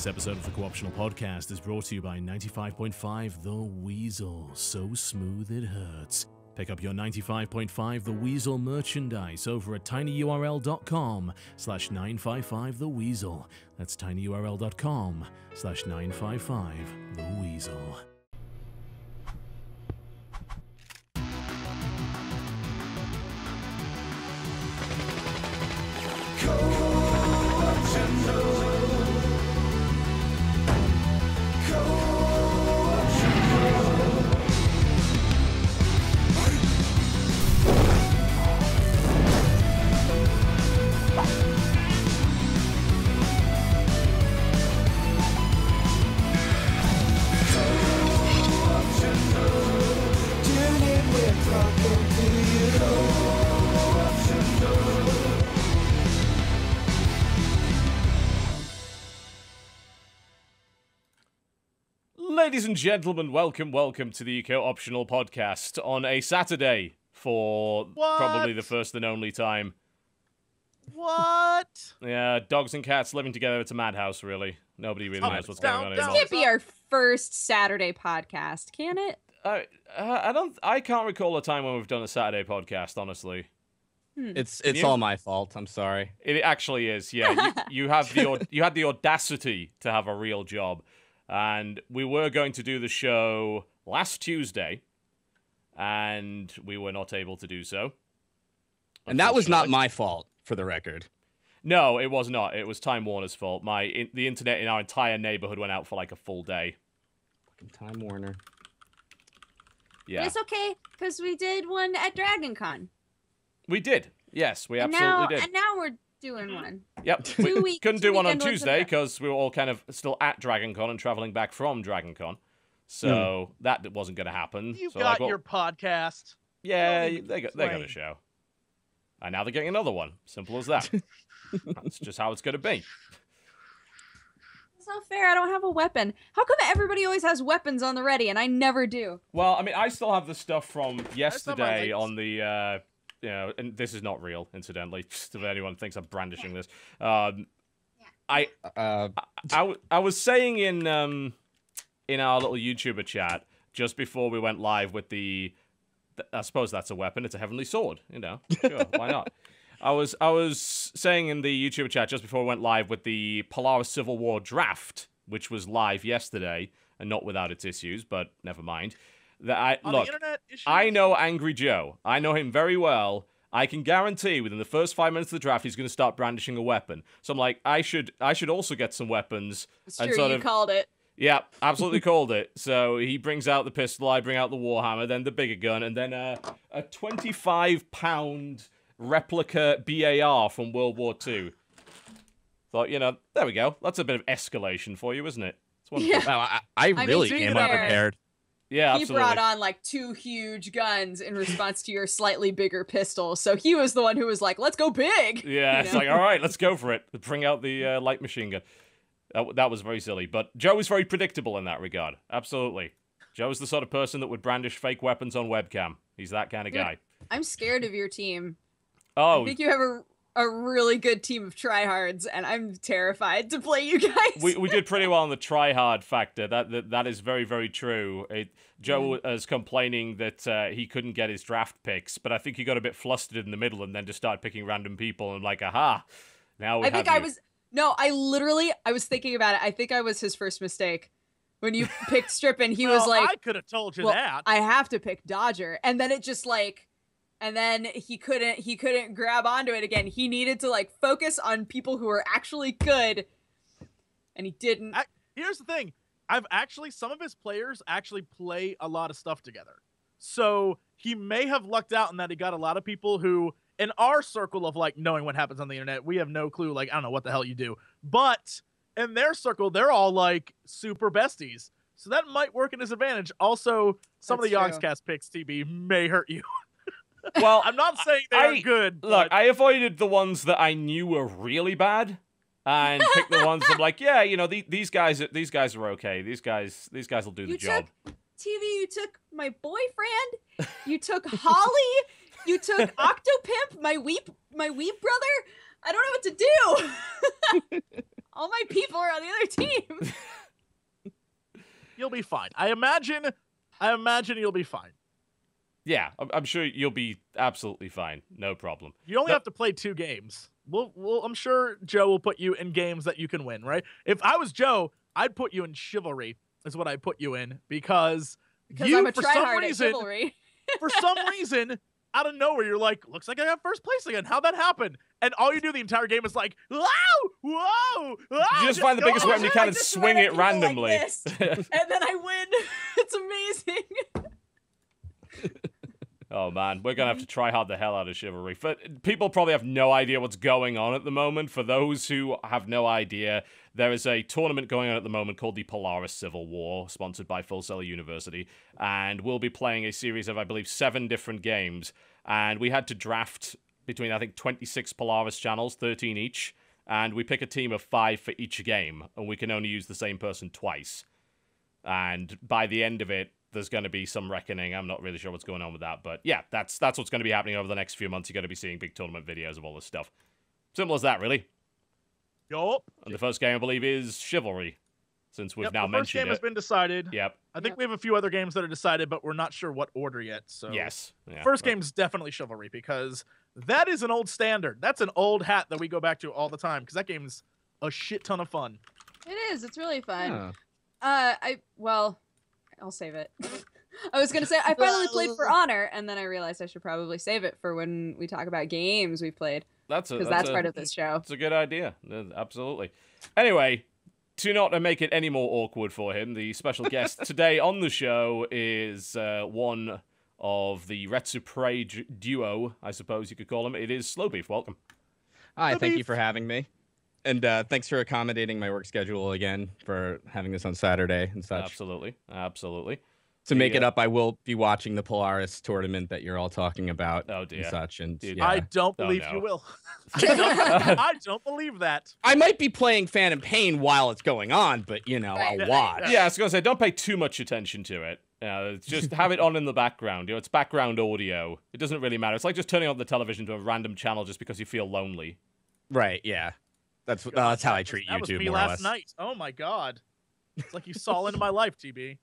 This episode of the Co-optional Podcast is brought to you by 95.5 The Weasel, so smooth it hurts. Pick up your 95.5 The Weasel merchandise over at tinyurl.com slash 955 The Weasel. That's tinyurl.com slash 955 The Weasel. Cool. Ladies and gentlemen, welcome, welcome to the Eco Optional podcast on a Saturday for what? probably the first and only time. What? yeah, dogs and cats living together. It's a madhouse, really. Nobody really knows what's down, going on. This can't be our first Saturday podcast, can it? I, uh, I don't. I can't recall a time when we've done a Saturday podcast. Honestly, hmm. it's it's all my fault. I'm sorry. It actually is. Yeah, you, you have the you had the audacity to have a real job and we were going to do the show last Tuesday, and we were not able to do so. And that was not my fault, for the record. No, it was not. It was Time Warner's fault. My in, the internet in our entire neighborhood went out for like a full day. Fucking Time Warner. Yeah. But it's okay because we did one at DragonCon. We did. Yes, we and absolutely now, did. And now we're doing mm-hmm. one. Yep. Two we couldn't do one on Tuesday because we were all kind of still at DragonCon and traveling back from DragonCon. So mm. that wasn't going to happen. You so got like, well, your podcast. Yeah, they, they got, they got a show. And now they're getting another one. Simple as that. That's just how it's going to be. It's not fair. I don't have a weapon. How come everybody always has weapons on the ready and I never do? Well, I mean, I still have the stuff from yesterday on the uh, you know, and this is not real, incidentally. if anyone thinks I'm brandishing this, um, I, uh, uh I, was saying in um, in our little YouTuber chat just before we went live with the, th- I suppose that's a weapon. It's a heavenly sword. You know, sure, why not? I was I was saying in the YouTuber chat just before we went live with the Polaris Civil War draft, which was live yesterday and not without its issues, but never mind that I Are look. I know Angry Joe. I know him very well. I can guarantee within the first five minutes of the draft, he's going to start brandishing a weapon. So I'm like, I should, I should also get some weapons. It's and true, sort you of, called it. Yeah, absolutely called it. So he brings out the pistol, I bring out the warhammer, then the bigger gun, and then a, a 25 pound replica BAR from World War II. Thought, you know, there we go. That's a bit of escalation for you, isn't it? It's wonderful. Yeah. Wow, I, I really I mean, came unprepared. Yeah, he absolutely. brought on like two huge guns in response to your slightly bigger pistol. So he was the one who was like, "Let's go big." Yeah, you know? like, all right, let's go for it. Bring out the uh, light machine gun. That, that was very silly, but Joe was very predictable in that regard. Absolutely, Joe is the sort of person that would brandish fake weapons on webcam. He's that kind of guy. I'm scared of your team. Oh, I think you have a a really good team of tryhards, and I'm terrified to play you guys. we, we did pretty well on the tryhard factor. That, that that is very very true. It, Joe mm. is complaining that uh, he couldn't get his draft picks, but I think he got a bit flustered in the middle and then just started picking random people and like, aha, now I think I was no, I literally I was thinking about it. I think I was his first mistake when you picked Strip, and he well, was like, I could have told you well, that. I have to pick Dodger, and then it just like and then he couldn't he couldn't grab onto it again. He needed to like focus on people who are actually good, and he didn't. I, here's the thing: I've actually some of his players actually play a lot of stuff together, so he may have lucked out in that he got a lot of people who, in our circle of like knowing what happens on the internet, we have no clue. Like I don't know what the hell you do, but in their circle, they're all like super besties. So that might work in his advantage. Also, some That's of the Yogscast picks, TB, may hurt you. well, I'm not saying they I, are good. Look, but... I avoided the ones that I knew were really bad, and picked the ones I'm like, yeah, you know, the, these guys, these guys are okay. These guys, these guys will do you the job. TV, you took my boyfriend, you took Holly, you took Octopimp, my weep, my weep brother. I don't know what to do. All my people are on the other team. You'll be fine. I imagine. I imagine you'll be fine yeah, I'm, sure you'll be absolutely fine. No problem. You only have to play two games. We'll, I'm sure Joe will put you in games that you can win, right? If I was Joe, I'd put you in Chivalry, is what I put you in, because, because you, for some reason, for some reason, out of nowhere, you're like, looks like I got first place again. How'd that happen? And all you do the entire game is like, whoa, whoa, whoa. You just find the biggest weapon you can and swing it randomly. Like and then I win. it's amazing. Oh man, we're gonna have to mm-hmm. try hard the hell out of chivalry. But people probably have no idea what's going on at the moment. For those who have no idea, there is a tournament going on at the moment called the Polaris Civil War, sponsored by Full Sail University, and we'll be playing a series of I believe seven different games. And we had to draft between I think 26 Polaris channels, 13 each, and we pick a team of five for each game, and we can only use the same person twice. And by the end of it, there's going to be some reckoning. I'm not really sure what's going on with that, but yeah, that's that's what's going to be happening over the next few months. You're going to be seeing big tournament videos of all this stuff. Simple as that, really. Yup. And the first game I believe is Chivalry, since we've yep, now the mentioned first game has been decided. Yep. I think yep. we have a few other games that are decided, but we're not sure what order yet. So yes, yeah, first right. is definitely Chivalry because that is an old standard. That's an old hat that we go back to all the time because that game's a shit ton of fun. It is. It's really fun. Yeah. Uh, I well, I'll save it. I was gonna say I finally played for honor, and then I realized I should probably save it for when we talk about games we've played. That's because that's, that's a, part of this show. It's a good idea. Absolutely. Anyway, to not make it any more awkward for him, the special guest today on the show is uh, one of the Retsuprage duo, I suppose you could call him. It is Slow Beef. Welcome. Hi, Slow thank beef. you for having me. And uh, thanks for accommodating my work schedule again for having this on Saturday and such. Absolutely, absolutely. To make yeah. it uh, up, I will be watching the Polaris tournament that you're all talking about oh, dear. and such. And yeah. I don't oh, believe oh, no. you will. I don't believe that. I might be playing Phantom Pain while it's going on, but you know, I'll watch. Yeah, I was gonna say, don't pay too much attention to it. Uh, just have it on in the background. You know, it's background audio. It doesn't really matter. It's like just turning on the television to a random channel just because you feel lonely. Right. Yeah. That's god, no, uh, that's how I treat that YouTube. That was me last night. Oh my god! It's like you saw into my life, TB.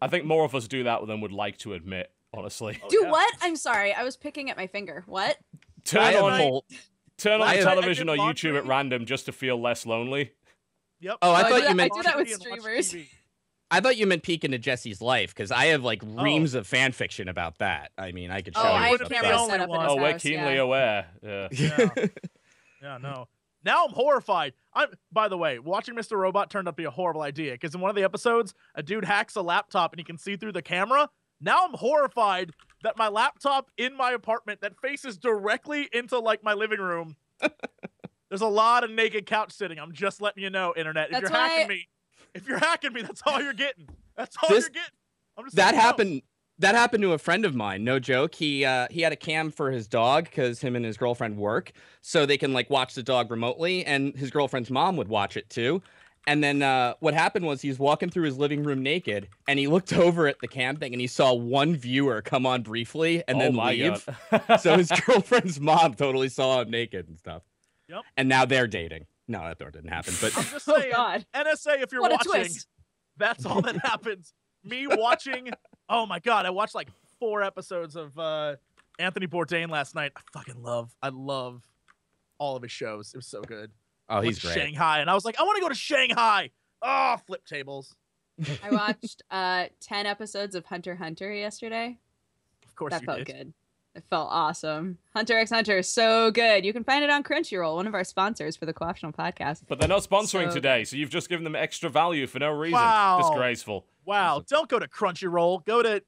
I think more of us do that than would like to admit. Honestly. Oh, do yeah. what? I'm sorry. I was picking at my finger. What? Turn on Turn on the television or YouTube at random just to feel less lonely. Yep. Oh, I oh, thought I you meant. I do that with streamers. I thought you meant peek into Jesse's life because I have like oh. reams oh. of fan fiction about that. I mean, I could oh, show oh, you. I can't camera set up. Oh, house, we're keenly yeah. aware. Yeah. yeah. yeah. No. Now I'm horrified. I'm by the way, watching Mr. Robot turned out to be a horrible idea because in one of the episodes, a dude hacks a laptop and he can see through the camera. Now I'm horrified that my laptop in my apartment that faces directly into like my living room. There's a lot of naked couch sitting. I'm just letting you know, internet. If you're hacking I... me, if you're hacking me, that's all you're getting. That's all this, you're getting. that happened that happened to a friend of mine. No joke. He uh, he had a cam for his dog because him and his girlfriend work, so they can like watch the dog remotely, and his girlfriend's mom would watch it too. And then uh, what happened was he was walking through his living room naked, and he looked over at the cam thing, and he saw one viewer come on briefly and oh then leave. so his girlfriend's mom totally saw him naked and stuff. Yep. And now they're dating. No, that door didn't happen. But oh saying, oh God. NSA, if you're what watching, that's all that happens. Me watching Oh my god, I watched like four episodes of uh, Anthony Bourdain last night. I fucking love, I love all of his shows. It was so good. Oh, he's great. Shanghai, and I was like, I want to go to Shanghai. Oh, flip tables. I watched uh, ten episodes of Hunter Hunter yesterday. Of course, that felt did. good. It felt awesome. Hunter x Hunter is so good. You can find it on Crunchyroll, one of our sponsors for the Co-optional podcast. But they're not sponsoring so... today, so you've just given them extra value for no reason. Wow. Disgraceful. Wow. Don't go to Crunchyroll. Go to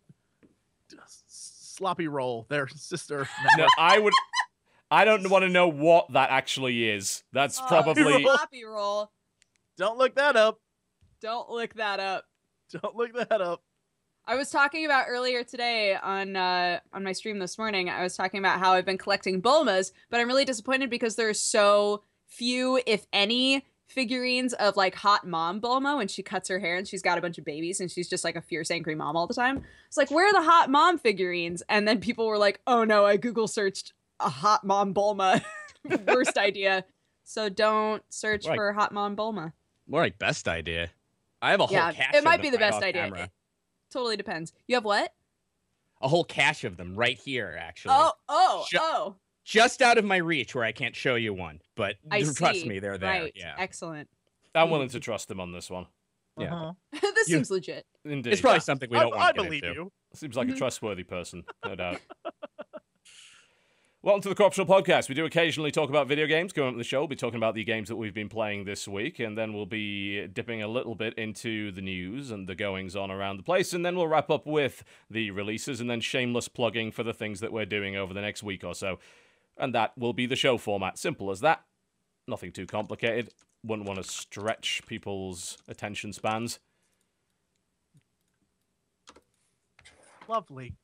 Sloppy Roll, their sister. no, I would. I don't want to know what that actually is. That's oh, probably sloppy roll. Don't look that up. Don't look that up. Don't look that up. I was talking about earlier today on uh, on my stream this morning. I was talking about how I've been collecting Bulmas, but I'm really disappointed because there's so few, if any, figurines of like hot mom Bulma when she cuts her hair and she's got a bunch of babies and she's just like a fierce angry mom all the time. It's like where are the hot mom figurines? And then people were like, "Oh no, I Google searched a hot mom Bulma." Worst idea. So don't search for hot mom Bulma. More like best idea. I have a whole yeah, cache. It might be the best idea. It totally depends. You have what? A whole cache of them right here, actually. Oh, oh, Sh- oh! just out of my reach where I can't show you one, but I trust see. me, they're there. Right. Yeah. Excellent. I'm hmm. willing to trust them on this one. Yeah. Uh-huh. this you, seems legit. Indeed. It's probably something we don't I, want to I believe into. you. Seems like a mm-hmm. trustworthy person, no doubt. Welcome to the Corruptional Podcast. We do occasionally talk about video games. Going up the show, we'll be talking about the games that we've been playing this week, and then we'll be dipping a little bit into the news and the goings on around the place, and then we'll wrap up with the releases and then shameless plugging for the things that we're doing over the next week or so. And that will be the show format. Simple as that. Nothing too complicated. Wouldn't want to stretch people's attention spans. Lovely.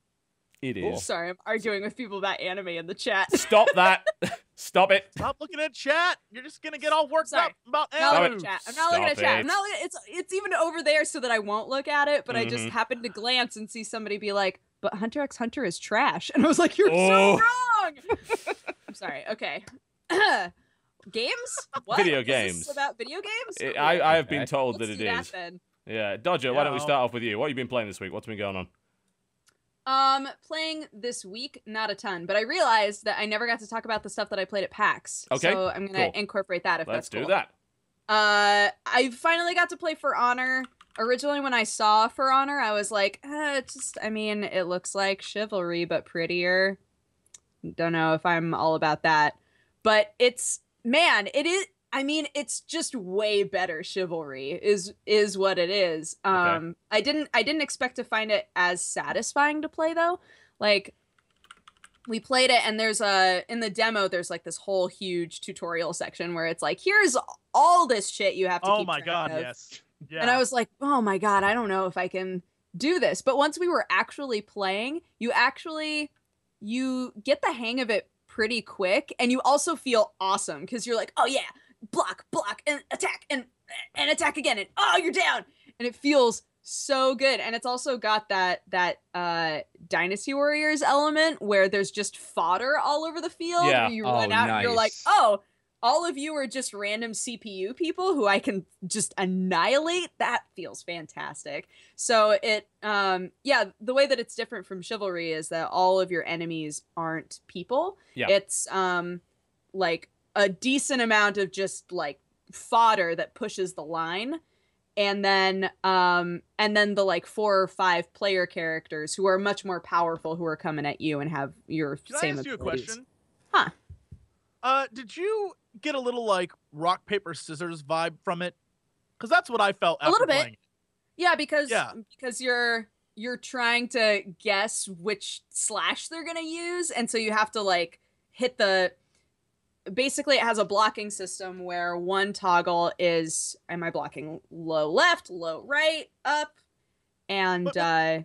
It is. Sorry, I'm arguing with people about anime in the chat. Stop that. Stop it. Stop looking at chat. You're just gonna get all worked Sorry. up about anime. I'm not looking at chat. I'm not Stop looking at it. chat. I'm not. It's it's even over there so that I won't look at it. But mm -hmm. I just mm-hmm. happened to glance and see somebody be like, but Hunter x Hunter is trash. And I was like, you're oh. so wrong. I'm sorry. Okay. games? What? Video games. about video games? It, I, I have been told Let's that it is. That, yeah. Dodger, no. why don't we start off with you? What have you been playing this week? What's been going on? Um, playing this week, not a ton, but I realized that I never got to talk about the stuff that I played at PAX. Okay. So I'm gonna cool. incorporate that if Let's that's cool. do that. Uh, I finally got to play For Honor originally when I saw For Honor, I was like, eh, just I mean, it looks like chivalry but prettier. Don't know if I'm all about that, but it's man, it is. I mean, it's just way better chivalry is is what it is. Um, okay. I didn't I didn't expect to find it as satisfying to play though. Like we played it and there's a in the demo there's like this whole huge tutorial section where it's like here's all this shit you have to oh keep my god of. yes yeah. And I was like, oh my God, I don't know if I can do this. But once we were actually playing, you actually you get the hang of it pretty quick and you also feel awesome because you're like, oh yeah, block, block, and attack and and attack again and oh you're down. And it feels so good. And it's also got that that uh Dynasty Warriors element where there's just fodder all over the field. Yeah. You oh, run out nice. and you're like, oh, all of you are just random CPU people who I can just annihilate. That feels fantastic. So it, um, yeah, the way that it's different from Chivalry is that all of your enemies aren't people. Yeah. It's um, like a decent amount of just like fodder that pushes the line. And then, um, and then the like four or five player characters who are much more powerful who are coming at you and have your Can same. I ask abilities. you a question? Huh. Uh, did you get a little like rock paper scissors vibe from it? Because that's what I felt. a little bit. It. Yeah, because yeah. because you're you're trying to guess which slash they're gonna use, and so you have to like hit the. Basically, it has a blocking system where one toggle is am I blocking low left, low right, up, and but, uh,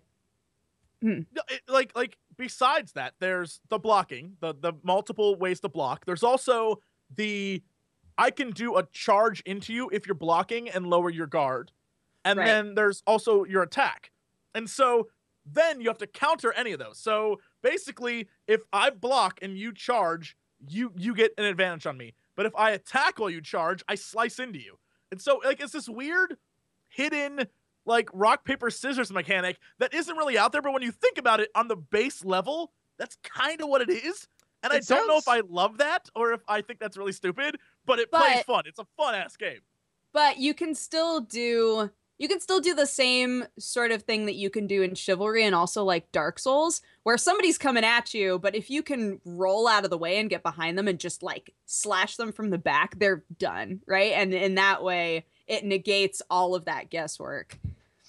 hmm. it, like like besides that, there's the blocking, the the multiple ways to block. There's also the I can do a charge into you if you're blocking and lower your guard. And right. then there's also your attack. And so then you have to counter any of those. So basically, if I block and you charge, you you get an advantage on me. But if I attack while you charge, I slice into you. And so like it's this weird hidden like rock paper scissors mechanic that isn't really out there but when you think about it on the base level that's kind of what it is and it I don't know if I love that or if I think that's really stupid, but it but, plays fun. It's a fun ass game. But you can still do you can still do the same sort of thing that you can do in chivalry and also like Dark Souls, where somebody's coming at you, but if you can roll out of the way and get behind them and just like slash them from the back, they're done, right? And in that way, it negates all of that guesswork.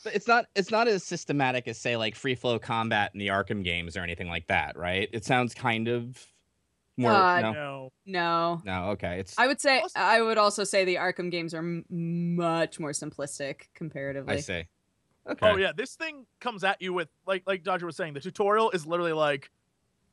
But it's not it's not as systematic as say like free flow combat in the Arkham games or anything like that, right? It sounds kind of more, uh, no? no? no, Okay, it's. I would say I would also say the Arkham games are m- much more simplistic comparatively. I say. Oh, okay. Oh yeah, this thing comes at you with like like Dodger was saying. The tutorial is literally like,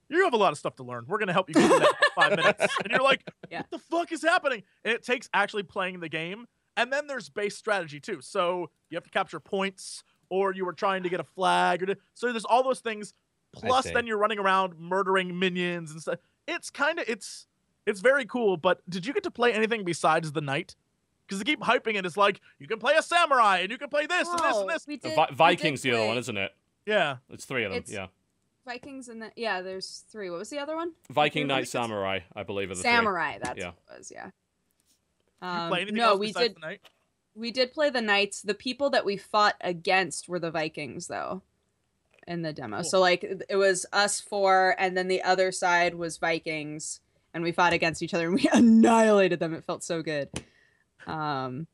you have a lot of stuff to learn. We're gonna help you get that in five minutes, and you're like, yeah. what the fuck is happening? And it takes actually playing the game, and then there's base strategy too. So you have to capture points, or you were trying to get a flag, or to, so there's all those things. Plus, then you're running around murdering minions and stuff it's kind of it's it's very cool. But did you get to play anything besides the knight? Because they keep hyping it. It's like you can play a samurai and you can play this and this and this. We did, Vi- Vikings the other one, isn't it? Yeah, it's three of them. It's yeah. Vikings and the, yeah, there's three. What was the other one? Viking Knight Samurai, I believe. Are the Samurai, three. that's yeah. what it was, yeah. Um, no, we did. We did play the knights. The people that we fought against were the Vikings, though in the demo. Cool. So like it was us four, and then the other side was Vikings, and we fought against each other and we annihilated them. It felt so good. Um,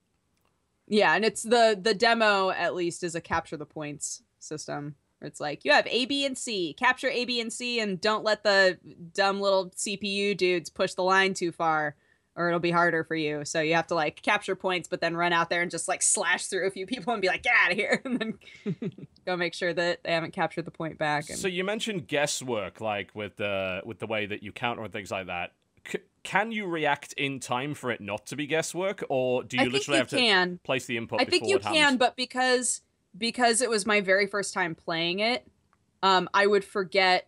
yeah, and it's the the demo at least is a capture the points system. It's like you have A, B, and C. Capture A, B, and C, and don't let the dumb little CPU dudes push the line too far or it'll be harder for you. So you have to like capture points, but then run out there and just like slash through a few people and be like, get out of here, and then go make sure that they haven't captured the point back. And... So you mentioned guesswork, like with the with the way that you counter and things like that. C- can you react in time for it not to be guesswork, or do you I literally you have can. to place the input? I think you can, but because because it was my very first time playing it, um, I would forget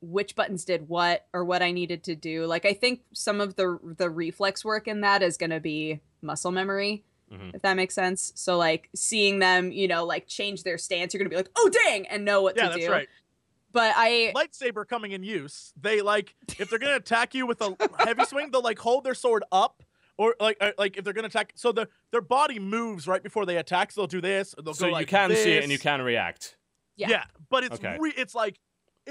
which buttons did what or what I needed to do. Like I think some of the the reflex work in that is going to be muscle memory, mm-hmm. if that makes sense. So like seeing them, you know, like change their stance, you're going to be like, "Oh dang," and know what yeah, to that's Right. But I lightsaber coming in use. They like if they're going to attack you with a heavy swing, they'll like hold their sword up or like uh, like if they're gonna attack, so the their body moves right before they attack. So they'll do this. They'll so you like can this. see it and you can react. Yeah, yeah but it's okay. re- it's like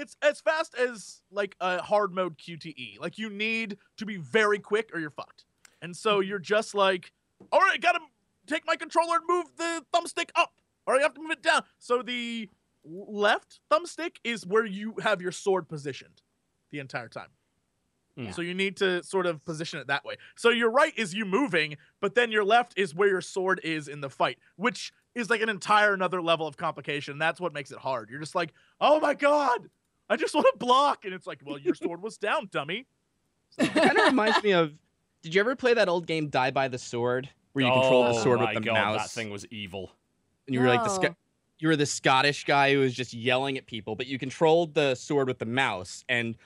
it's as fast as like a hard mode QTE. Like you need to be very quick or you're fucked. And so mm-hmm. you're just like, all right, gotta take my controller and move the thumbstick up. All right, I have to move it down. So the left thumbstick is where you have your sword positioned the entire time. Yeah. Mm. So you need to sort of position it that way. So your right is you moving, but then your left is where your sword is in the fight, which is like an entire another level of complication. That's what makes it hard. You're just like, oh my god, I just want to block. And it's like, well, your sword was down, dummy. So. kind of reminds me of. Did you ever play that old game Die by the Sword, where you oh, control the oh sword with the God, mouse? That thing was evil. And you were like the sc- you were the Scottish guy who was just yelling at people, but you controlled the sword with the mouse and.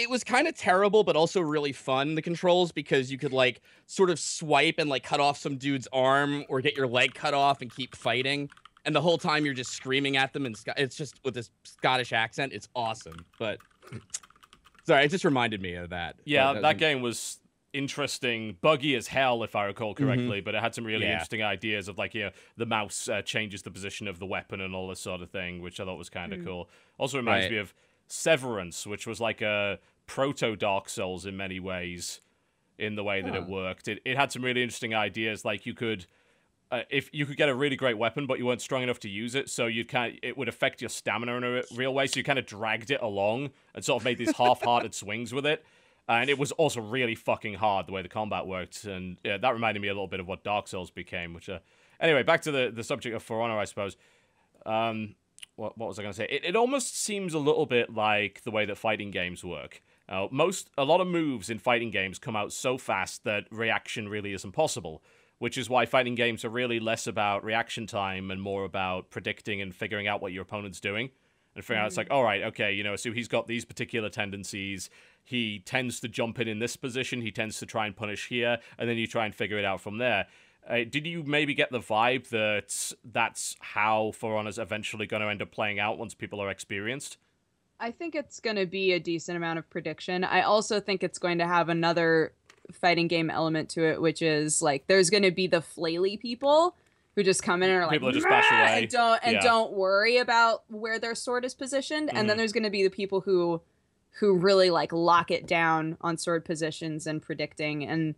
It was kind of terrible, but also really fun. The controls because you could like sort of swipe and like cut off some dude's arm or get your leg cut off and keep fighting and the whole time you're just screaming at them and it's just with this Scottish accent. It's awesome, but sorry, it just reminded me of that. Yeah, that, uh, that game was interesting, buggy as hell, if I recall mm-hmm. correctly. Mm-hmm. But it had some really yeah. interesting ideas of like, you know, the mouse uh, changes the position of the weapon and all this sort of thing, which I thought was kind of mm. cool. Also reminds right. me of Severance, which was like a proto Dark Souls in many ways, in the way that it worked. It, it had some really interesting ideas, like you could uh, if you could get a really great weapon, but you weren't strong enough to use it, so you'd kind of, it would affect your stamina in a real way. So you kind of dragged it along and sort of made these half-hearted swings with it. And it was also really fucking hard the way the combat worked, and yeah, that reminded me a little bit of what Dark Souls became. Which, uh, anyway, back to the the subject of For Honor, I suppose. Um, what what was I going to say? It it almost seems a little bit like the way that fighting games work. Uh, most a lot of moves in fighting games come out so fast that reaction really isn't possible which is why fighting games are really less about reaction time and more about predicting and figuring out what your opponent's doing and figuring mm-hmm. out it's like mm. all right okay you know so he's got these particular tendencies he tends to jump in in this position he tends to try and punish here and then you try and figure it out from there uh, did you maybe get the vibe that that's how For Honor's eventually going to end up playing out once people are experienced? I think it's going to be a decent amount of prediction. I also think it's going to have another fighting game element to it, which is like there's going to be the flaily people who just come in and are people like, just and don't and yeah. don't worry about where their sword is positioned. And then mm-hmm. there's going to be the people who who really like lock it down on sword positions and predicting. And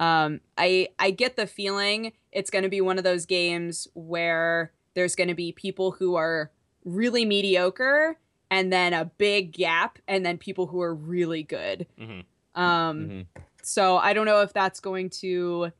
um, I I get the feeling it's going to be one of those games where there's going to be people who are really mediocre and then a big gap and then people who are really good. Mm-hmm. Um, mm-hmm. So I don't know if that's going to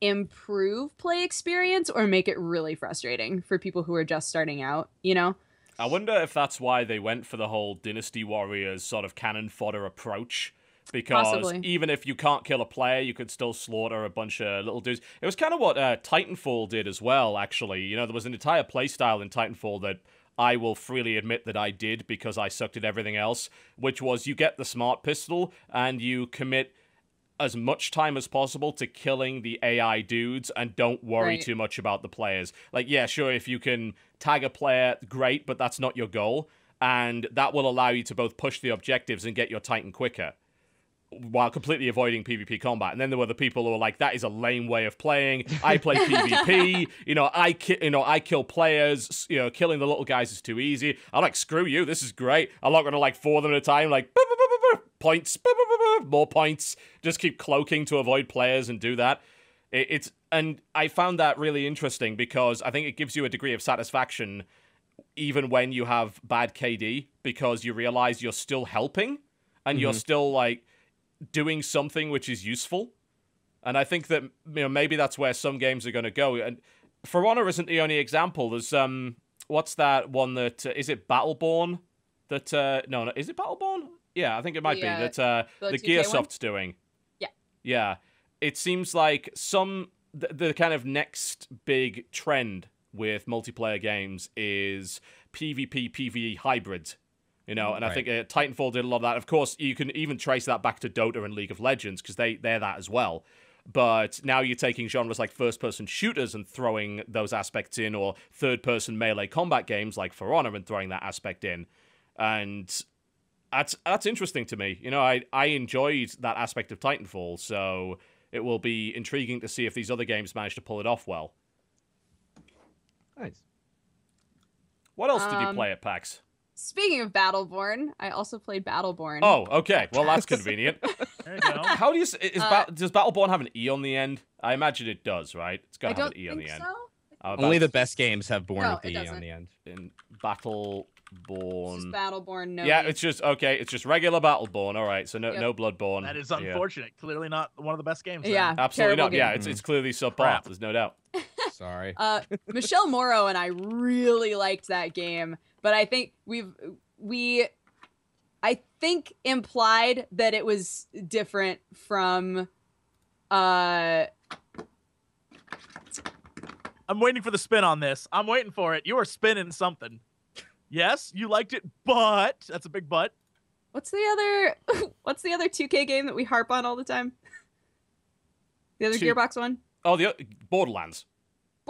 improve play experience or make it really frustrating for people who are just starting out, you know? I wonder if that's why they went for the whole Dynasty Warriors sort of cannon fodder approach. Because Possibly. even if you can't kill a player, you could still slaughter a bunch of little dudes. It was kind of what uh, Titanfall did as well, actually. You know, there was an entire playstyle in Titanfall that I will freely admit that I did because I sucked at everything else, which was you get the smart pistol and you commit as much time as possible to killing the AI dudes and don't worry right. too much about the players. Like, yeah, sure, if you can tag a player, great, but that's not your goal. And that will allow you to both push the objectives and get your Titan quicker while completely avoiding PvP combat. And then there were the people who were like, "That is a lame way of playing. I play PvP. You know, I ki- you know I kill players. You know, killing the little guys is too easy. I'm like, screw you. This is great. I'm not gonna like four them at a time. Like bah, bah, bah, points, more points. Just keep cloaking to avoid players and do that. It, it's and I found that really interesting because I think it gives you a degree of satisfaction." Even when you have bad KD, because you realize you're still helping and mm-hmm. you're still like doing something which is useful. And I think that you know maybe that's where some games are going to go. And For Honor isn't the only example. There's um, what's that one that uh, is it Battleborn? That uh, no, no, is it Battleborn? Yeah, I think it might the, be that uh, the, the Gearsoft's doing. Yeah. Yeah, it seems like some the, the kind of next big trend with multiplayer games is PvP PvE hybrids you know, and right. I think uh, Titanfall did a lot of that. Of course, you can even trace that back to Dota and League of Legends because they they're that as well. But now you're taking genres like first-person shooters and throwing those aspects in, or third-person melee combat games like For Honor and throwing that aspect in, and that's that's interesting to me. You know, I I enjoyed that aspect of Titanfall, so it will be intriguing to see if these other games manage to pull it off well. Nice. What else um, did you um, play at PAX? Speaking of Battleborn, I also played Battleborn. Oh, okay. Well, that's convenient. there you go. How do you? Is, uh, ba does Battleborn have an e on the end? I imagine it does, right? It's got to have an e on the so. end. Uh, Only the best games have born no, with the e on the end. In Battleborn. Battleborn. No. Yeah, it's just okay. It's just regular Battleborn. All right. So no, yep. no Bloodborne. That is unfortunate. Yeah. Clearly not one of the best games. Then. Yeah, absolutely not. Game. Yeah, it's it's clearly subpar. There's no doubt. Sorry. Uh, Michelle Morrow and I really liked that game but I think we've we I think implied that it was different from uh I'm waiting for the spin on this. I'm waiting for it. You are spinning something. Yes, you liked it, but that's a big but. What's the other what's the other 2K game that we harp on all the time? The other Two. Gearbox one? Oh, the Borderlands.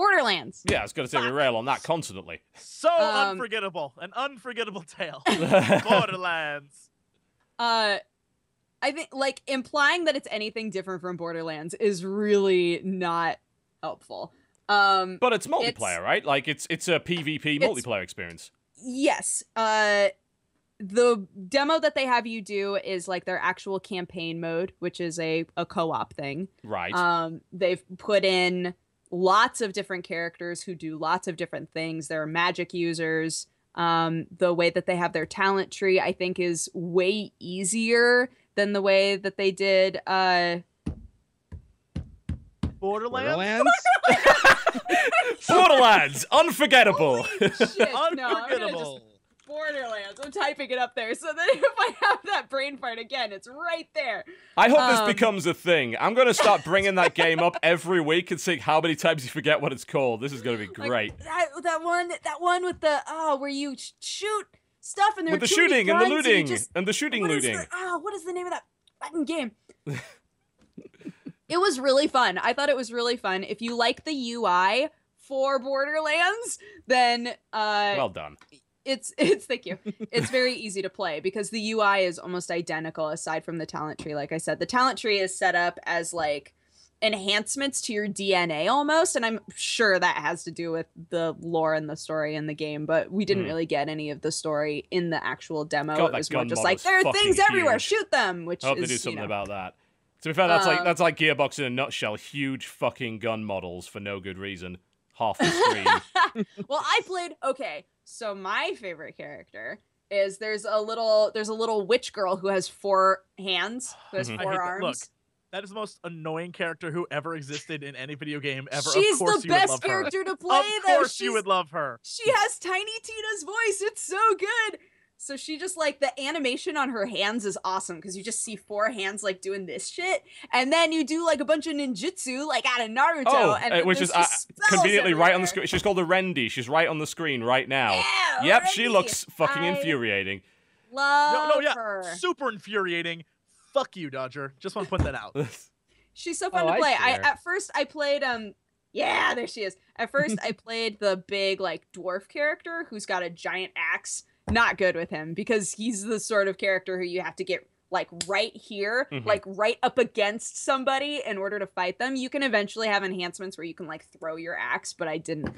Borderlands. Yeah, I was going to say we rail on that constantly. So um, unforgettable, an unforgettable tale. Borderlands. Uh, I think like implying that it's anything different from Borderlands is really not helpful. Um, but it's multiplayer, it's, right? Like it's it's a PvP it's, multiplayer experience. Yes. Uh, the demo that they have you do is like their actual campaign mode, which is a, a co-op thing. Right. Um, they've put in lots of different characters who do lots of different things. There are magic users. Um, the way that they have their talent tree, I think, is way easier than the way that they did uh, Borderlands. Borderlands. Borderlands. Unforgettable. Shit, no, unforgettable. Borderlands. I'm typing it up there so that if I have that brain fart again, it's right there. I hope um, this becomes a thing. I'm going to start bringing that game up every week and seeing how many times you forget what it's called. This is going to be great. Like that, that one, that one with the oh, where you shoot stuff and there with the shooting and the looting and, just, and the shooting looting. The, oh, what is the name of that fucking game? it was really fun. I thought it was really fun. If you like the UI for Borderlands, then uh, well done it's it's thank you. It's very easy to play because the UI is almost identical aside from the talent tree. Like I said, the talent tree is set up as like enhancements to your DNA almost, and I'm sure that has to do with the lore and the story in the game. But we didn't mm. really get any of the story in the actual demo. God, it was more just like there are things huge. everywhere, shoot them. Which I hope is, they do something you know, about that. To be fair, that's um, like uh, that's like Gearbox in a nutshell. Huge fucking gun models for no good reason. Half the screen. well, I played okay. So my favorite character is there's a little there's a little witch girl who has four hands, who has mm-hmm. four arms. That. Look, that is the most annoying character who ever existed in any video game ever. She's the best character her. to play. Of though. course, She's, you would love her. She has Tiny Tina's voice. It's so good. So she just like the animation on her hands is awesome because you just see four hands like doing this shit, and then you do like a bunch of ninjutsu like out of Naruto, oh, and, uh, which is uh, conveniently everywhere. right on the screen. She's called a Rendi. She's right on the screen right now. Yeah, yep, Rendi. she looks fucking I infuriating. Love no, no, yeah, her. super infuriating. Fuck you, Dodger. Just want to put that out. She's so fun oh, to play. I, I at first I played um yeah, there she is. At first, I played the big like dwarf character who's got a giant axe not good with him because he's the sort of character who you have to get like right here, mm-hmm. like right up against somebody in order to fight them. You can eventually have enhancements where you can like throw your axe, but I didn't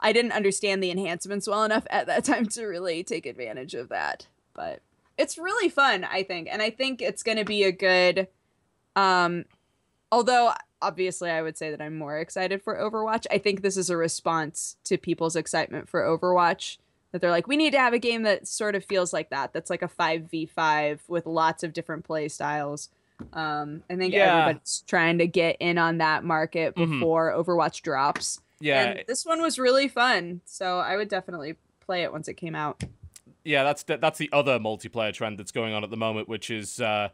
I didn't understand the enhancements well enough at that time to really take advantage of that. But it's really fun, I think. And I think it's going to be a good um although obviously I would say that I'm more excited for Overwatch. I think this is a response to people's excitement for Overwatch that they're like, we need to have a game that sort of feels like that. That's like a five v five with lots of different play styles. Um, I think yeah. everybody's trying to get in on that market mm-hmm. before mm-hmm. Overwatch drops. Yeah, and this one was really fun, so I would definitely play it once it came out. Yeah, that's that's the other multiplayer trend that's going on at the moment, which is uh,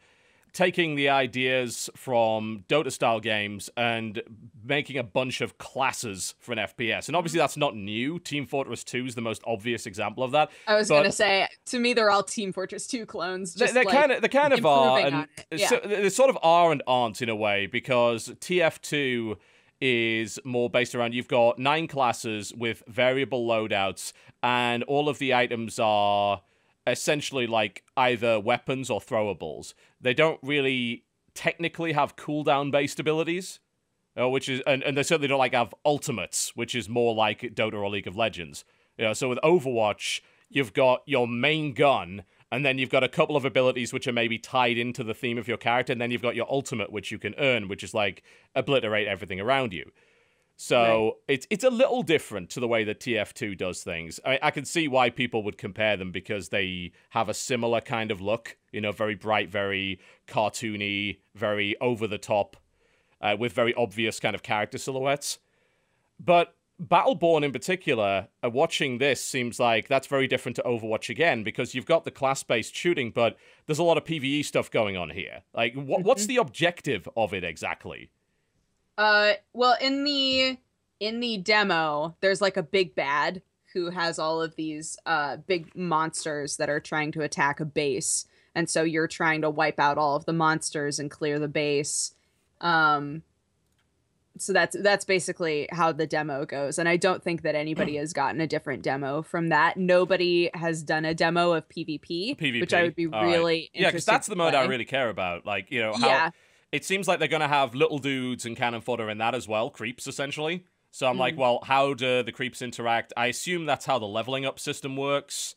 taking the ideas from Dota style games and making a bunch of classes for an FPS. And obviously, that's not new. Team Fortress 2 is the most obvious example of that. I was going to say, to me, they're all Team Fortress 2 clones. Just they, like kind of, they kind of are. And yeah. so, they sort of are and aren't in a way because TF2 is more based around you've got nine classes with variable loadouts, and all of the items are essentially like either weapons or throwables. They don't really technically have cooldown based abilities, uh, which is and, and they certainly don't like have ultimates, which is more like Dota or League of Legends. You know, so with Overwatch, you've got your main gun, and then you've got a couple of abilities which are maybe tied into the theme of your character, and then you've got your ultimate, which you can earn, which is like obliterate everything around you. So right. it's it's a little different to the way that TF2 does things. I, I, can see why people would compare them because they have a similar kind of look, you know, very bright, very cartoony, very over the top, uh, with very obvious kind of character silhouettes. But Battleborn in particular, uh, watching this seems like that's very different to Overwatch again because you've got the class based shooting, but there's a lot of PvE stuff going on here. Like, wh- mm-hmm. what's the objective of it exactly? Uh, well, in the in the demo, there's like a big bad who has all of these uh big monsters that are trying to attack a base, and so you're trying to wipe out all of the monsters and clear the base. Um, so that's that's basically how the demo goes and i don't think that anybody has gotten a different demo from that nobody has done a demo of pvp, PvP. which i would be all really right. yeah because that's the mode i really care about like you know how yeah. It seems like they're going to have little dudes and cannon fodder in that as well, creeps essentially. So I'm mm. like, well, how do the creeps interact? I assume that's how the leveling up system works,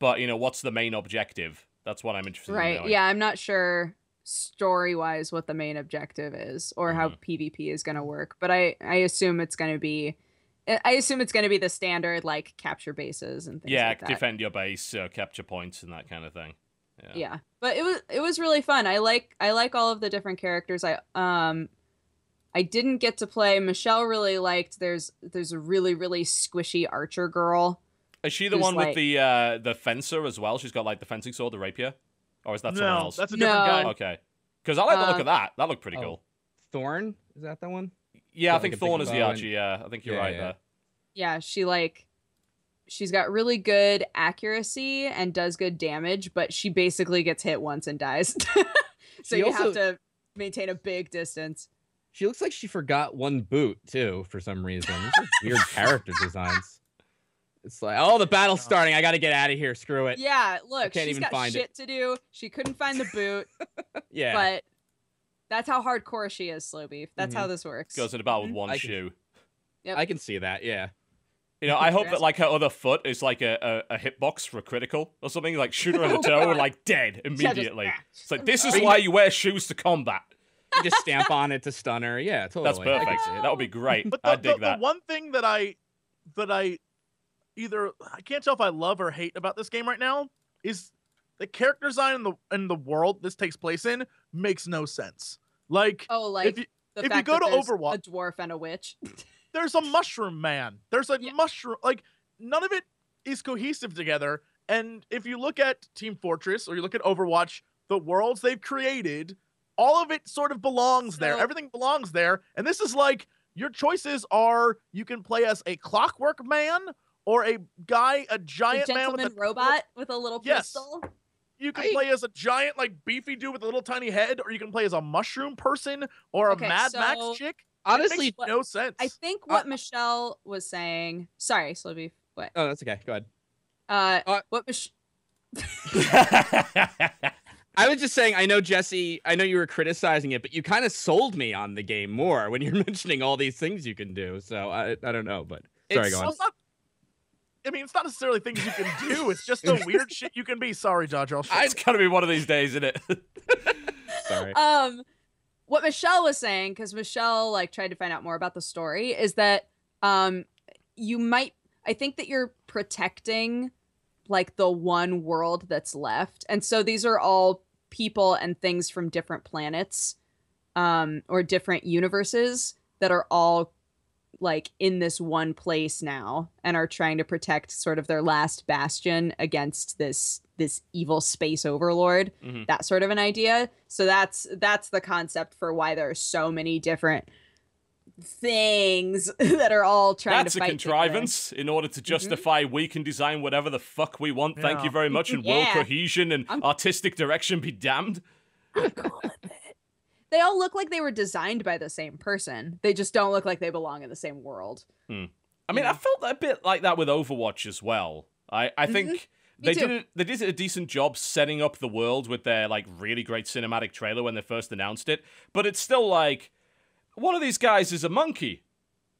but you know, what's the main objective? That's what I'm interested right. in. Right. Yeah, I'm not sure story wise what the main objective is or mm-hmm. how PvP is going to work, but I I assume it's going to be I assume it's going to be the standard like capture bases and things yeah, like defend your base, uh, capture points and that kind of thing yeah. yeah. But it was it was really fun. I like I like all of the different characters. I um I didn't get to play. Michelle really liked. There's there's a really really squishy archer girl. Is she the one like, with the uh the fencer as well? She's got like the fencing sword, the rapier, or is that no, someone else? That's a different no. guy. Okay, because I like uh, the look uh, of that. That looked pretty oh. cool. Thorn is that the one? Yeah, I think Thorn is the archer. Yeah, I think you're yeah, right yeah. there. Yeah, she like she's got really good accuracy and does good damage, but she basically gets hit once and dies. so she you also, have to maintain a big distance. She looks like she forgot one boot too for some reason. weird character designs. It's like, oh, the battle's starting. I got to get out of here. Screw it. Yeah, look, can't she's even got find shit it. to do. She couldn't find the boot. yeah, but that's how hardcore she is, Slow Beef. That's mm-hmm. how this works. Goes in about with mm-hmm. one I shoe. Can, yep. I can see that. Yeah. You know, I hope that like her other foot is like a, a, a hitbox for a critical or something. Like shoot her in the toe, and, like dead immediately. it's like this is why you wear shoes to combat. You just stamp on it to stun her. Yeah, totally. That's perfect. That would be great. But I dig the, that. The one thing that I that I either I can't tell if I love or hate about this game right now is the character design in the in the world this takes place in makes no sense. Like oh, like if you, if you go to Overwatch, a dwarf and a witch. There's a mushroom man. There's a yeah. mushroom. Like none of it is cohesive together. And if you look at Team Fortress or you look at Overwatch, the worlds they've created, all of it sort of belongs there. Everything belongs there. And this is like your choices are you can play as a clockwork man or a guy, a giant a man with a robot with a little yes. pistol. You can I... play as a giant, like beefy dude with a little tiny head, or you can play as a mushroom person or a okay, Mad so Max chick honestly what, no sense. I think uh, what uh, Michelle was saying. Sorry, Slibby. What? Oh, that's okay. Go ahead. Uh, uh what Mich- I was just saying. I know Jesse. I know you were criticizing it, but you kind of sold me on the game more when you're mentioning all these things you can do. So I, I don't know, but sorry, it's, go on. Not, I mean, it's not necessarily things you can do. It's just the weird shit you can be. Sorry, Dodger. I'll it's gotta be one of these days, isn't it? sorry. Um what Michelle was saying, because Michelle like tried to find out more about the story, is that um you might I think that you're protecting like the one world that's left. And so these are all people and things from different planets um or different universes that are all like in this one place now and are trying to protect sort of their last bastion against this this evil space overlord mm-hmm. that sort of an idea so that's that's the concept for why there are so many different things that are all trying that's to fight a contrivance in order to mm-hmm. justify mm-hmm. we can design whatever the fuck we want yeah. thank you very much and yeah. world cohesion and I'm... artistic direction be damned they all look like they were designed by the same person. They just don't look like they belong in the same world. Hmm. I mean, yeah. I felt a bit like that with Overwatch as well. I I mm-hmm. think. Mm -hmm. They did, a, they did a decent job setting up the world with their like really great cinematic trailer when they first announced it, but it's still like one of these guys is a monkey,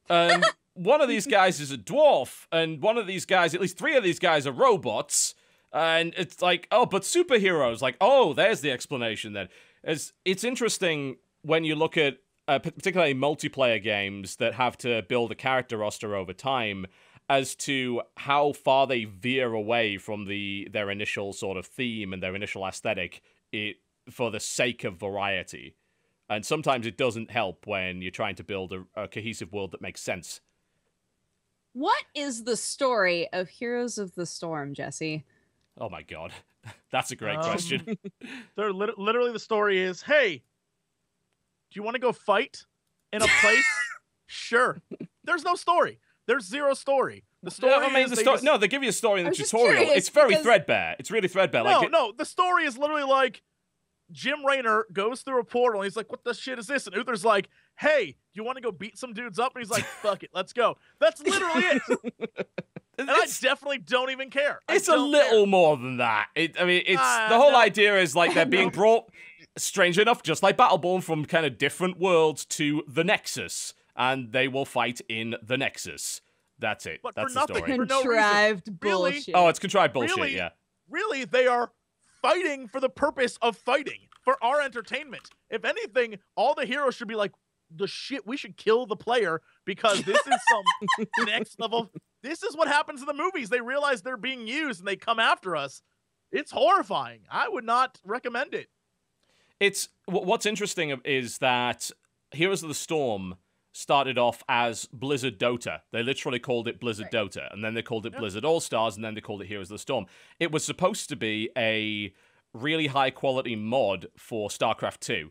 and one of these guys is a dwarf, and one of these guys, at least three of these guys, are robots. And it's like, oh, but superheroes, like, oh, there's the explanation then. It's, it's interesting when you look at uh, particularly multiplayer games that have to build a character roster over time as to how far they veer away from the their initial sort of theme and their initial aesthetic it, for the sake of variety. And sometimes it doesn't help when you're trying to build a, a cohesive world that makes sense. What is the story of Heroes of the Storm, Jesse? Oh my god. That's a great um, question. they're li- literally the story is, hey, do you want to go fight in a place? sure. There's no story. There's zero story. The story. No, I mean, the sto- just... no they give you a story in the tutorial. it's very threadbare. It's really threadbare. No, like it... no. The story is literally like Jim Raynor goes through a portal. and He's like, "What the shit is this?" And Uther's like, "Hey, you want to go beat some dudes up?" And he's like, "Fuck it, let's go." That's literally it. And it's, I definitely don't even care. it's a little care. more than that. It, I mean, it's uh, the whole no. idea is like they're being no. brought, strange enough, just like Battleborn, from kind of different worlds to the Nexus, and they will fight in the Nexus. That's it. But That's the nothing, story. Contrived no bullshit. Really, oh, it's contrived bullshit. Really, yeah. Really, they are fighting for the purpose of fighting for our entertainment. If anything, all the heroes should be like, the shit we should kill the player because this is some next level this is what happens in the movies. They realize they're being used and they come after us. It's horrifying. I would not recommend it. It's what's interesting is that Heroes of the Storm started off as Blizzard Dota. They literally called it Blizzard right. Dota, and then they called it yep. Blizzard All Stars, and then they called it Heroes of the Storm. It was supposed to be a really high quality mod for StarCraft 2,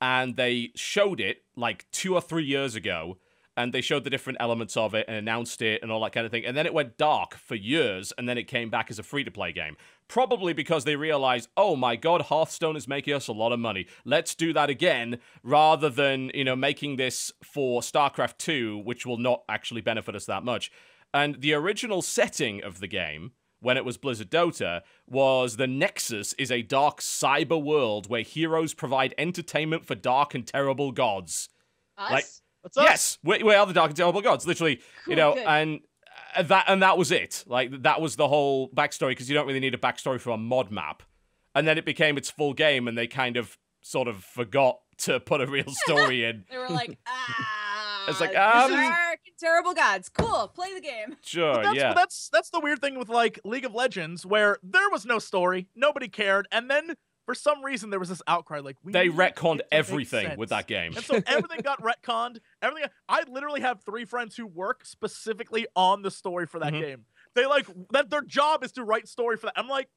and they showed it like two or three years ago and they showed the different elements of it and announced it and all that kind of thing. And then it went dark for years, and then it came back as a free to play game. Probably because they realized, oh my god, Hearthstone is making us a lot of money. Let's do that again, rather than, you know, making this for StarCraft 2, which will not actually benefit us that much. And the original setting of the game, when it was Blizzard Dota, was the Nexus is a dark cyber world where heroes provide entertainment for dark and terrible gods. Us? Like, What's up? Yes, we, we are the dark and terrible gods, literally. Cool, you oh, know, good. and uh, that and that was it. Like that was the whole backstory because you don't really need a backstory for a mod map. And then it became its full game, and they kind of sort of forgot to put a real story in. they were like, ah, it's like um, dark and terrible gods. Cool, play the game. Sure, but that's, yeah. That's that's the weird thing with like League of Legends, where there was no story, nobody cared, and then for some reason there was this outcry like we. they retconned everything with that game and so everything got retconned everything i literally have three friends who work specifically on the story for that mm-hmm. game they like that their job is to write story for that i'm like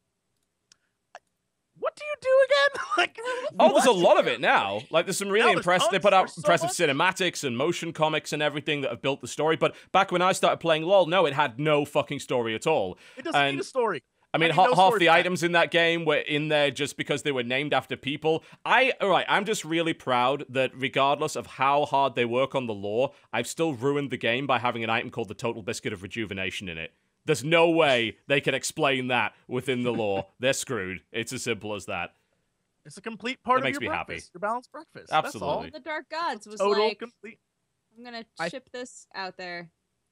what do you do again? like, oh, there's a lot of it now. Like, there's some really impressive. They put out so impressive much? cinematics and motion comics and everything that have built the story. But back when I started playing LOL, no, it had no fucking story at all. It doesn't and, need a story. I mean, I mean half, half the items in that game were in there just because they were named after people. I, all right, I'm just really proud that regardless of how hard they work on the lore, I've still ruined the game by having an item called the Total Biscuit of Rejuvenation in it. There's no way they can explain that within the lore. They're screwed. It's as simple as that. It's a complete part it of makes your me breakfast, happy. Your balanced breakfast. Absolutely. The Dark Gods was Total, like, complete. I'm gonna ship I, this out there.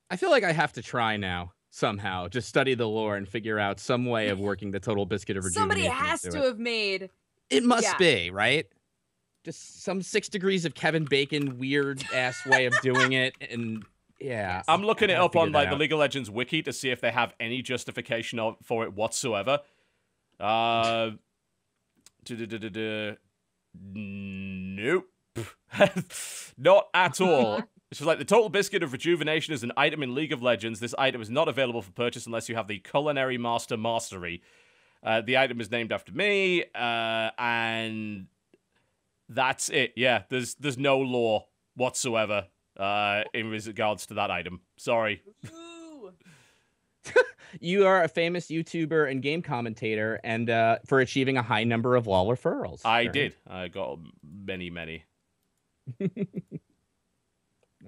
I feel like I have to try now somehow. Just study the lore and figure out some way of working the total biscuit of Somebody has to it. have made. It must yeah. be right. Just some six degrees of Kevin Bacon weird ass way of doing it, and yeah, I'm looking it up on like out. the League of Legends wiki to see if they have any justification of, for it whatsoever. Uh, nope, not at all. It's like the total biscuit of rejuvenation is an item in League of Legends. This item is not available for purchase unless you have the culinary master mastery. Uh, the item is named after me, uh, and that's it. Yeah, there's there's no law whatsoever uh, in regards to that item. Sorry. you are a famous YouTuber and game commentator, and uh, for achieving a high number of law referrals. I did. I got many, many.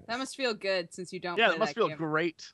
That must feel good since you don't. Yeah, that must that feel game. great.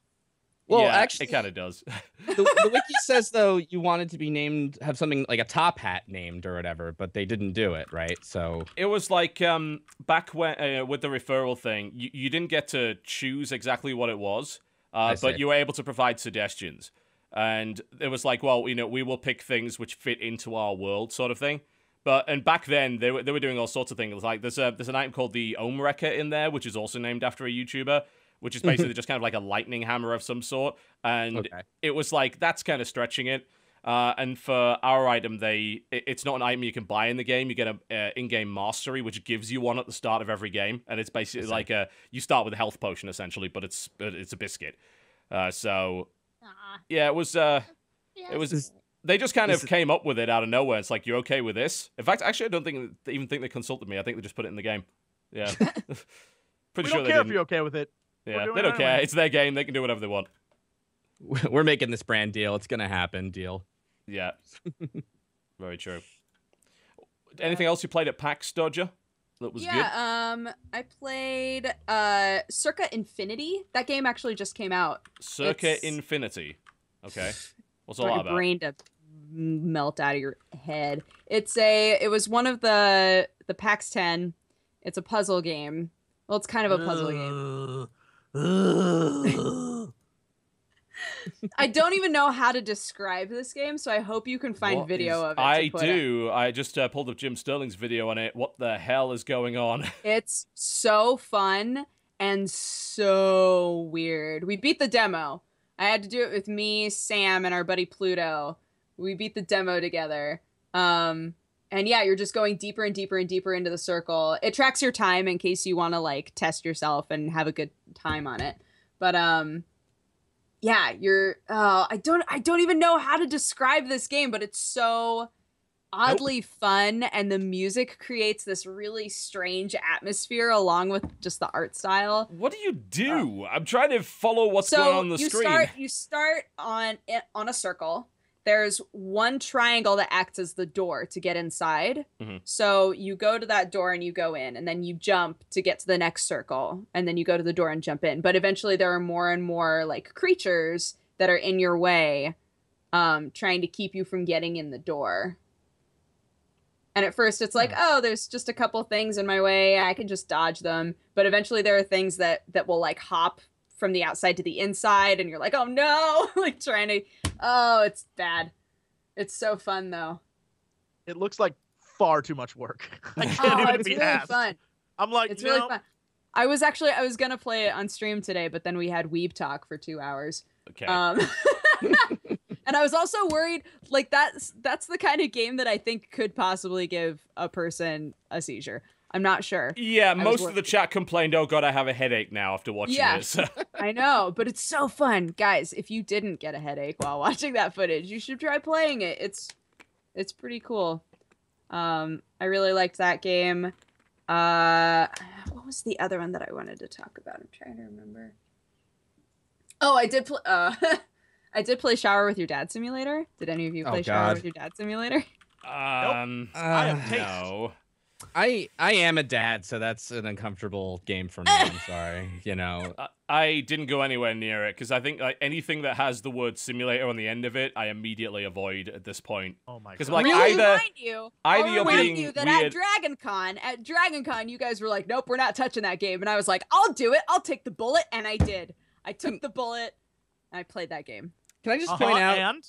Well, yeah, actually, it kind of does. The, the wiki says though you wanted to be named, have something like a top hat named or whatever, but they didn't do it, right? So it was like um, back when uh, with the referral thing, you, you didn't get to choose exactly what it was, uh, but you were able to provide suggestions, and it was like, well, you know, we will pick things which fit into our world, sort of thing. But and back then they were they were doing all sorts of things. Like there's a there's an item called the Ohm Wrecker in there, which is also named after a YouTuber, which is basically just kind of like a lightning hammer of some sort. And okay. it was like that's kind of stretching it. Uh, and for our item, they it, it's not an item you can buy in the game. You get an uh, in-game mastery, which gives you one at the start of every game, and it's basically like a you start with a health potion essentially, but it's it's a biscuit. Uh, so Aww. yeah, it was uh, it was they just kind of came up with it out of nowhere. It's like, you are okay with this? In fact, actually, I don't think they even think they consulted me. I think they just put it in the game. Yeah. Pretty we sure don't they care not if you're okay with it. Yeah, they don't it care. It's their game. They can do whatever they want. We're making this brand deal. It's gonna happen. Deal. Yeah. Very true. Anything else you played at PAX, Dodger? That was yeah, good? um, I played uh, Circa Infinity. That game actually just came out. Circa it's... Infinity. Okay. What's all that about? Brain to melt out of your head. It's a it was one of the the PAX 10. It's a puzzle game. Well, it's kind of a puzzle uh, game. Uh, I don't even know how to describe this game, so I hope you can find what video is... of it. I do. Out. I just uh, pulled up Jim Sterling's video on it. What the hell is going on? It's so fun and so weird. We beat the demo. I had to do it with me, Sam, and our buddy Pluto. We beat the demo together. Um, and yeah, you're just going deeper and deeper and deeper into the circle. It tracks your time in case you want to like test yourself and have a good time on it. But um, yeah, you're. Oh, I don't. I don't even know how to describe this game, but it's so oddly nope. fun and the music creates this really strange atmosphere along with just the art style what do you do uh, i'm trying to follow what's so going on the you screen start, you start on eh, on a circle there's one triangle that acts as the door to get inside. Mm-hmm. So you go to that door and you go in, and then you jump to get to the next circle, and then you go to the door and jump in. But eventually, there are more and more like creatures that are in your way, um, trying to keep you from getting in the door. And at first, it's like, mm-hmm. oh, there's just a couple things in my way. I can just dodge them. But eventually, there are things that that will like hop from the outside to the inside and you're like oh no like trying to oh it's bad it's so fun though it looks like far too much work i can't oh, even it's be really asked. fun i'm like it's no. really fun i was actually i was gonna play it on stream today but then we had weeb talk for two hours okay um, and I was also worried like that's that's the kind of game that I think could possibly give a person a seizure. I'm not sure. Yeah, most of the chat complained, "Oh God, I have a headache now after watching yeah, this." I know, but it's so fun, guys. If you didn't get a headache while watching that footage, you should try playing it. It's it's pretty cool. Um, I really liked that game. Uh, what was the other one that I wanted to talk about? I'm trying to remember. Oh, I did play. Uh, I did play Shower with Your Dad Simulator. Did any of you oh, play oh, Shower with Your Dad Simulator? Um, nope. uh, I have uh, taste. No. I I am a dad, so that's an uncomfortable game for me. I'm sorry, you know. I, I didn't go anywhere near it because I think like anything that has the word simulator on the end of it, I immediately avoid at this point. Oh my god! Like, really? either, remind you, either I'll remind you that weird. at Dragon Con, at Dragon Con, you guys were like, "Nope, we're not touching that game," and I was like, "I'll do it. I'll take the bullet," and I did. I took the bullet. and I played that game. Can I just uh-huh, point out? And?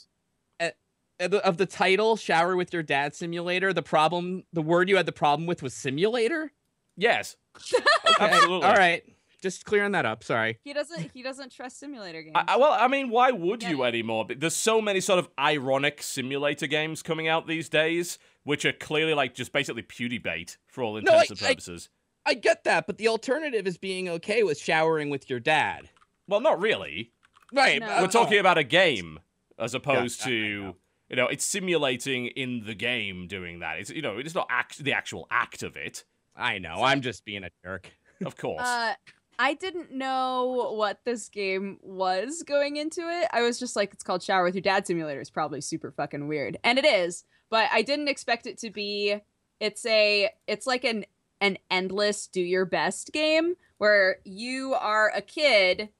of the title shower with your dad simulator the problem the word you had the problem with was simulator yes absolutely all right just clearing that up sorry he doesn't he doesn't trust simulator games I, well i mean why would yeah. you anymore there's so many sort of ironic simulator games coming out these days which are clearly like just basically pewdie bait for all intents no, I, and purposes I, I get that but the alternative is being okay with showering with your dad well not really right no. we're talking oh. about a game as opposed yeah, to you know, it's simulating in the game doing that. It's you know, it's not act- the actual act of it. I know. I'm just being a jerk. Of course. Uh, I didn't know what this game was going into it. I was just like, it's called Shower with Your Dad Simulator. It's probably super fucking weird, and it is. But I didn't expect it to be. It's a. It's like an an endless do your best game where you are a kid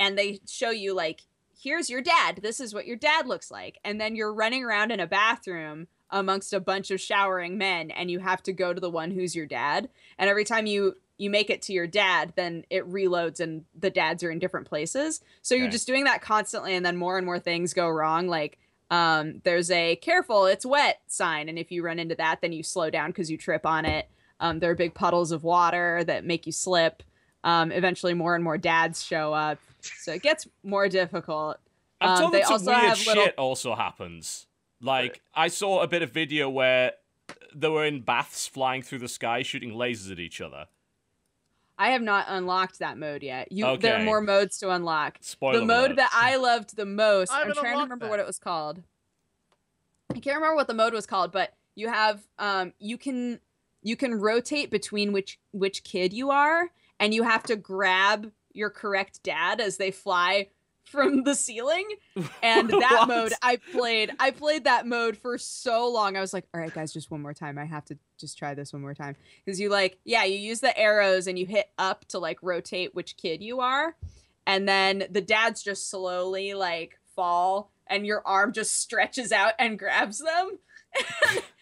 and they show you like here's your dad. This is what your dad looks like. And then you're running around in a bathroom amongst a bunch of showering men and you have to go to the one who's your dad. And every time you you make it to your dad, then it reloads and the dads are in different places. So okay. you're just doing that constantly and then more and more things go wrong like um, there's a careful it's wet sign and if you run into that then you slow down cuz you trip on it. Um, there are big puddles of water that make you slip. Um, eventually, more and more dads show up, so it gets more difficult. Um, I'm they also weird shit little... also happens. Like I saw a bit of video where they were in baths flying through the sky shooting lasers at each other. I have not unlocked that mode yet. You, okay. there are more modes to unlock. Spoiler the mode that I loved the most. I'm trying to remember that. what it was called. I can't remember what the mode was called, but you have um, you can you can rotate between which which kid you are, and you have to grab your correct dad as they fly from the ceiling and that mode i played i played that mode for so long i was like all right guys just one more time i have to just try this one more time because you like yeah you use the arrows and you hit up to like rotate which kid you are and then the dads just slowly like fall and your arm just stretches out and grabs them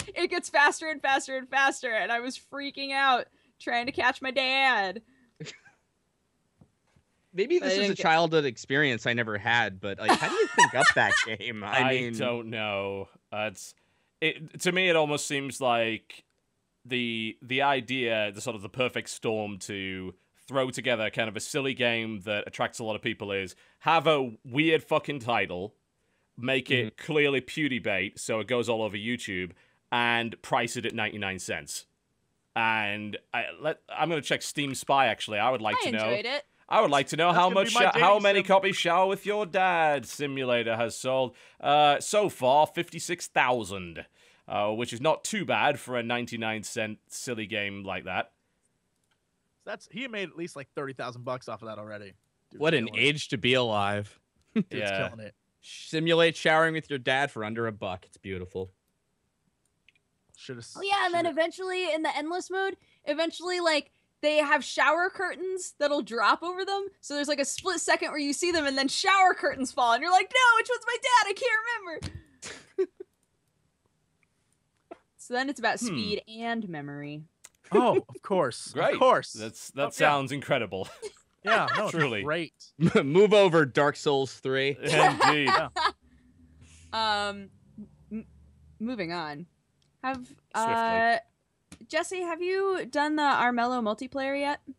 it gets faster and faster and faster and i was freaking out trying to catch my dad maybe this is a childhood experience I never had, but like, how do you think up that game? I, I mean, don't know. Uh, it's it to me. It almost seems like the the idea, the sort of the perfect storm to throw together kind of a silly game that attracts a lot of people is have a weird fucking title, make it mm-hmm. clearly PewDieBait, so it goes all over YouTube, and price it at ninety nine cents. And I let I'm gonna check Steam Spy actually. I would like I to know. It. I would like to know That's how much, sh- how many sim. copies Shower with Your Dad Simulator has sold. Uh, so far, 56,000, uh, which is not too bad for a 99 cent silly game like that. So that's he made at least like 30,000 bucks off of that already. Dude, what an age to be alive. Dude's yeah. killing it. Simulate showering with your dad for under a buck. It's beautiful. Should've, oh yeah, and then eventually in the endless mode, eventually like they have shower curtains that'll drop over them. So there's like a split second where you see them and then shower curtains fall and you're like, "No, which one's my dad? I can't remember." so then it's about hmm. speed and memory. Oh, of course. Great. Of course. That's that oh, sounds yeah. incredible. Yeah, no, truly. Great. Move over Dark Souls 3. Indeed. yeah. Um moving on. Have uh Swiftly. Jesse, have you done the Armello multiplayer yet? Since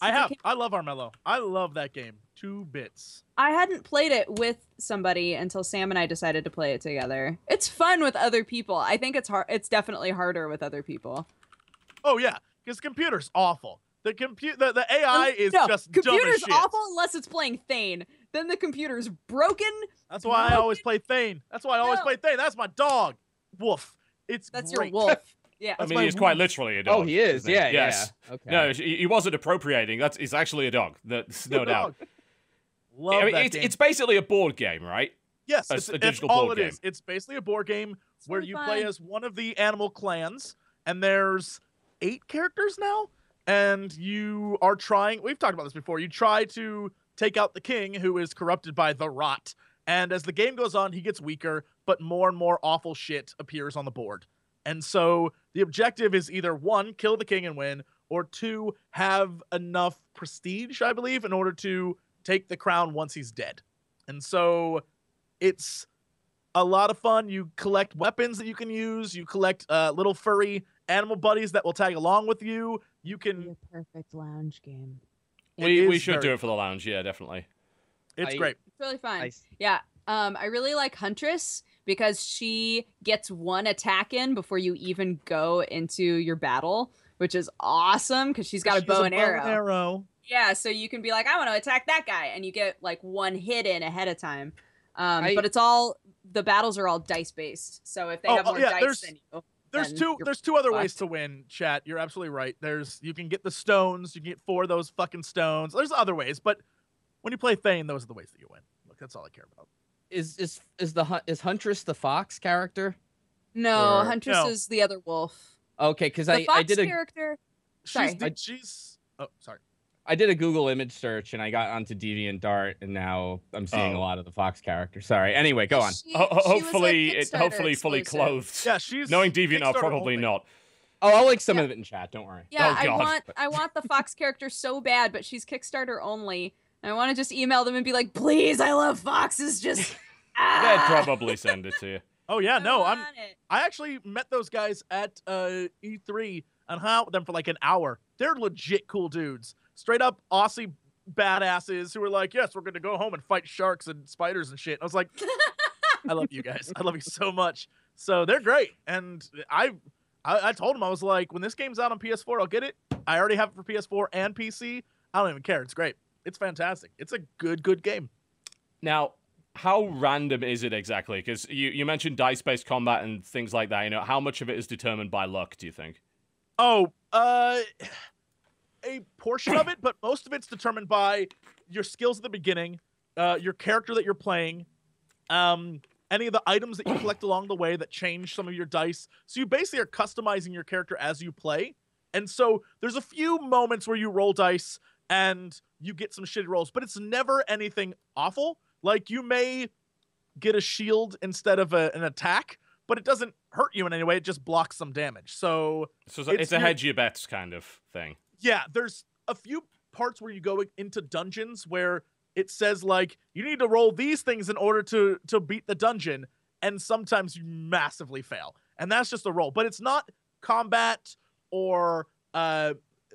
I have. I, I love Armello. I love that game. Two bits. I hadn't played it with somebody until Sam and I decided to play it together. It's fun with other people. I think it's hard. It's definitely harder with other people. Oh yeah, because computer's awful. The compute the, the AI oh, is no, just computer's awful unless it's playing Thane. Then the computer's broken. That's why broken. I always play Thane. That's why I always no. play Thane. That's my dog. Woof. It's that's great. your wolf. Yeah, I mean he's quite literally a oh, dog. Oh, he is. Yeah, he? yeah, yes. Okay. No, he wasn't appropriating. That's he's actually a dog. That's no doubt. Love I mean, that it's, game. it's basically a board game, right? Yes, a, it's, a digital all board it game. Is. It's basically a board game it's where you fun. play as one of the animal clans, and there's eight characters now, and you are trying. We've talked about this before. You try to take out the king, who is corrupted by the rot, and as the game goes on, he gets weaker, but more and more awful shit appears on the board, and so the objective is either one, kill the king and win, or two, have enough prestige, I believe, in order to take the crown once he's dead. And so it's a lot of fun. You collect weapons that you can use, you collect uh, little furry animal buddies that will tag along with you. You can. perfect lounge game. we, we should very... do it for the lounge. Yeah, definitely. It's I, great. It's really fun. I... Yeah. Um, I really like Huntress because she gets one attack in before you even go into your battle, which is awesome because she's got she a bow and arrow. arrow. Yeah, so you can be like, I want to attack that guy, and you get like one hit in ahead of time. Um, I, but it's all the battles are all dice based. So if they oh, have oh, more oh, yeah, dice there's, than you, oh, there's two there's two other fucked. ways to win. Chat, you're absolutely right. There's you can get the stones, you can get four of those fucking stones. There's other ways, but when you play Thane, those are the ways that you win. Look, that's all I care about is is is the is Huntress the fox character? No, or... Huntress no. is the other wolf. Okay, because I fox I did a character. Sorry, she's, the, I, she's oh sorry. I did a Google image search and I got onto DeviantArt and now I'm seeing oh. a lot of the Fox character. Sorry. Anyway, go on. She, hopefully, it, hopefully exclusive. fully clothed. Yeah, she's knowing DeviantArt probably only. not. Oh, I'll link some yeah. of it in chat. Don't worry. Yeah, oh, I want I want the Fox character so bad, but she's Kickstarter only. I want to just email them and be like, please, I love foxes. Just ah. they'd probably send it to you. Oh yeah, I no, I'm. It. I actually met those guys at uh, E3 and hung out with them for like an hour. They're legit cool dudes, straight up Aussie badasses who were like, "Yes, we're going to go home and fight sharks and spiders and shit." I was like, "I love you guys. I love you so much." So they're great, and I, I, I told them I was like, "When this game's out on PS4, I'll get it. I already have it for PS4 and PC. I don't even care. It's great." it's fantastic. It's a good, good game. Now, how random is it exactly? Because you, you mentioned dice based combat and things like that. You know, how much of it is determined by luck? Do you think? Oh, uh, a portion of it, but most of it's determined by your skills at the beginning, uh, your character that you're playing, um, any of the items that you collect along the way that change some of your dice. So you basically are customizing your character as you play. And so there's a few moments where you roll dice and you get some shitty rolls, but it's never anything awful. Like you may get a shield instead of a, an attack, but it doesn't hurt you in any way. It just blocks some damage. So, so it's, it's a hedge your bets kind of thing. Yeah, there's a few parts where you go into dungeons where it says like you need to roll these things in order to to beat the dungeon, and sometimes you massively fail, and that's just a roll. But it's not combat or uh,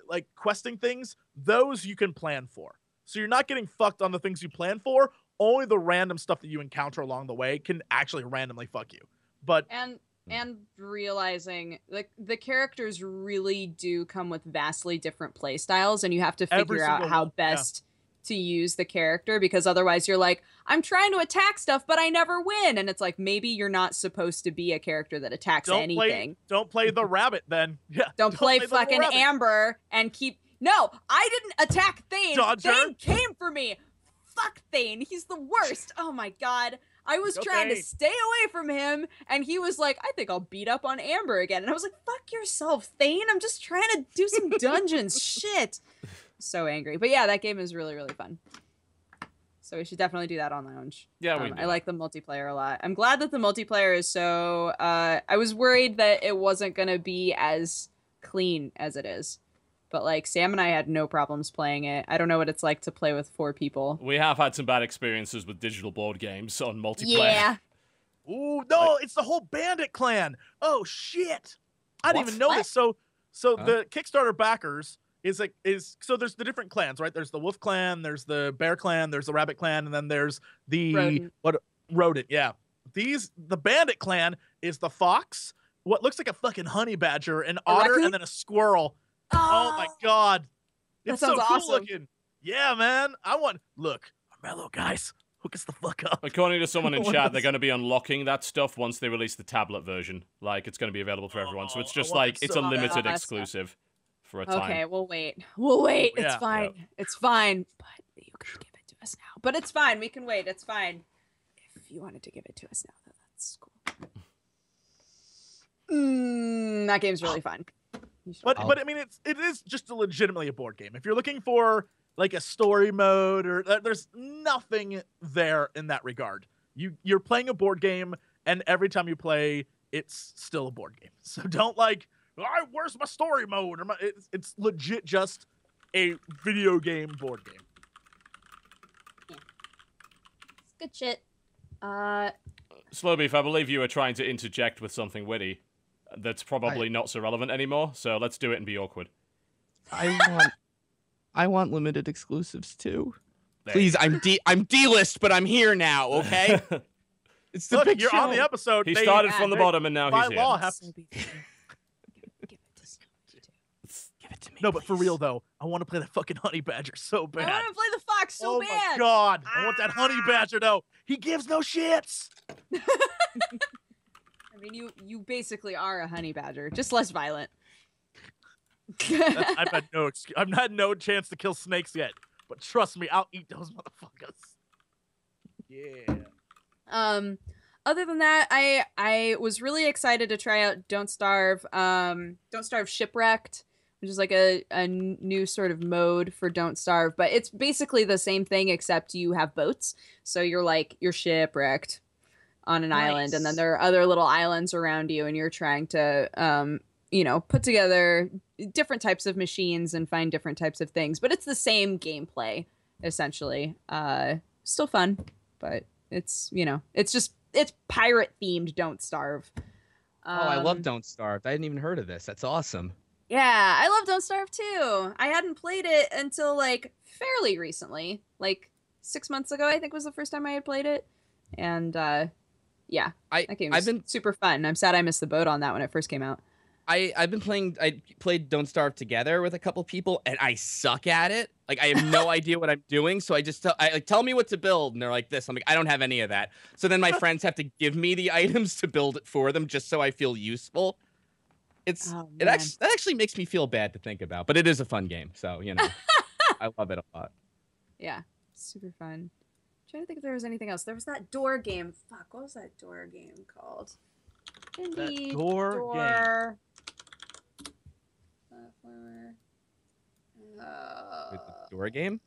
like questing things, those you can plan for. So you're not getting fucked on the things you plan for. Only the random stuff that you encounter along the way can actually randomly fuck you. But and hmm. and realizing like the characters really do come with vastly different play styles and you have to figure out how one. best yeah to use the character because otherwise you're like, I'm trying to attack stuff, but I never win. And it's like maybe you're not supposed to be a character that attacks don't anything. Play, don't play the rabbit then. Yeah. Don't, don't play, play, fucking Amber and keep. No, I didn't attack Thane. Dodger. Thane came for me. Fuck Thane. He's the worst. Oh my god. I was trying to stay away from him, and he was like, I think I'll beat up on Amber again. And I was like, fuck yourself, Thane. I'm just trying to do some dungeons. Shit so angry. But yeah, that game is really really fun. So we should definitely do that on lounge. Yeah, um, I like the multiplayer a lot. I'm glad that the multiplayer is so. Uh, I was worried that it wasn't gonna be as clean as it is, but like Sam and I had no problems playing it. I don't know what it's like to play with four people. We have had some bad experiences with digital board games on multiplayer. Yeah. Ooh no! Like, it's the whole Bandit Clan. Oh shit! I didn't even know what? this. So, so huh? the Kickstarter backers is like is so there's the different clans, right? There's the wolf clan, there's the bear clan, there's the rabbit clan, and then there's the rodent. what rodent, yeah. These the bandit clan is the fox, what looks like a fucking honey badger, an a otter, raccoon? and then a squirrel. Oh, oh my god. It's so cool awesome. looking. Yeah, man. I want look, mellow guys. Hook us the fuck up. According to someone in chat, they're going to be unlocking that stuff once they release the tablet version. Like, it's going to be available for oh, everyone. So it's just like, it's a limited exclusive for a time. Okay, we'll wait. We'll wait. Yeah, it's fine. Yeah. It's fine. But you can give it to us now. But it's fine. We can wait. It's fine. If you wanted to give it to us now, that's cool. Mm, that game's really fun. But but I mean, it's it is just a legitimately a board game. If you're looking for like a story mode or uh, there's nothing there in that regard. You you're playing a board game, and every time you play, it's still a board game. So don't like I, where's my story mode? Or my, it's, it's legit just a video game board game. Yeah. good shit. Uh, Slowbeef, I believe you were trying to interject with something witty that's probably I, not so relevant anymore, so let's do it and be awkward. I want I want limited exclusives too. There. Please, I'm D I'm D list, but I'm here now, okay? it's the Look, big you're show. on the episode. He they, started yeah, from the bottom and now by he's here. Law, have, to me. No, please. but for real though, I want to play the fucking honey badger so bad. I want to play the fox so oh bad. Oh my god, ah. I want that honey ah. badger though. He gives no shits. I mean, you you basically are a honey badger, just less violent. I've had no excuse. I've had no chance to kill snakes yet, but trust me, I'll eat those motherfuckers. Yeah. Um. Other than that, I I was really excited to try out Don't Starve. Um, Don't Starve Shipwrecked which is like a, a new sort of mode for Don't Starve. But it's basically the same thing, except you have boats. So you're like, you're shipwrecked on an nice. island. And then there are other little islands around you, and you're trying to, um, you know, put together different types of machines and find different types of things. But it's the same gameplay, essentially. Uh, still fun, but it's, you know, it's just, it's pirate themed Don't Starve. Um, oh, I love um, Don't Starve. I hadn't even heard of this. That's awesome. Yeah, I love Don't Starve too. I hadn't played it until like fairly recently, like six months ago. I think was the first time I had played it, and uh, yeah, I that game I've been super fun. I'm sad I missed the boat on that when it first came out. I I've been playing. I played Don't Starve together with a couple people, and I suck at it. Like I have no idea what I'm doing, so I just tell, I like tell me what to build, and they're like this. I'm like I don't have any of that. So then my friends have to give me the items to build it for them, just so I feel useful it's oh, it actually that actually makes me feel bad to think about, but it is a fun game, so you know, I love it a lot. Yeah, super fun. I'm trying to think if there was anything else. There was that door game. Fuck, what was that door game called? that door, door. game. Uh, door game.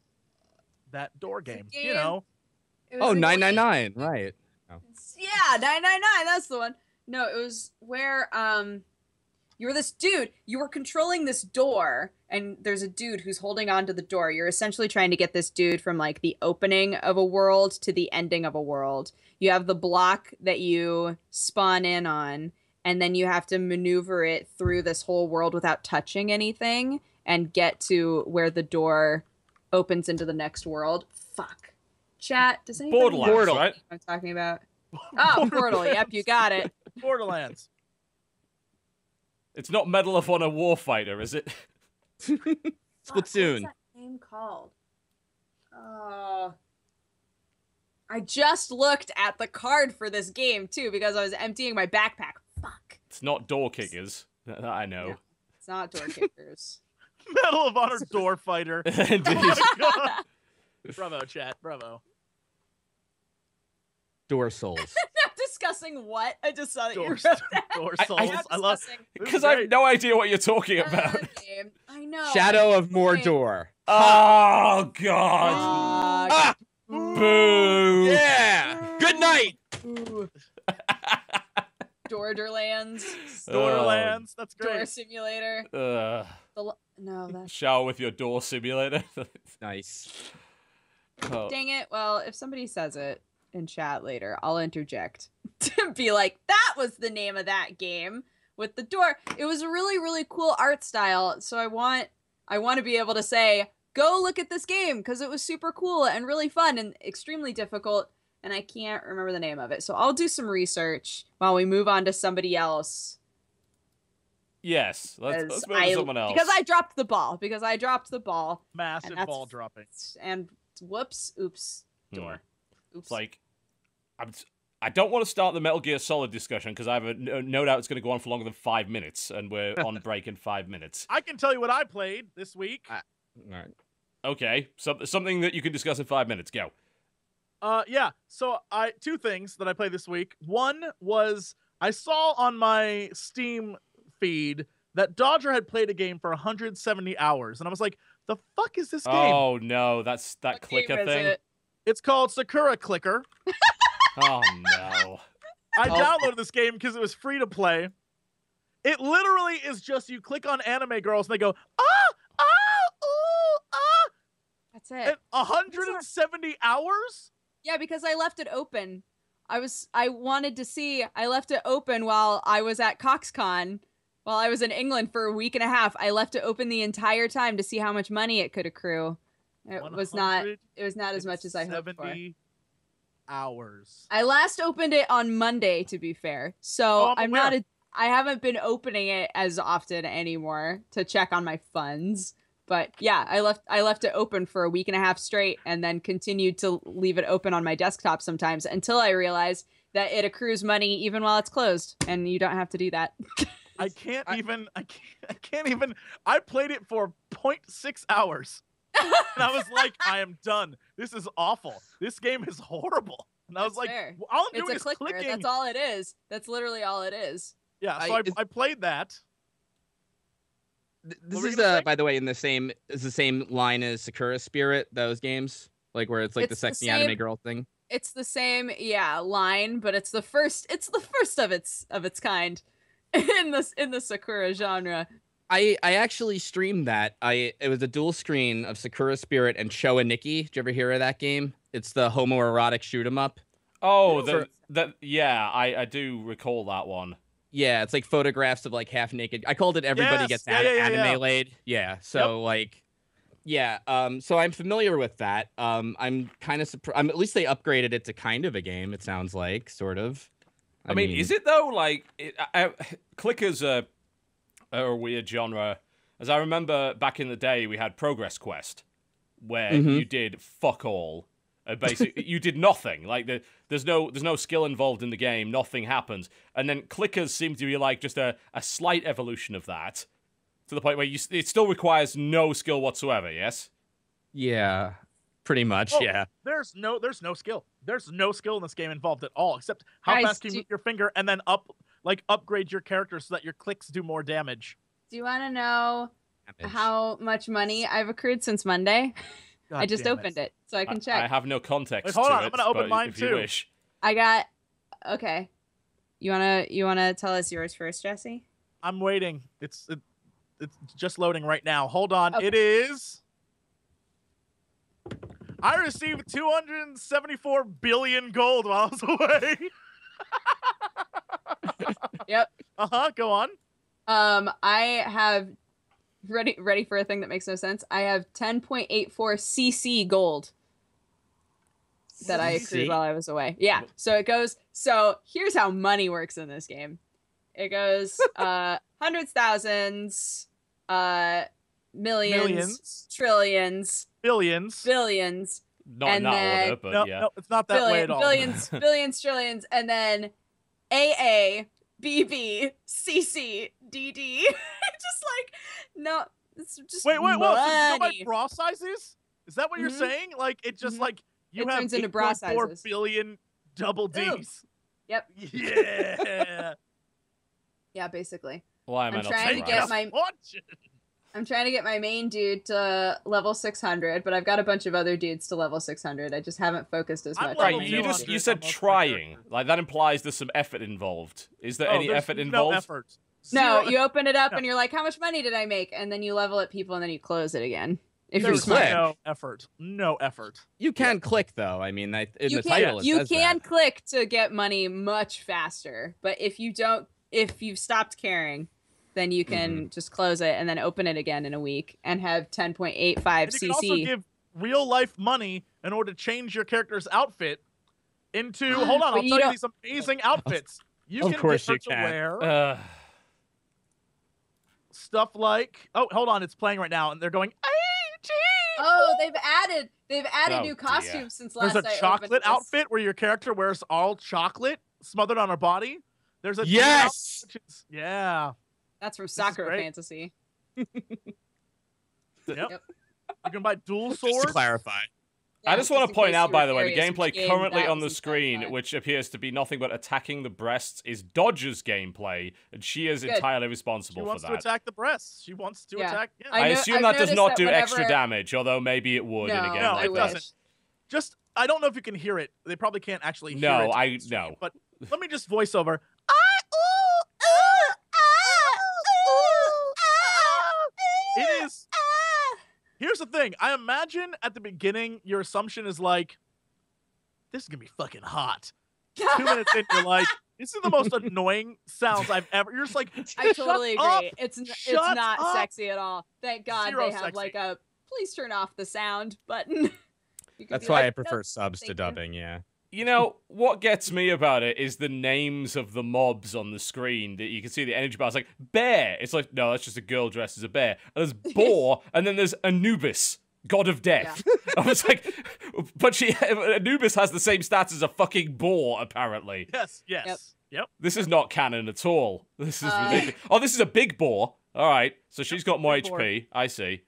That door game. game. You know. Oh, 999, right. Oh. Yeah, 999, that's the one. No, it was where um you're this dude. You were controlling this door, and there's a dude who's holding on to the door. You're essentially trying to get this dude from like the opening of a world to the ending of a world. You have the block that you spawn in on, and then you have to maneuver it through this whole world without touching anything and get to where the door opens into the next world. Fuck. Chat, does anybody Portal. know right? I'm talking about? Oh, Portal. Yep, you got it. Borderlands. It's not Medal of Honor Warfighter, is it? Splatoon. What's game called? Uh, I just looked at the card for this game too because I was emptying my backpack. Fuck. It's not door kickers. I know. No, it's not door kickers. Medal of Honor door fighter. oh bravo, chat. Bravo. Door souls discussing what? I just saw that doors, you wrote that. I, I, I love because I have no idea what you're talking about. okay. I know. Shadow of Mordor. Okay. Oh God. Uh, ah! Boo. Yeah. Boo. Good night. Boo. Dorderlands. Dorderlands. That's great. Door simulator. Uh, the, no, that's... Shower with your door simulator. nice. Oh. Dang it. Well, if somebody says it in chat later. I'll interject to be like, that was the name of that game with the door. It was a really, really cool art style. So I want I want to be able to say, go look at this game because it was super cool and really fun and extremely difficult. And I can't remember the name of it. So I'll do some research while we move on to somebody else. Yes, let's, let's move I, to someone else. Because I dropped the ball. Because I dropped the ball. Massive ball dropping. And whoops, oops, hmm. door. Oops. It's like I'm, do not want to start the Metal Gear Solid discussion because I have a, no, doubt it's going to go on for longer than five minutes, and we're on break in five minutes. I can tell you what I played this week. I, all right. Okay, so, something that you can discuss in five minutes. Go. Uh, yeah. So I two things that I played this week. One was I saw on my Steam feed that Dodger had played a game for 170 hours, and I was like, "The fuck is this game?" Oh no, that's that what clicker thing. It? It's called Sakura Clicker. Oh no. I oh. downloaded this game because it was free to play. It literally is just you click on anime girls and they go, ah, ah, ooh, ah. That's it. And 170 hours? Yeah, because I left it open. I was I wanted to see I left it open while I was at CoxCon while I was in England for a week and a half. I left it open the entire time to see how much money it could accrue. It was not it was not as much as I hoped for hours. I last opened it on Monday, to be fair. So oh, I'm, I'm not. A, I haven't been opening it as often anymore to check on my funds. But yeah, I left I left it open for a week and a half straight, and then continued to leave it open on my desktop sometimes until I realized that it accrues money even while it's closed, and you don't have to do that. I can't even I can't, I can't even I played it for 0. 0.6 hours. and I was like, I am done. This is awful. This game is horrible. And I was like, all I'm it's doing is clicker. clicking. That's all it is. That's literally all it is. Yeah. So I, I, I played that. this is uh, by the way in the same is the same line as Sakura Spirit those games like where it's like it's the sexy the same, anime girl thing. It's the same yeah line, but it's the first it's the first of its of its kind in this in the Sakura genre. I I actually streamed that. I it was a dual screen of Sakura Spirit and Showa Nikki. Did you ever hear of that game? It's the homoerotic shoot 'em up. Oh, the, the yeah, I I do recall that one. Yeah, it's like photographs of like half naked. I called it "Everybody yes! Gets yeah, yeah, yeah, Anime Laid." Yeah, so yep. like, yeah. Um, so I'm familiar with that. Um, I'm kind of surprised. I'm at least they upgraded it to kind of a game. It sounds like sort of. I, I mean, mean, is it though? Like, it, I, I, clickers are a weird genre. As I remember back in the day, we had Progress Quest, where mm-hmm. you did fuck all. Uh, basically, you did nothing. Like the, there's no there's no skill involved in the game. Nothing happens. And then clickers seem to be like just a, a slight evolution of that, to the point where you it still requires no skill whatsoever. Yes. Yeah, pretty much. yeah. There's no there's no skill. There's no skill in this game involved at all, except how Guys, fast you do- move your finger and then up like upgrade your character so that your clicks do more damage. Do you want to know damage. how much money I've accrued since Monday? God I just opened it. so I can I, check. I have no context. Wait, hold on, it, I'm gonna open mine too. I got okay. You wanna you wanna tell us yours first, Jesse? I'm waiting. It's it, it's just loading right now. Hold on. Okay. It is. I received 274 billion gold while I was away. yep. Uh huh. Go on. Um, I have ready ready for a thing that makes no sense. I have 10.84 CC gold that I accrued while I was away. Yeah. So it goes. So here's how money works in this game. It goes uh, hundreds, thousands, uh, millions, millions, trillions, billions, billions. Not, and not then, but no, yeah. no, it's not that billion, way at all. Billions, billions, trillions, and then AA, BB, CC, DD. just like, no, it's just. Wait, wait, wait. So by bra sizes? Is that what mm-hmm. you're saying? Like, it just mm-hmm. like, you it have turns into bra sizes. 4 billion double D's. Ew. Yep. Yeah. yeah, basically. am I'm trying to get my fortune? I'm trying to get my main dude to level 600, but I've got a bunch of other dudes to level 600. I just haven't focused as much. Right, you just you said trying. Like that implies there's some effort involved. Is there oh, any effort involved? No effort. No, you open it up no. and you're like, how much money did I make? And then you level at people and then you close it again. If There's you no effort, no effort. You can yeah. click though. I mean, in you the can, title, you can that. click to get money much faster. But if you don't, if you've stopped caring, then you can mm-hmm. just close it and then open it again in a week and have 10.85 you CC. You can also give real life money in order to change your character's outfit into. hold on, I'll you tell do you these amazing outfits. You of can course you can. wear uh... stuff like. Oh, hold on, it's playing right now, and they're going. oh, they've added they've added oh, new costumes dear. since last. There's a I chocolate outfit where your character wears all chocolate smothered on her body. There's a yes, is, yeah. That's from Soccer Fantasy. yep. yep. You can buy dual swords. Just to clarify. Yeah, I just want to point out, by the way, the gameplay game currently on the screen, which appears to be nothing but attacking the breasts, is Dodger's gameplay, and she is Good. entirely responsible for that. She wants to attack the breasts. She wants to yeah. attack. Yeah. I, I, assume that does not that do whenever... extra damage, although maybe it would no, in a game no, like it that. doesn't. Just, I don't know if you can hear it. They probably can't actually hear no, it. No, I know. But let me just voice over. is. Here's the thing. I imagine at the beginning, your assumption is like, this is going to be fucking hot. Two minutes in, you're like, this is the most annoying sounds I've ever. You're just like, I totally agree. Up, it's it's not up. sexy at all. Thank God Zero they have sexy. like a please turn off the sound button. That's why like, I prefer no, subs to dubbing. You. Yeah you know what gets me about it is the names of the mobs on the screen that you can see the energy bars like bear. It's like no, that's just a girl dressed as a bear. And there's boar, and then there's Anubis, god of death. Yeah. I was like, but she Anubis has the same stats as a fucking boar apparently. Yes, yes, yep. yep. This is not canon at all. This is uh, ridiculous. Oh, this is a big boar. All right, so she's got more HP. Boar. I see.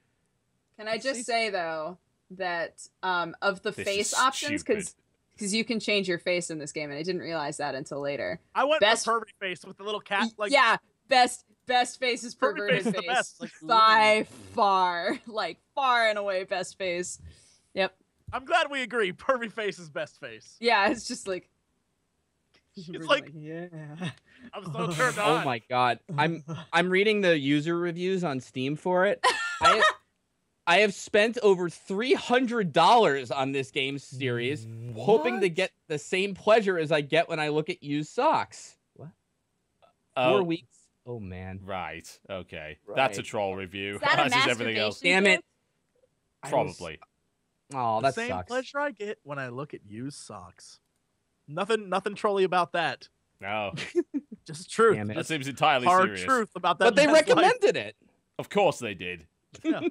Can I just say though that um, of the this face options because because you can change your face in this game, and I didn't realize that until later. I want best a face with the little cat. Like yeah, best best face is perverted face, face. best. by far, like far and away best face. Yep. I'm glad we agree. Pervy face is best face. Yeah, it's just like. It's like, like, yeah. I'm so turned oh on. Oh my god, I'm I'm reading the user reviews on Steam for it. I, I have spent over three hundred dollars on this game series, what? hoping to get the same pleasure as I get when I look at used socks. What? Four oh. weeks. Oh man. Right. Okay. Right. That's a troll review. Is that everything else. Damn it. Probably. Was... Oh, that the same sucks. pleasure I get when I look at used socks. Nothing. Nothing trolly about that. No. Just truth. Damn it. That seems entirely Hard serious. truth about that. But they recommended life. it. Of course they did. Yeah.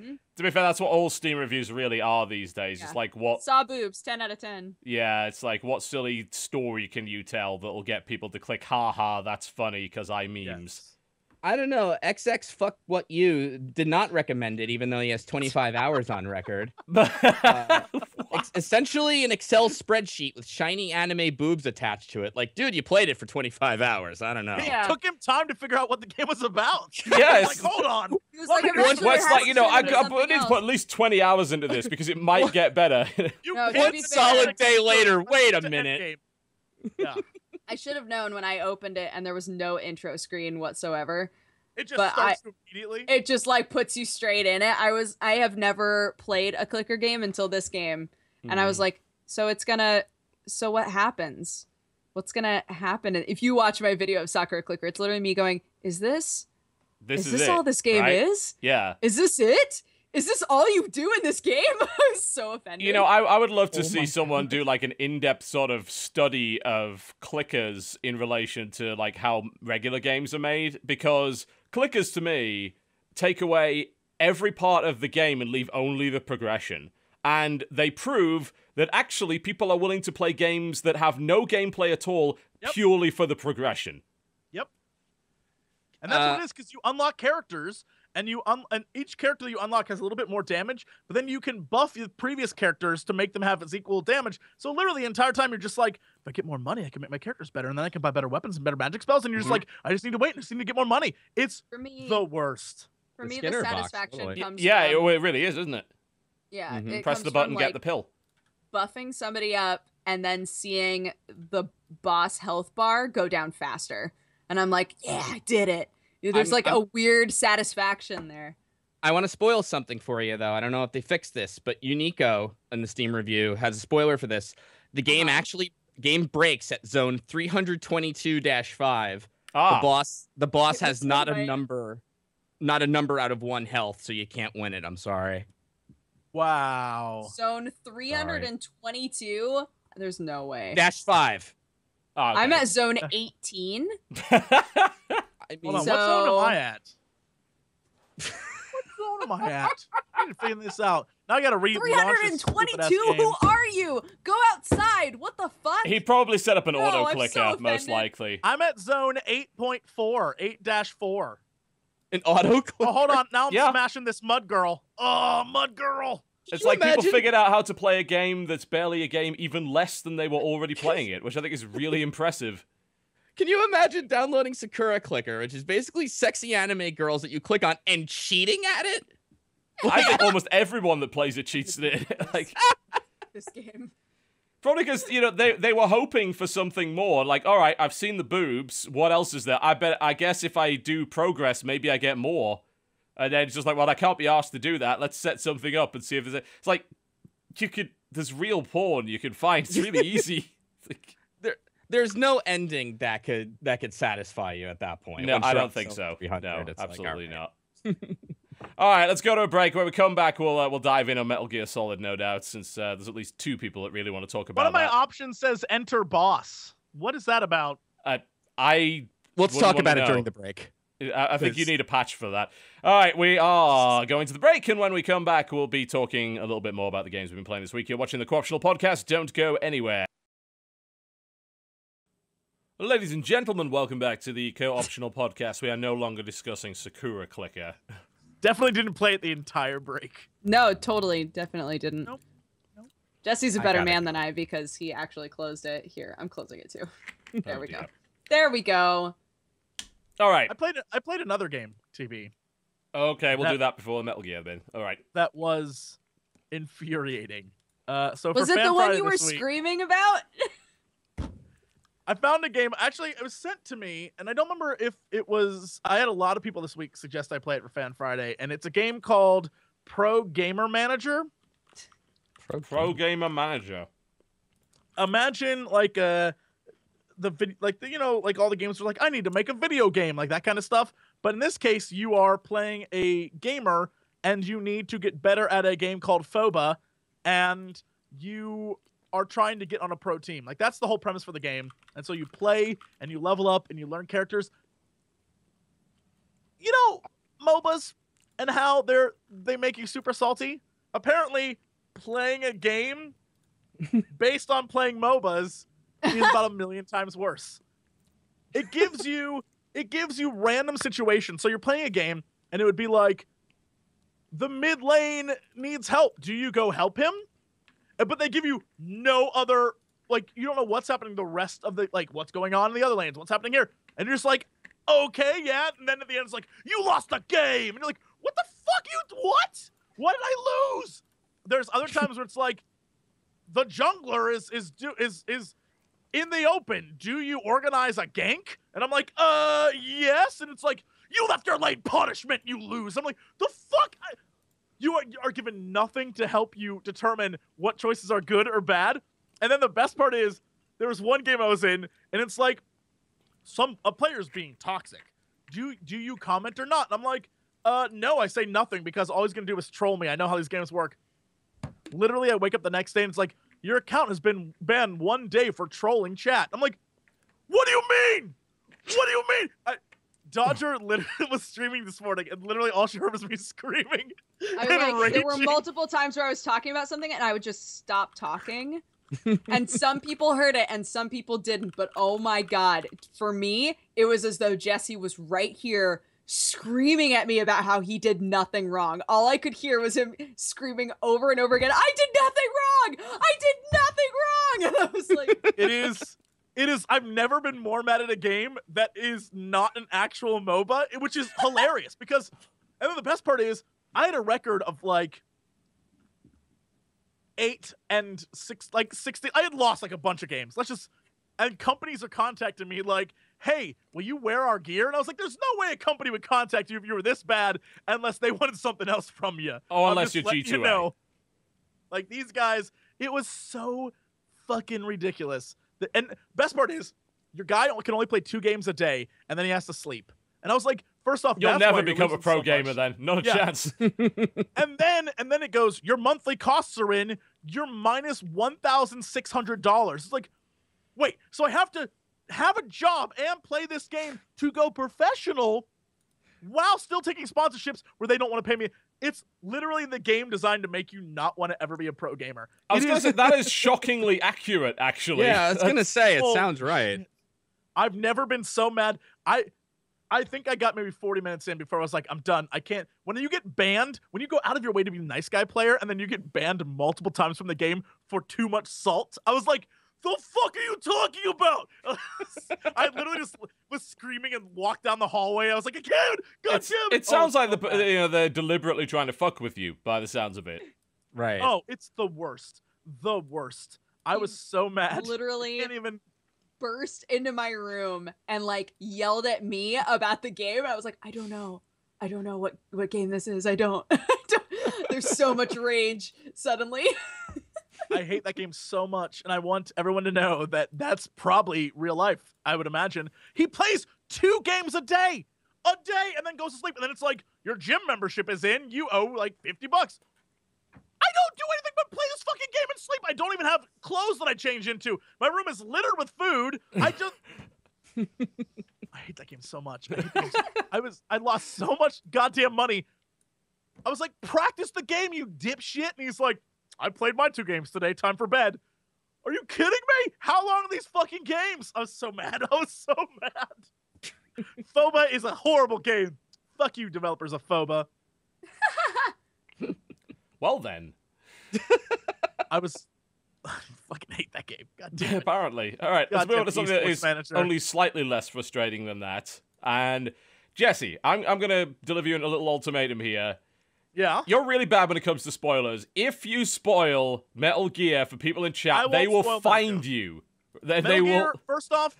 Mm-hmm. To be fair, that's what all Steam reviews really are these days. Yeah. It's like what saw boobs, ten out of ten. Yeah, it's like what silly story can you tell that'll get people to click? Ha ha, that's funny because I memes. Yes. I don't know. XX fuck what you did not recommend it, even though he has 25 hours on record. uh, essentially, an Excel spreadsheet with shiny anime boobs attached to it. Like, dude, you played it for 25 hours. I don't know. Yeah. It took him time to figure out what the game was about. Yes. like, hold on. It was like, like you know, I, I need to put at least 20 hours into this because it might get better. you no, one solid day later. Wait a minute. Yeah. I should have known when I opened it and there was no intro screen whatsoever. It just but starts I, immediately. It just like puts you straight in it. I was I have never played a clicker game until this game. Mm. And I was hmm. like, so it's gonna so what happens? What's gonna happen? If you watch my video of Soccer Clicker, it's literally me going, Is this this is, is this it, all this game right? is? Yeah. Is this it? is this all you do in this game? I was so offended. You know, I, I would love to oh see someone God. do like an in depth sort of study of clickers in relation to like how regular games are made because clickers to me take away every part of the game and leave only the progression. And they prove that actually people are willing to play games that have no gameplay at all yep. purely for the progression. Yep. And that's uh, what it is because you unlock characters and you un- and each character you unlock has a little bit more damage, but then you can buff the previous characters to make them have as equal damage. So literally the entire time you're just like, if I get more money, I can make my characters better, and then I can buy better weapons and better magic spells. And you're just mm-hmm. like, I just need to wait, and just need to get more money. It's for me, the worst. For me, the, the satisfaction box, comes. Yeah, from, it really is, isn't it? Yeah. Mm-hmm. It Press the button, like, get the pill. Buffing somebody up and then seeing the boss health bar go down faster, and I'm like, yeah, I did it there's I'm, like I'm, a weird satisfaction there. I want to spoil something for you though. I don't know if they fixed this, but Unico in the Steam review has a spoiler for this. The game uh-huh. actually game breaks at zone 322-5. Ah. The boss the boss has not a number not a number out of 1 health, so you can't win it. I'm sorry. Wow. Zone 322. Sorry. There's no way. Dash 5. Oh, okay. I'm at zone 18. I mean, Hold on, so... what zone am I at? what zone am I at? I need to figure this out. Now I got to read. Three hundred and twenty-two. Who are you? Go outside. What the fuck? He probably set up an no, auto click so out, offended. most likely. I'm at zone 8.4, 8 four. An auto click. Oh, hold on. Now I'm yeah. smashing this mud girl. Oh, mud girl. Can it's like imagine? people figured out how to play a game that's barely a game, even less than they were already playing it, which I think is really impressive. Can you imagine downloading Sakura Clicker, which is basically sexy anime girls that you click on and cheating at it? I think almost everyone that plays it cheats at it. like this game. Probably because you know they they were hoping for something more. Like, all right, I've seen the boobs. What else is there? I bet. I guess if I do progress, maybe I get more. And then it's just like, well, I can't be asked to do that. Let's set something up and see if there's. A... It's like you could. There's real porn you can find. It's really easy. like there's no ending that could that could satisfy you at that point. No, I don't think so. No, absolutely like, not. all right, let's go to a break. When we come back, we'll uh, we'll dive in on Metal Gear Solid, no doubt, since uh, there's at least two people that really want to talk about. One of my options says "Enter Boss." What is that about? Uh, I let's talk about it during the break. I, I think you need a patch for that. All right, we are going to the break, and when we come back, we'll be talking a little bit more about the games we've been playing this week. You're watching the Co-optional Podcast. Don't go anywhere. Ladies and gentlemen, welcome back to the co-optional podcast. We are no longer discussing Sakura Clicker. Definitely didn't play it the entire break. No, totally, definitely didn't. Nope. nope. Jesse's a better man it. than I because he actually closed it. Here, I'm closing it too. there oh, we dear. go. There we go. All right. I played. I played another game. TB. Okay, we'll that, do that before the Metal Gear then. All right. That was infuriating. Uh, so was it the one you were week, screaming about? I found a game. Actually, it was sent to me, and I don't remember if it was. I had a lot of people this week suggest I play it for Fan Friday, and it's a game called Pro Gamer Manager. Pro, Pro Gamer Manager. Imagine like a uh, the video, like the, you know like all the games are like I need to make a video game like that kind of stuff. But in this case, you are playing a gamer, and you need to get better at a game called FOBA, and you are trying to get on a pro team. Like that's the whole premise for the game. And so you play and you level up and you learn characters. You know, MOBAs and how they're they make you super salty. Apparently, playing a game based on playing MOBAs is about a million times worse. It gives you it gives you random situations. So you're playing a game and it would be like the mid lane needs help. Do you go help him? but they give you no other like you don't know what's happening the rest of the like what's going on in the other lands what's happening here, and you're just like, okay, yeah, and then at the end it's like you lost the game, and you're like, what the fuck you what? What did I lose? There's other times where it's like the jungler is is do is is in the open. Do you organize a gank? And I'm like, uh, yes, and it's like you left your late punishment, you lose. I'm like, the fuck. I- you are, are given nothing to help you determine what choices are good or bad. And then the best part is there was one game I was in, and it's like some a player's being toxic. Do do you comment or not? And I'm like, uh, no, I say nothing because all he's gonna do is troll me. I know how these games work. Literally, I wake up the next day and it's like, your account has been banned one day for trolling chat. I'm like, what do you mean? What do you mean? I, Dodger literally was streaming this morning, and literally all she heard was me screaming. I and like, there were multiple times where I was talking about something, and I would just stop talking. and some people heard it and some people didn't. But oh my God, for me, it was as though Jesse was right here screaming at me about how he did nothing wrong. All I could hear was him screaming over and over again, I did nothing wrong! I did nothing wrong! And I was like, It is it is. I've never been more mad at a game that is not an actual MOBA, which is hilarious because. And then the best part is, I had a record of like eight and six, like sixty. I had lost like a bunch of games. Let's just. And companies are contacting me like, "Hey, will you wear our gear?" And I was like, "There's no way a company would contact you if you were this bad, unless they wanted something else from you." Oh, unless you're G2. You know, like these guys, it was so fucking ridiculous and best part is your guy can only play two games a day, and then he has to sleep. And I was like, first off, you'll never become a pro so gamer then. Not a yeah. chance. and then and then it goes, your monthly costs are in, you're minus one thousand six hundred dollars. It's like, wait, so I have to have a job and play this game to go professional while still taking sponsorships where they don't want to pay me. It's literally the game designed to make you not want to ever be a pro gamer. I was going to say that is shockingly accurate, actually. Yeah, I was going to say it well, sounds right. I've never been so mad. I I think I got maybe 40 minutes in before I was like, I'm done. I can't. When you get banned, when you go out of your way to be a nice guy player and then you get banned multiple times from the game for too much salt, I was like, the fuck are you talking about? I literally just was screaming and walked down the hallway. I was like, I can't. God It sounds oh, like the you know they're deliberately trying to fuck with you by the sounds of it. Right. Oh, it's the worst. The worst. I was so mad. Literally. I can't even burst into my room and like yelled at me about the game. I was like, I don't know. I don't know what what game this is. I don't. I don't. There's so much rage suddenly. I hate that game so much, and I want everyone to know that that's probably real life. I would imagine he plays two games a day, a day, and then goes to sleep. And then it's like your gym membership is in. You owe like fifty bucks. I don't do anything but play this fucking game and sleep. I don't even have clothes that I change into. My room is littered with food. I just. I hate that game so much. I, I was I lost so much goddamn money. I was like, practice the game, you dipshit. And he's like, I played my two games today. Time for bed. Are you kidding me? How long are these fucking games? I was so mad. I was so mad. FOBA is a horrible game. Fuck you, developers of FOBA. well then. I was I fucking hate that game. God damn it. Apparently. All right, God let's move on to something that is manager. only slightly less frustrating than that. And Jesse, I'm I'm gonna deliver you a little ultimatum here. Yeah. You're really bad when it comes to spoilers. If you spoil Metal Gear for people in chat, they will find you. They, Metal they will. first off,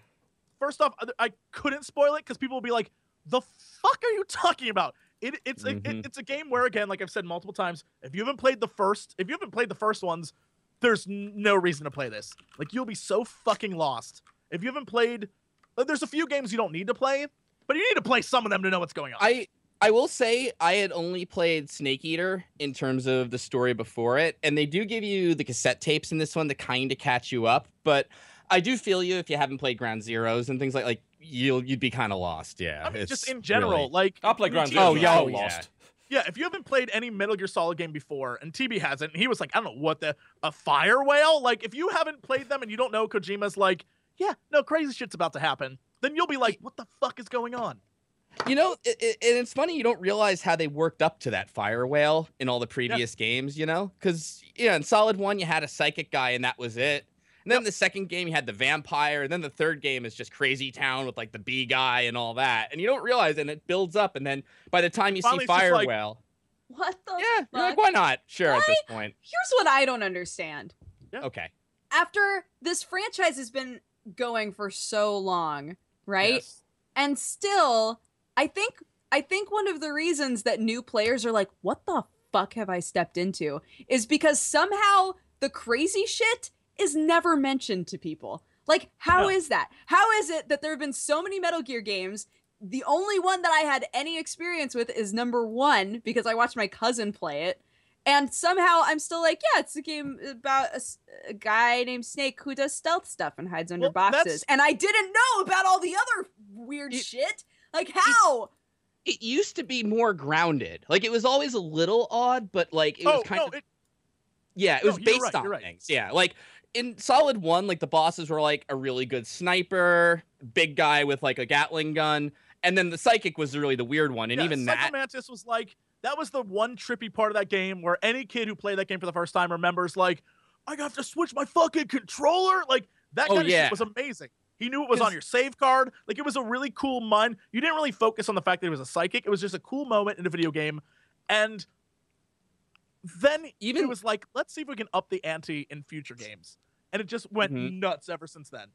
first off, I couldn't spoil it because people will be like, "The fuck are you talking about?" It, it's mm-hmm. it, it's a game where, again, like I've said multiple times, if you haven't played the first, if you haven't played the first ones, there's no reason to play this. Like you'll be so fucking lost if you haven't played. Like, uh, there's a few games you don't need to play, but you need to play some of them to know what's going on. I I will say I had only played Snake Eater in terms of the story before it, and they do give you the cassette tapes in this one to kind of catch you up. But I do feel you if you haven't played Ground Zeroes and things like like you'll you'd be kind of lost. Yeah, I mean, just in general, really... like I'll play Ground Zeroes. Oh, yeah, oh, lost. Yeah. yeah, if you haven't played any Metal Gear Solid game before, and TB hasn't, and he was like, I don't know what the a fire whale. Like, if you haven't played them and you don't know Kojima's like, yeah, no crazy shit's about to happen, then you'll be like, what the fuck is going on? You know, it, it, and it's funny you don't realize how they worked up to that fire whale in all the previous yep. games. You know, because you know in Solid One you had a psychic guy and that was it. And then yep. the second game you had the vampire, and then the third game is just Crazy Town with like the bee guy and all that. And you don't realize, and it builds up, and then by the time you see fire like, whale, what the? Yeah, fuck? like why not? Sure, why? at this point. Here's what I don't understand. Yep. Okay. After this franchise has been going for so long, right? Yes. And still I think I think one of the reasons that new players are like, what the fuck have I stepped into? is because somehow the crazy shit is never mentioned to people. Like, how is that? How is it that there have been so many Metal Gear games? The only one that I had any experience with is number one because I watched my cousin play it. And somehow I'm still like, yeah, it's a game about a, a guy named Snake who does stealth stuff and hides under well, boxes. And I didn't know about all the other weird it, shit. Like how? It, it, used to be more grounded. Like it was always a little odd, but like it oh, was kind no, of it, yeah, it no, was based right, on right. things. Yeah, like in Solid One, like the bosses were like a really good sniper, big guy with like a Gatling gun, and then the psychic was really the weird one. And yeah, even that, Mantis was like that was the one trippy part of that game where any kid who played that game for the first time remembers like I have to switch my fucking controller. Like that oh, kind of yeah. shit was amazing. He knew it was on your save card. Like it was a really cool moment. You didn't really focus on the fact that it was a psychic. It was just a cool moment in a video game. And then even it was like, let's see if we can up the ante in future games. And it just went mm-hmm. nuts ever since then.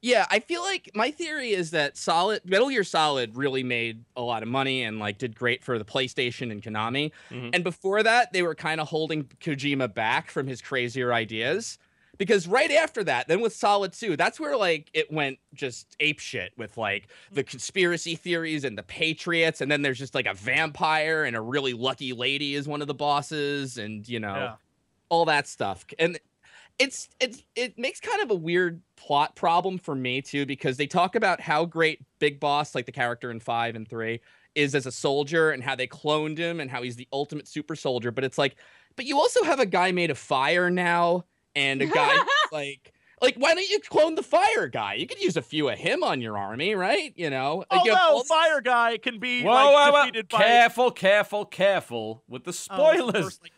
Yeah, I feel like my theory is that Solid Metal Gear Solid really made a lot of money and like did great for the PlayStation and Konami. Mm-hmm. And before that, they were kind of holding Kojima back from his crazier ideas because right after that, then with Solid 2, that's where like it went just ape shit with like the mm. conspiracy theories and the Patriots, and then there's just like a vampire and a really lucky lady is one of the bosses, and you know, yeah. all that stuff. And it's it's it makes kind of a weird plot problem for me too, because they talk about how great Big Boss, like the character in five and three, is as a soldier and how they cloned him and how he's the ultimate super soldier. But it's like, but you also have a guy made of fire now and a guy like like why don't you clone the fire guy? You could use a few of him on your army, right? You know, although you fire guy can be whoa, like, whoa, defeated By... careful, careful, careful with the oh, spoilers. Oh, first, like,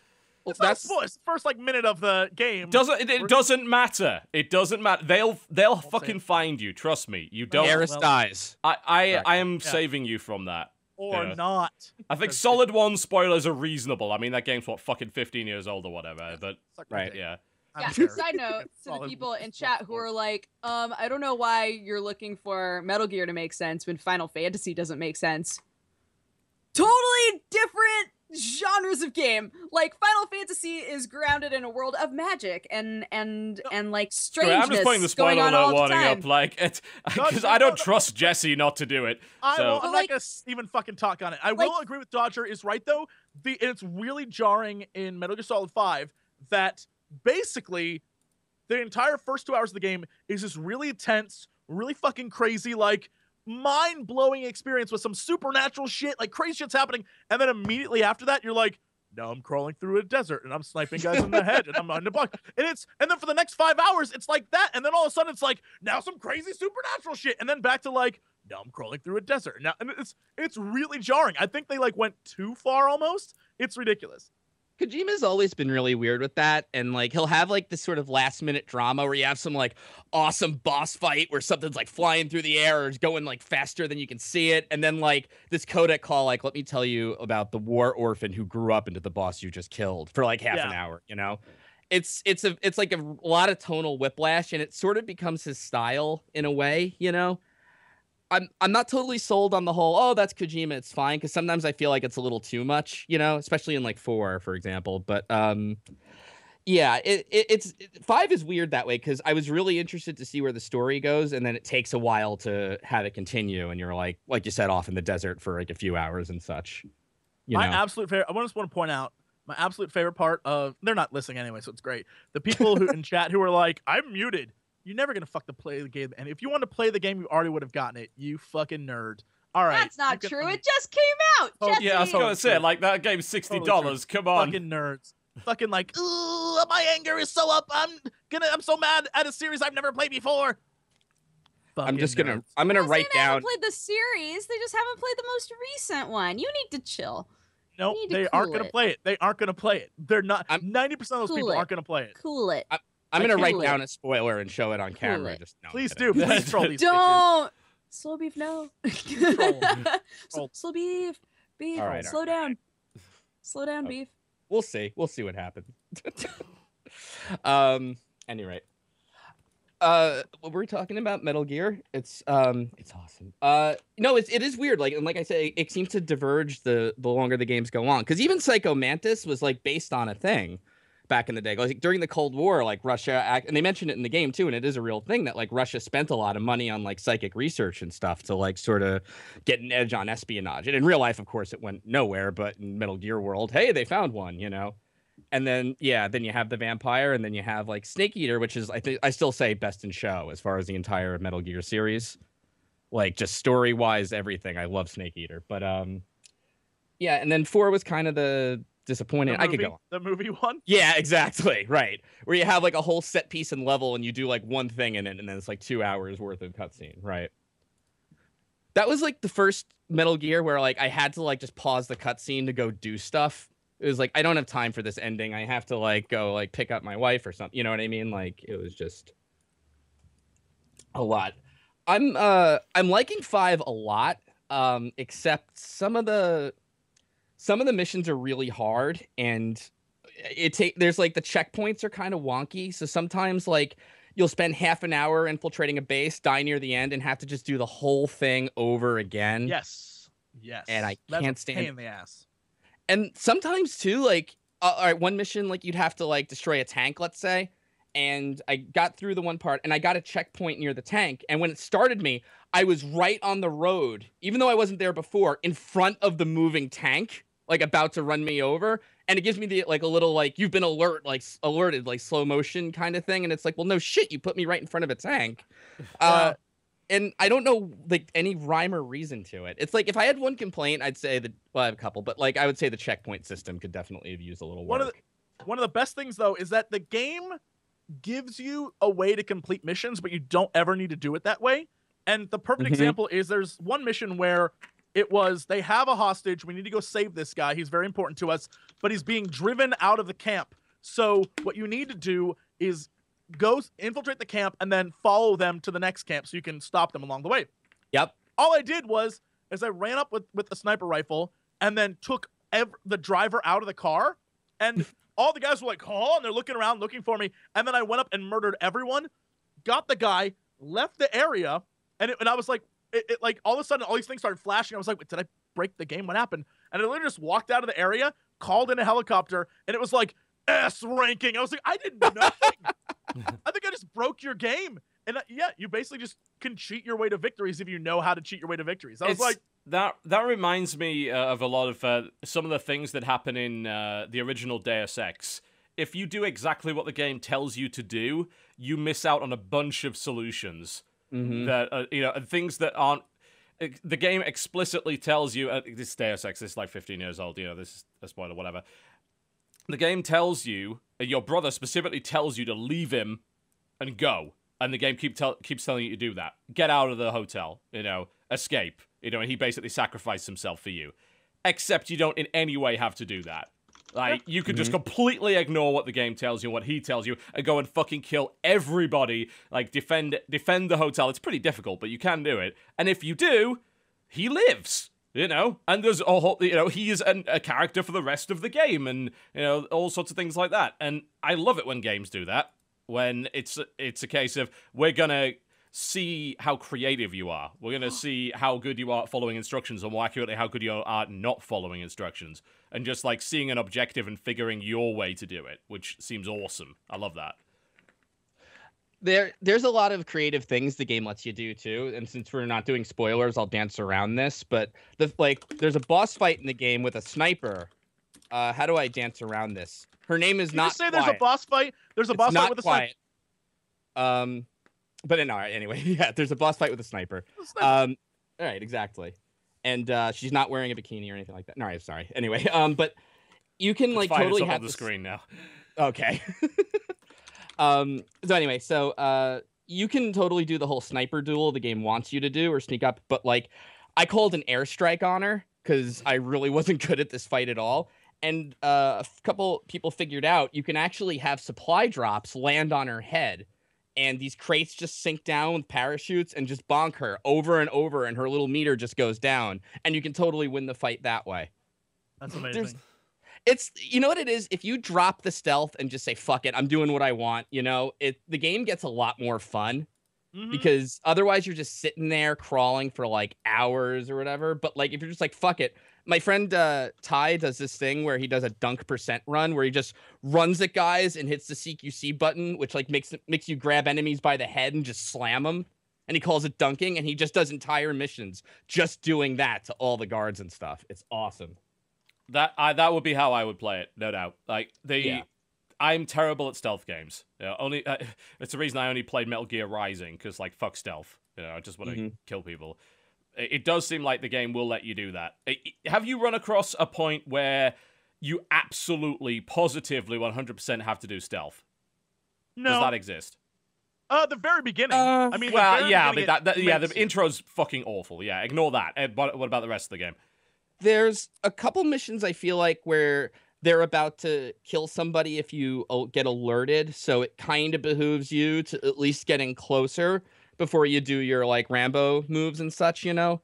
well, that's the first like minute of the game. Doesn't it, it doesn't matter. It doesn't matter. They'll they'll will fucking find you. Trust me. You don't. Harris dies. I I, I am yeah. saving you from that. Or not. I think Solid One spoilers are reasonable. I mean that game's what fucking fifteen years old or whatever. Yeah. But right, yeah yeah, sure. side note to the people in chat who are like, um, I don't know why you're looking for Metal Gear to make sense when Final Fantasy doesn't make sense. Totally different genres of game. Like Final Fantasy is grounded in a world of magic and and and like strangeness. I'm just putting the spoiler alert warning up, like because I don't no, trust no. Jesse not to do it. I so. am like, not gonna even fucking talk on it. I like, will agree with Dodger is right though. The it's really jarring in Metal Gear Solid Five that basically the entire first two hours of the game is this really tense, really fucking crazy, like mind blowing experience with some supernatural shit, like crazy shit's happening. And then immediately after that, you're like, now I'm crawling through a desert and I'm sniping guys in the head and I'm on the block. And it's and then for the next five hours, it's like that. And then all of a sudden it's like now some crazy supernatural shit. And then back to like, now I'm crawling through a desert. Now and it's it's really jarring. I think they like went too far almost. It's ridiculous. Kojima's always been really weird with that. And like he'll have like this sort of last minute drama where you have some like awesome boss fight where something's like flying through the air or is going like faster than you can see it. And then like this codec call, like, let me tell you about the war orphan who grew up into the boss you just killed for like half yeah. an hour, you know? It's it's a it's like a lot of tonal whiplash and it sort of becomes his style in a way, you know? I'm I'm not totally sold on the whole. Oh, that's Kojima. It's fine because sometimes I feel like it's a little too much, you know, especially in like four, for example. But um, yeah, it, it it's it, five is weird that way because I was really interested to see where the story goes, and then it takes a while to have it continue, and you're like, like you said, off in the desert for like a few hours and such. You my know? absolute favorite. I just want to point out my absolute favorite part of they're not listening anyway, so it's great. The people who in chat who are like, I'm muted. You're never gonna fuck the play the game. And if you want to play the game, you already would have gotten it. You fucking nerd. All right. That's not true. It just came out. Oh, yeah, I was gonna say Like that game's sixty dollars. Totally Come on. Fucking nerds. fucking like, ooh, my anger is so up. I'm gonna. I'm so mad at a series I've never played before. Fucking I'm just gonna. I'm gonna write they down. They played the series. They just haven't played the most recent one. You need to chill. No, nope, they cool aren't gonna play it. They aren't gonna play it. They're not. Ninety percent of those cool people it. aren't gonna play it. Cool it. I, I'm I am going to write down a spoiler and show it on camera. It. Just no, please do. Please troll these. Don't, slow beef. No, slow beef. Beef. slow down. Slow oh, down, beef. We'll see. We'll see what happens. um. Anyway. Uh, we're talking about Metal Gear. It's um, it's awesome. Uh, no, it's it is weird. Like and like I say, it seems to diverge the the longer the games go on. Because even Psycho Mantis was like based on a thing back in the day. Like during the Cold War, like Russia, act, and they mentioned it in the game too, and it is a real thing that like Russia spent a lot of money on like psychic research and stuff to like sort of get an edge on espionage. And in real life, of course, it went nowhere. But in Metal Gear world, hey, they found one, you know. And then yeah, then you have the vampire, and then you have like Snake Eater, which is I think I still say best in show as far as the entire Metal Gear series, like just story wise, everything. I love Snake Eater, but um, yeah, and then four was kind of the disappointed. I could go on. the movie one. Yeah, exactly. Right, where you have like a whole set piece and level, and you do like one thing in it, and then it's like two hours worth of cutscene. Right. That was like the first Metal Gear where like I had to like just pause the cutscene to go do stuff. It was like I don't have time for this ending. I have to like go like pick up my wife or something. You know what I mean? Like it was just a lot. I'm uh I'm liking five a lot. Um, except some of the some of the missions are really hard and it take there's like the checkpoints are kind of wonky so sometimes like you'll spend half an hour infiltrating a base die near the end and have to just do the whole thing over again yes yes and i That's can't stand pain in the ass and sometimes too like uh, all right one mission like you'd have to like destroy a tank let's say and I got through the one part and I got a checkpoint near the tank. And when it started me, I was right on the road, even though I wasn't there before, in front of the moving tank like about to run me over and it gives me the like a little like you've been alert like alerted like slow motion kind of thing and it's like well no shit you put me right in front of a tank uh, and i don't know like any rhyme or reason to it it's like if i had one complaint i'd say that well i have a couple but like i would say the checkpoint system could definitely have used a little work. one of the one of the best things though is that the game gives you a way to complete missions but you don't ever need to do it that way and the perfect mm-hmm. example is there's one mission where it was they have a hostage. We need to go save this guy. He's very important to us, but he's being driven out of the camp. So what you need to do is go infiltrate the camp and then follow them to the next camp so you can stop them along the way. Yep. All I did was is I ran up with with a sniper rifle and then took ev- the driver out of the car and all the guys were like, "Oh," and they're looking around looking for me. And then I went up and murdered everyone, got the guy, left the area, and it, and I was like, it, it, like all of a sudden all these things started flashing. I was like, did I break the game? What happened? And I literally just walked out of the area, called in a helicopter, and it was like S ranking. I was like, I did nothing. I think I just broke your game. And uh, yeah, you basically just can cheat your way to victories if you know how to cheat your way to victories. I was it's, like, that that reminds me uh, of a lot of uh, some of the things that happen in uh, the original Deus Ex. If you do exactly what the game tells you to do, you miss out on a bunch of solutions mm-hmm. that uh, you know things that aren't the game explicitly tells you uh, this Deus Ex. This is like 15 years old. You know, this is a spoiler, whatever. The game tells you uh, your brother specifically tells you to leave him and go, and the game keep tell, keeps telling you to do that. Get out of the hotel. You know, escape. You know, and he basically sacrificed himself for you. Except you don't in any way have to do that. Like you could mm-hmm. just completely ignore what the game tells you, what he tells you, and go and fucking kill everybody. Like defend defend the hotel. It's pretty difficult, but you can do it. And if you do, he lives. You know, and there's a whole, you know, he is an, a character for the rest of the game, and you know, all sorts of things like that. And I love it when games do that. When it's it's a case of we're gonna see how creative you are. We're going to see how good you are following instructions and more accurately how good you are not following instructions. And just like seeing an objective and figuring your way to do it, which seems awesome. I love that. There, there's a lot of creative things the game lets you do too. And since we're not doing spoilers, I'll dance around this. But the like, there's a boss fight in the game with a sniper. Uh, how do I dance around this? Her name is Did not. You say quiet. there's a boss fight. There's a boss fight with a quiet. sniper. Um, but no, anyway, yeah, there's a boss fight with a sniper. A sniper. Um, all right, exactly. And uh, she's not wearing a bikini or anything like that. No, I'm sorry. Anyway, um, but you can it's like fine. totally it's have on the screen now. Okay. um. So anyway, so uh, you can totally do the whole sniper duel the game wants you to do or sneak up, but like, I called an airstrike on her because I really wasn't good at this fight at all. And uh, a couple people figured out you can actually have supply drops land on her head and these crates just sink down with parachutes and just bonk her over and over, and her little meter just goes down, and you can totally win the fight that way. That's amazing. There's, it's you know what it is. If you drop the stealth and just say "fuck it," I'm doing what I want. You know, it the game gets a lot more fun mm-hmm. because otherwise you're just sitting there crawling for like hours or whatever. But like if you're just like "fuck it," my friend uh, Ty does this thing where he does a dunk percent run where he just runs at guys and hits the CQC button, which like makes makes you grab enemies by the head and just slam them. And he calls it dunking, and he just does entire missions just doing that to all the guards and stuff. It's awesome. That I that would be how I would play it, no doubt. Like the. Yeah. I'm terrible at stealth games. You know, only uh, it's the reason I only played Metal Gear Rising because like fuck stealth. You know, I just want to mm-hmm. kill people. It does seem like the game will let you do that. Have you run across a point where you absolutely, positively, 100% have to do stealth? No. Does that exist? Uh, the very beginning. Uh, I mean, well, yeah, that, that yeah, the intro's fucking awful. Yeah, ignore that. but eh, what about the rest of the game? There's a couple missions I feel like where they're about to kill somebody if you oh, get alerted, so it kind of behooves you to at least getting closer before you do your like Rambo moves and such, you know.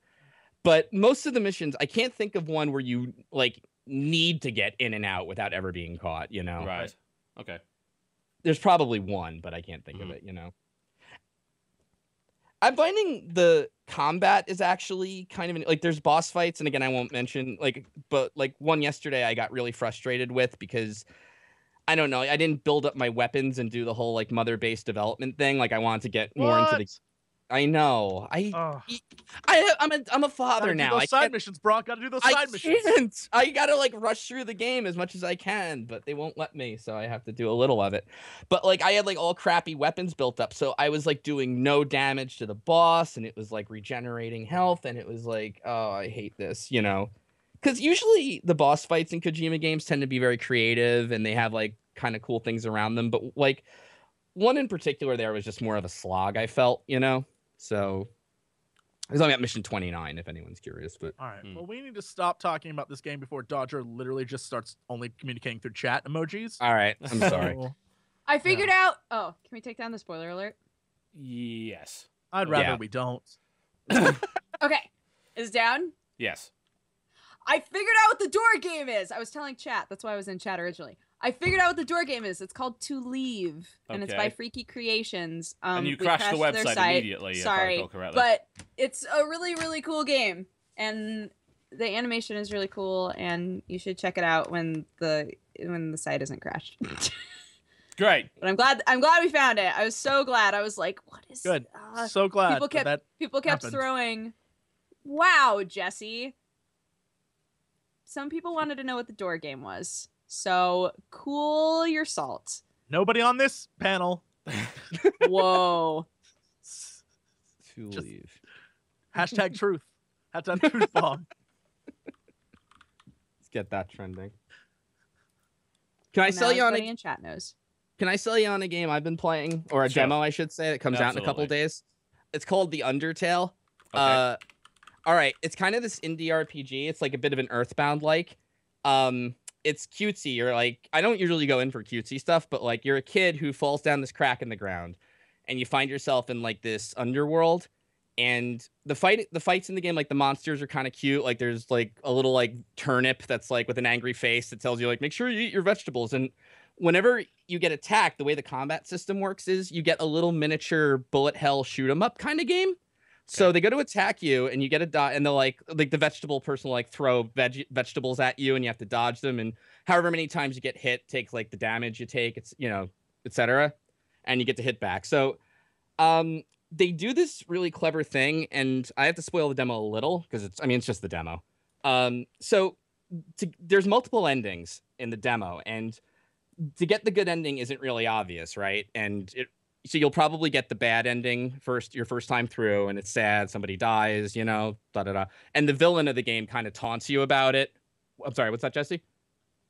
But most of the missions, I can't think of one where you like need to get in and out without ever being caught, you know. Right. Okay. There's probably one, but I can't think mm-hmm. of it, you know. I'm finding the combat is actually kind of an, like there's boss fights, and again, I won't mention like, but like one yesterday I got really frustrated with because I don't know. I didn't build up my weapons and do the whole like mother based development thing. Like I wanted to get what? more into the. I know. I, I, I'm a, I'm a father gotta now. Do those side missions, Brock. Got to do those I side missions. Can't. I gotta like rush through the game as much as I can, but they won't let me, so I have to do a little of it. But like, I had like all crappy weapons built up, so I was like doing no damage to the boss, and it was like regenerating health, and it was like, oh, I hate this, you know because usually the boss fights in Kojima games tend to be very creative and they have like kind of cool things around them. But like one in particular, there was just more of a slog. I felt, you know. So I was only at mission twenty nine. If anyone's curious, but all right. Hmm. Well, we need to stop talking about this game before Dodger literally just starts only communicating through chat emojis. All right, I'm sorry. I figured yeah. out. Oh, can we take down the spoiler alert? Yes. I'd rather yeah. we don't. okay, is down. Yes. I figured out what the door game is. I was telling chat. That's why I was in chat originally. I figured out what the door game is. It's called To Leave, and it's by Freaky Creations. Um, and you crashed, crashed, the website immediately. Sorry, but it's a really really cool game, and the animation is really cool, and you should check it out when the when the site isn't crashed. Great. But I'm glad I'm glad we found it. I was so glad. I was like, what is good? Uh, so glad. People kept people kept happened. throwing. Wow, Jesse some people wanted to know what the door game was. So cool your salt. Nobody on this panel. Whoa. To Just leave. Hashtag truth. Hashtag truth bomb. Let's get that trending. Can I sell you on a in chat knows? Can I sell you on a game I've been playing or a sure. demo I should say that comes Absolutely. out in a couple days? It's called The Undertale. Okay. Uh, all right, it's kind of this indie RPG. It's like a bit of an Earthbound like. Um, it's cutesy. You're like, I don't usually go in for cutesy stuff, but like, you're a kid who falls down this crack in the ground, and you find yourself in like this underworld. And the fight, the fights in the game, like the monsters are kind of cute. Like there's like a little like turnip that's like with an angry face that tells you like make sure you eat your vegetables. And whenever you get attacked, the way the combat system works is you get a little miniature bullet hell shoot 'em up kind of game. So they go to attack you, and you get a dot, and they'll like like the vegetable person will like throw veg- vegetables at you, and you have to dodge them. And however many times you get hit, take like the damage you take. It's you know, etc. And you get to hit back. So, um, they do this really clever thing, and I have to spoil the demo a little because it's I mean it's just the demo. Um, so to, there's multiple endings in the demo, and to get the good ending isn't really obvious, right? And it so you'll probably get the bad ending first your first time through and it's sad somebody dies you know da da da and the villain of the game kind of taunts you about it i'm sorry what's that jesse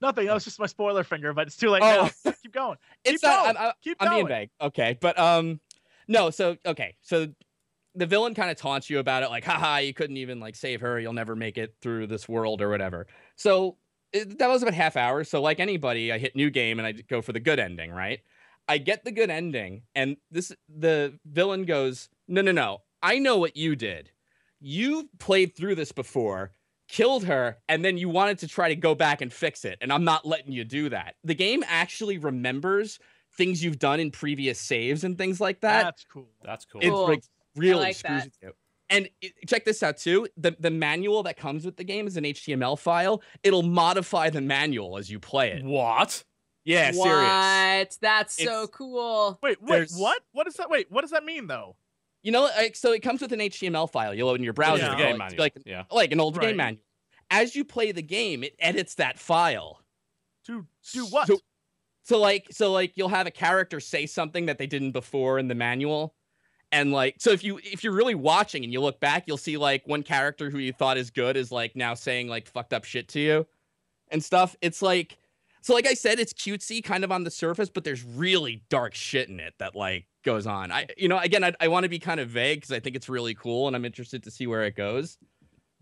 nothing that was just my spoiler finger but it's too late oh. now keep going keep going. I, I, keep i'm going. being vague okay but um no so okay so the villain kind of taunts you about it like haha you couldn't even like save her you'll never make it through this world or whatever so it, that was about half hour so like anybody i hit new game and i go for the good ending right I get the good ending, and this the villain goes, No, no, no. I know what you did. You played through this before, killed her, and then you wanted to try to go back and fix it. And I'm not letting you do that. The game actually remembers things you've done in previous saves and things like that. That's cool. That's cool. It's like really like screws that. you. And it, check this out too. The the manual that comes with the game is an HTML file. It'll modify the manual as you play it. What? Yeah, what? serious. That's it's, so cool. Wait, wait, There's... what? What does that? Wait, what does that mean though? You know, like, so it comes with an HTML file. You'll open your browser, yeah. game like, like, yeah. like an old right. game manual. As you play the game, it edits that file. To do what? So, so like, so like, you'll have a character say something that they didn't before in the manual, and like, so if you if you're really watching and you look back, you'll see like one character who you thought is good is like now saying like fucked up shit to you, and stuff. It's like so, like I said, it's cutesy kind of on the surface, but there's really dark shit in it that like goes on. I, you know, again, I, I want to be kind of vague because I think it's really cool and I'm interested to see where it goes.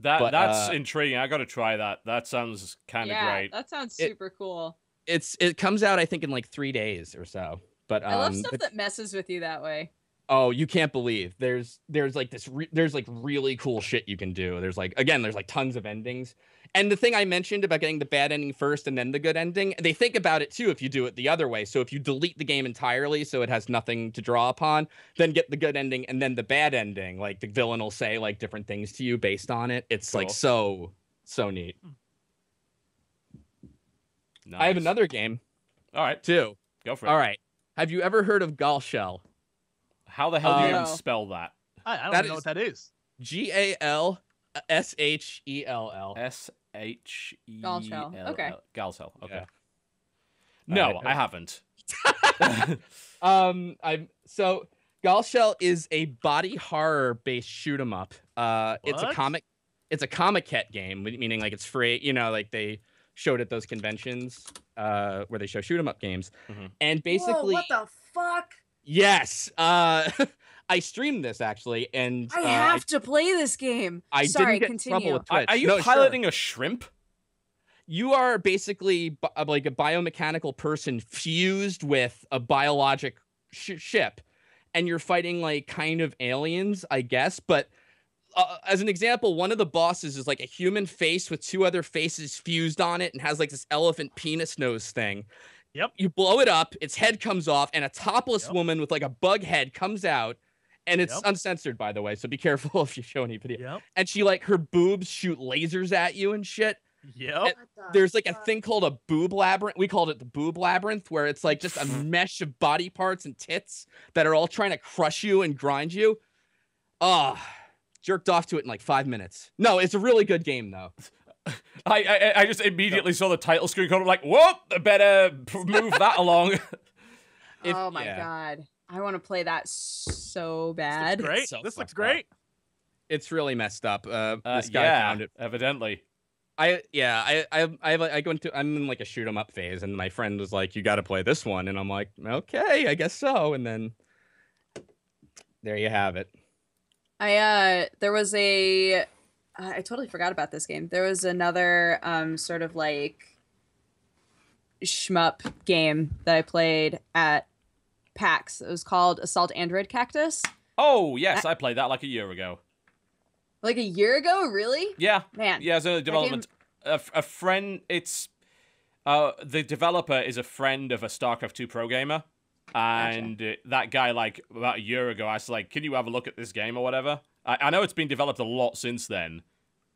That but, that's uh, intriguing. I got to try that. That sounds kind of yeah, great. That sounds super it, cool. It's it comes out I think in like three days or so. But um, I love um, stuff that messes with you that way. Oh, you can't believe there's there's like this re- there's like really cool shit you can do. There's like again there's like tons of endings. And the thing I mentioned about getting the bad ending first and then the good ending, they think about it too if you do it the other way. So if you delete the game entirely so it has nothing to draw upon, then get the good ending and then the bad ending. Like the villain will say like different things to you based on it. It's cool. like so so neat. Nice. Hmm. I have another game. All right. Two. Go for it. All right. Have you ever heard of Galshell? How the hell uh, do you um, spell that? I, I don't that know what that is. G A L S H E L L. S H E Galshell. Okay. Galshell. Okay. No, I haven't. um, I'm so Galshell is a body horror based shoot 'em up. Uh, what? it's a comic. It's a comic cat game, meaning like it's free. You know, like they showed at those conventions uh, where they show shoot 'em up games, mm-hmm. and basically, Whoa, what the fuck? Yes. Uh, I streamed this actually, and I uh, have I, to play this game. I Sorry, continue. I are, you no, piloting sure. a shrimp? You are basically uh, like a biomechanical person fused with a biologic sh- ship, and you're fighting like kind of aliens, I guess. But uh, as an example, one of the bosses is like a human face with two other faces fused on it, and has like this elephant penis nose thing. Yep. You blow it up, its head comes off, and a topless yep. woman with like a bug head comes out and it's yep. uncensored by the way so be careful if you show any video yep. and she like her boobs shoot lasers at you and shit Yeah. There's like a thing called a boob labyrinth. We called it the boob labyrinth, where it's like just a mesh of body parts and tits that are all trying to crush you and grind you. Ah, oh, jerked off to it in like five minutes. No, it's a really good game though. I I, I just immediately saw the title screen code. I'm like, whoop, better move that along. if, oh my yeah. god. I want to play that so bad. This great. So this looks great. Up. It's really messed up. Uh, uh, this guy yeah, found it. Evidently. I yeah I I I, I go into I'm in like a shoot 'em up phase, and my friend was like, "You got to play this one," and I'm like, "Okay, I guess so." And then there you have it. I uh there was a I totally forgot about this game. There was another um sort of like shmup game that I played at packs. It was called Assault Android Cactus. Oh yes, I, I played that like a year ago. Like a year ago, really? Yeah, man. Yeah, it's another development. Game... A, friend. It's uh, the developer is a friend of a StarCraft 2 pro gamer. And gotcha. that guy, like, about a year ago, I was like, can you have a look at this game or whatever? I, I know it's been developed a lot since then.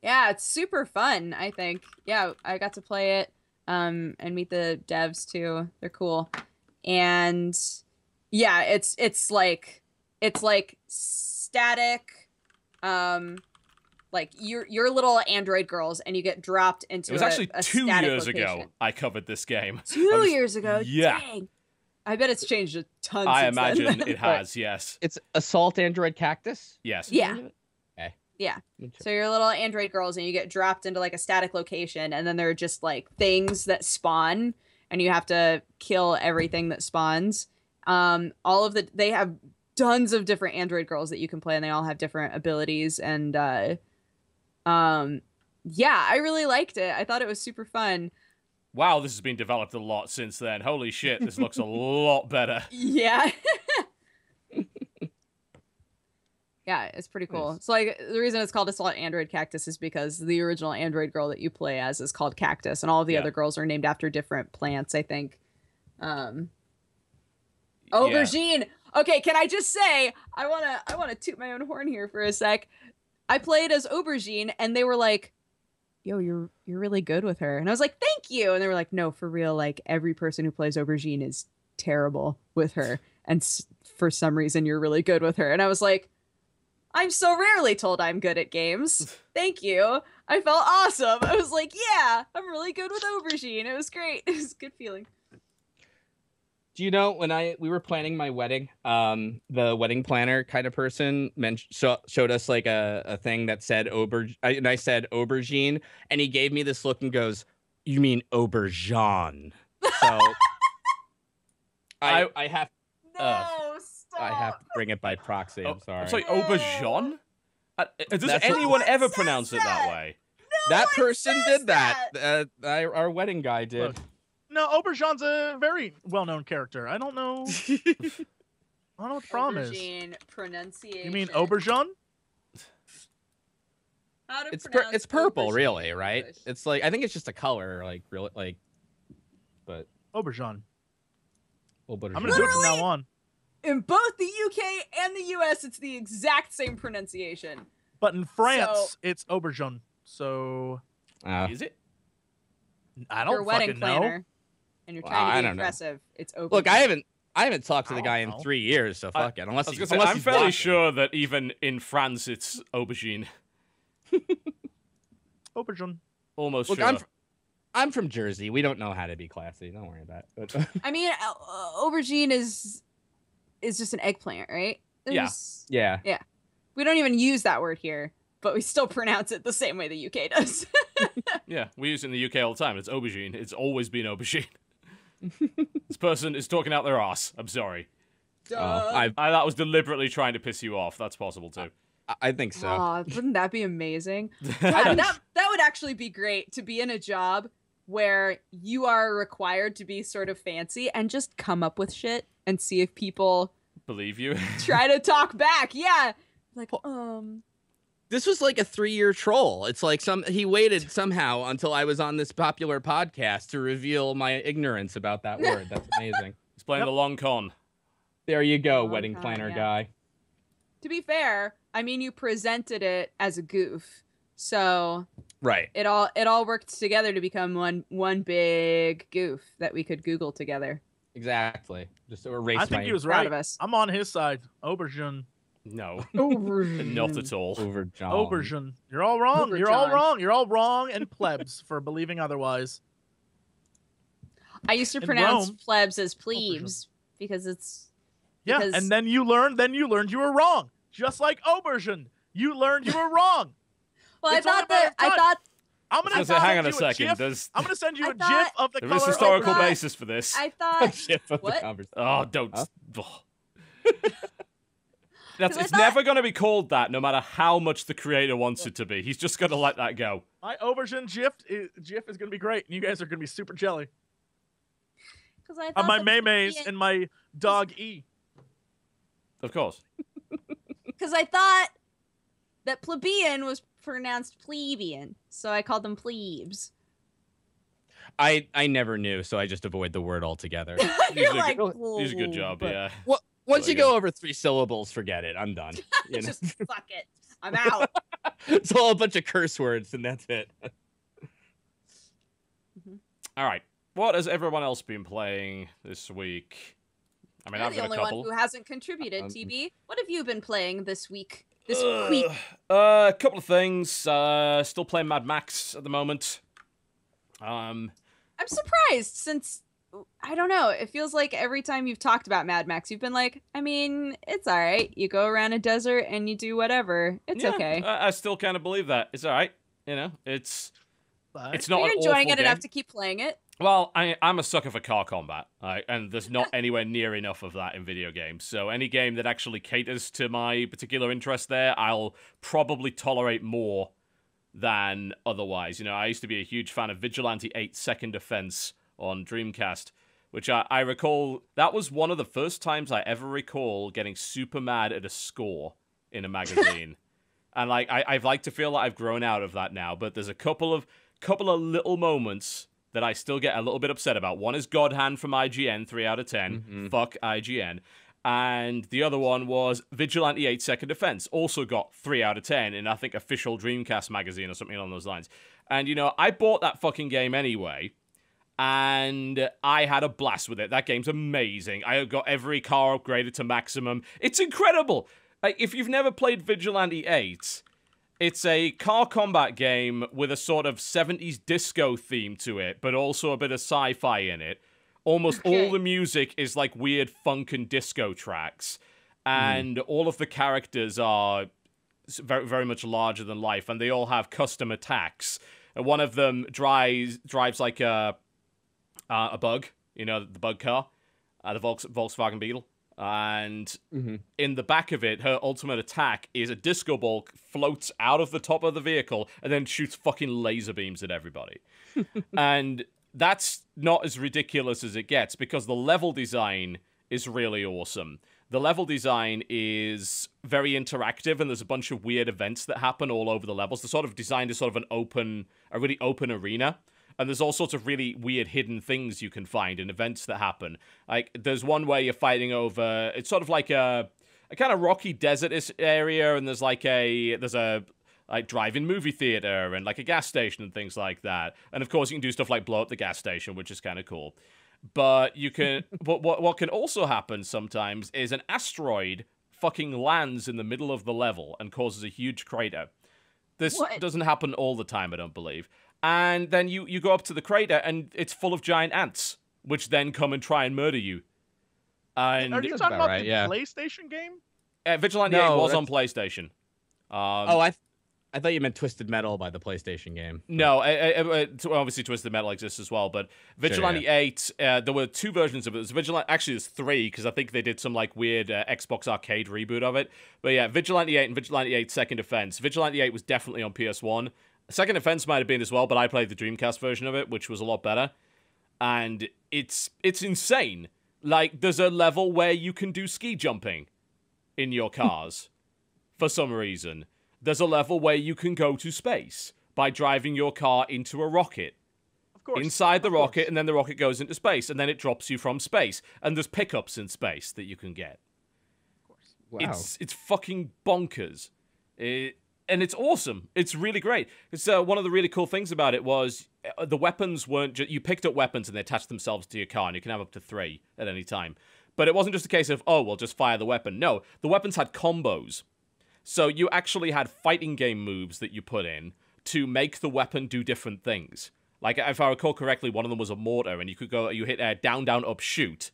Yeah, it's super fun, I think. Yeah, I got to play it um, and meet the devs too. They're cool. And yeah it's it's like it's like static um like you're, you're little android girls and you get dropped into it was a, actually a two years location. ago i covered this game two was, years ago yeah dang. i bet it's changed a ton i imagine then. it has yes it's assault android cactus yes yeah okay. yeah so you're little android girls and you get dropped into like a static location and then there are just like things that spawn and you have to kill everything that spawns um, all of the they have tons of different android girls that you can play and they all have different abilities and uh um yeah i really liked it i thought it was super fun wow this has been developed a lot since then holy shit this looks a lot better yeah yeah it's pretty cool nice. so like the reason it's called assault android cactus is because the original android girl that you play as is called cactus and all the yeah. other girls are named after different plants i think um Aubergine. Yeah. Okay, can I just say I wanna I wanna toot my own horn here for a sec. I played as Aubergine and they were like, Yo, you're you're really good with her. And I was like, Thank you. And they were like, No, for real, like every person who plays Aubergine is terrible with her. And for some reason you're really good with her. And I was like, I'm so rarely told I'm good at games. Thank you. I felt awesome. I was like, yeah, I'm really good with aubergine. It was great. It was a good feeling. Do you know when I we were planning my wedding, um, the wedding planner kind of person men- sh- showed us like a, a thing that said auber and I said aubergine, and he gave me this look and goes, "You mean aubergine?" So I I have uh, no uh, stop. I have to bring it by proxy. I'm oh, sorry. I'm sorry, aubergine. Uh, uh, does That's anyone ever pronounce that? it that way? No that person did that. that. Uh, I, our wedding guy did. Look no, Aubergine's a very well-known character. I don't know. I don't know what the problem is. pronunciation. You mean Aubergine? How to it's pr- it's purple, aubergine really, right? English. It's like I think it's just a color, like real, like, but Aubergine. Aubergine. I'm gonna do it from now on. In both the UK and the US, it's the exact same pronunciation. But in France, so, it's Aubergine. So uh, is it? I don't Your fucking know and you're trying to be aggressive, know. it's open. Look, I haven't I haven't talked to the guy in three years, so fuck I, it. Unless, say, I'm fairly blocking. sure that even in France, it's aubergine. aubergine. Almost Look, sure. I'm, fr- I'm from Jersey. We don't know how to be classy. Don't worry about it. I mean, uh, uh, aubergine is is just an eggplant, right? There's, yeah. Yeah. Yeah. We don't even use that word here, but we still pronounce it the same way the UK does. yeah, we use it in the UK all the time. It's aubergine. It's always been aubergine. this person is talking out their ass. I'm sorry. Uh, I, that was deliberately trying to piss you off. That's possible too. I, I think so. wouldn't that be amazing? that, that would actually be great to be in a job where you are required to be sort of fancy and just come up with shit and see if people believe you. try to talk back. Yeah. Like, um, this was like a three-year troll. It's like some he waited somehow until I was on this popular podcast to reveal my ignorance about that word. That's amazing. He's playing yep. the long con. There you go, long wedding con, planner yeah. guy. To be fair, I mean you presented it as a goof. So Right. It all it all worked together to become one one big goof that we could Google together. Exactly. Just erase I think my... he was right. I'm on his side. Aubergine no. Aubergine. Not at all. Aubergine. Aubergine. You're all wrong. Aubergine. You're all wrong. You're all wrong and plebs for believing otherwise. I used to In pronounce Rome, plebs as plebes aubergine. because it's Yeah, because... and then you learned then you learned you were wrong. Just like aubergine. You learned you were wrong. well, it's I thought that I thought I'm gonna say, hang on a second. A I'm gonna send you I a thought, gif of the historical thought, basis for this. I thought. what? Oh, don't. Huh? That's, it's thought... never going to be called that, no matter how much the creator wants it to be. He's just going to let that go. My Aubergine GIF is, GIF is going to be great, and you guys are going to be super jelly. Because I thought uh, my Maymays and my dog E. Of course. Because I thought that plebeian was pronounced plebeian, so I called them plebes. I I never knew, so I just avoid the word altogether. You're like, a, good, he's a good job, yeah. Well, once so you go over three syllables, forget it. I'm done. You know? Just fuck it. I'm out. it's all a bunch of curse words, and that's it. Mm-hmm. All right. What has everyone else been playing this week? I mean, I've the only one who hasn't contributed. Uh, um, TB, what have you been playing this week? This uh, week, uh, a couple of things. Uh, still playing Mad Max at the moment. Um, I'm surprised since I don't know. It feels like every time you've talked about Mad Max, you've been like, I mean, it's all right. You go around a desert and you do whatever. It's yeah, okay. I, I still kind of believe that. It's all right. You know, it's but it's not. You're enjoying it game. enough to keep playing it. Well, I, am a sucker for car combat, right? and there's not anywhere near enough of that in video games. So any game that actually caters to my particular interest, there, I'll probably tolerate more than otherwise. You know, I used to be a huge fan of Vigilante Eight: Second Offense on Dreamcast, which I, I recall that was one of the first times I ever recall getting super mad at a score in a magazine. and like I, I've like to feel that like I've grown out of that now, but there's a couple of couple of little moments that I still get a little bit upset about. One is Godhand from IGN, three out of 10 mm-hmm. Fuck IGN. And the other one was Vigilante 8 Second Defense, also got three out of 10 in, I think, official Dreamcast magazine or something along those lines. And, you know, I bought that fucking game anyway and I had a blast with it. That game's amazing. I got every car upgraded to maximum. It's incredible. Like, if you've never played Vigilante 8, it's a car combat game with a sort of 70s disco theme to it, but also a bit of sci fi in it. Almost okay. all the music is like weird funk and disco tracks, hmm. and mm. all of the characters are very, very much larger than life, and they all have custom attacks. And one of them drives drives like a uh, a bug, you know, the bug car, uh, the Volkswagen Beetle. And mm-hmm. in the back of it, her ultimate attack is a disco ball floats out of the top of the vehicle and then shoots fucking laser beams at everybody. and that's not as ridiculous as it gets because the level design is really awesome. The level design is very interactive, and there's a bunch of weird events that happen all over the levels. The sort of design is sort of an open, a really open arena and there's all sorts of really weird hidden things you can find and events that happen. Like there's one where you're fighting over it's sort of like a a kind of rocky desert area, and there's like a there's a like drive-in movie theater and like a gas station and things like that. And of course, you can do stuff like blow up the gas station, which is kind of cool. But you can but what what can also happen sometimes is an asteroid fucking lands in the middle of the level and causes a huge crater. This what? doesn't happen all the time, I don't believe and then you, you go up to the crater and it's full of giant ants, which then come and try and murder you. And Are you talking about right, the yeah. PlayStation game? Uh, Vigilante no, 8 was that's... on PlayStation. Um, oh, I, th- I thought you meant Twisted Metal by the PlayStation game. No, uh, uh, uh, I, obviously Twisted Metal exists as well, but Vigilante sure, yeah. 8, uh, there were two versions of it. There's Vigilante, actually, there's three, because I think they did some like weird uh, Xbox Arcade reboot of it. But yeah, Vigilante 8 and Vigilante 8 Second Offense. Vigilante 8 was definitely on PS1. Second Offense might have been as well, but I played the Dreamcast version of it, which was a lot better. And it's it's insane. Like there's a level where you can do ski jumping in your hmm. cars for some reason. There's a level where you can go to space by driving your car into a rocket. Of course. Inside the rocket, course. and then the rocket goes into space, and then it drops you from space. And there's pickups in space that you can get. Of course. Wow. It's it's fucking bonkers. It and it's awesome. It's really great. It's uh, one of the really cool things about it was uh, the weapons weren't ju- you picked up weapons and they attached themselves to your car, and you can have up to three at any time. But it wasn't just a case of oh well, just fire the weapon. No, the weapons had combos, so you actually had fighting game moves that you put in to make the weapon do different things. Like if I recall correctly, one of them was a mortar, and you could go you hit uh, down down up shoot,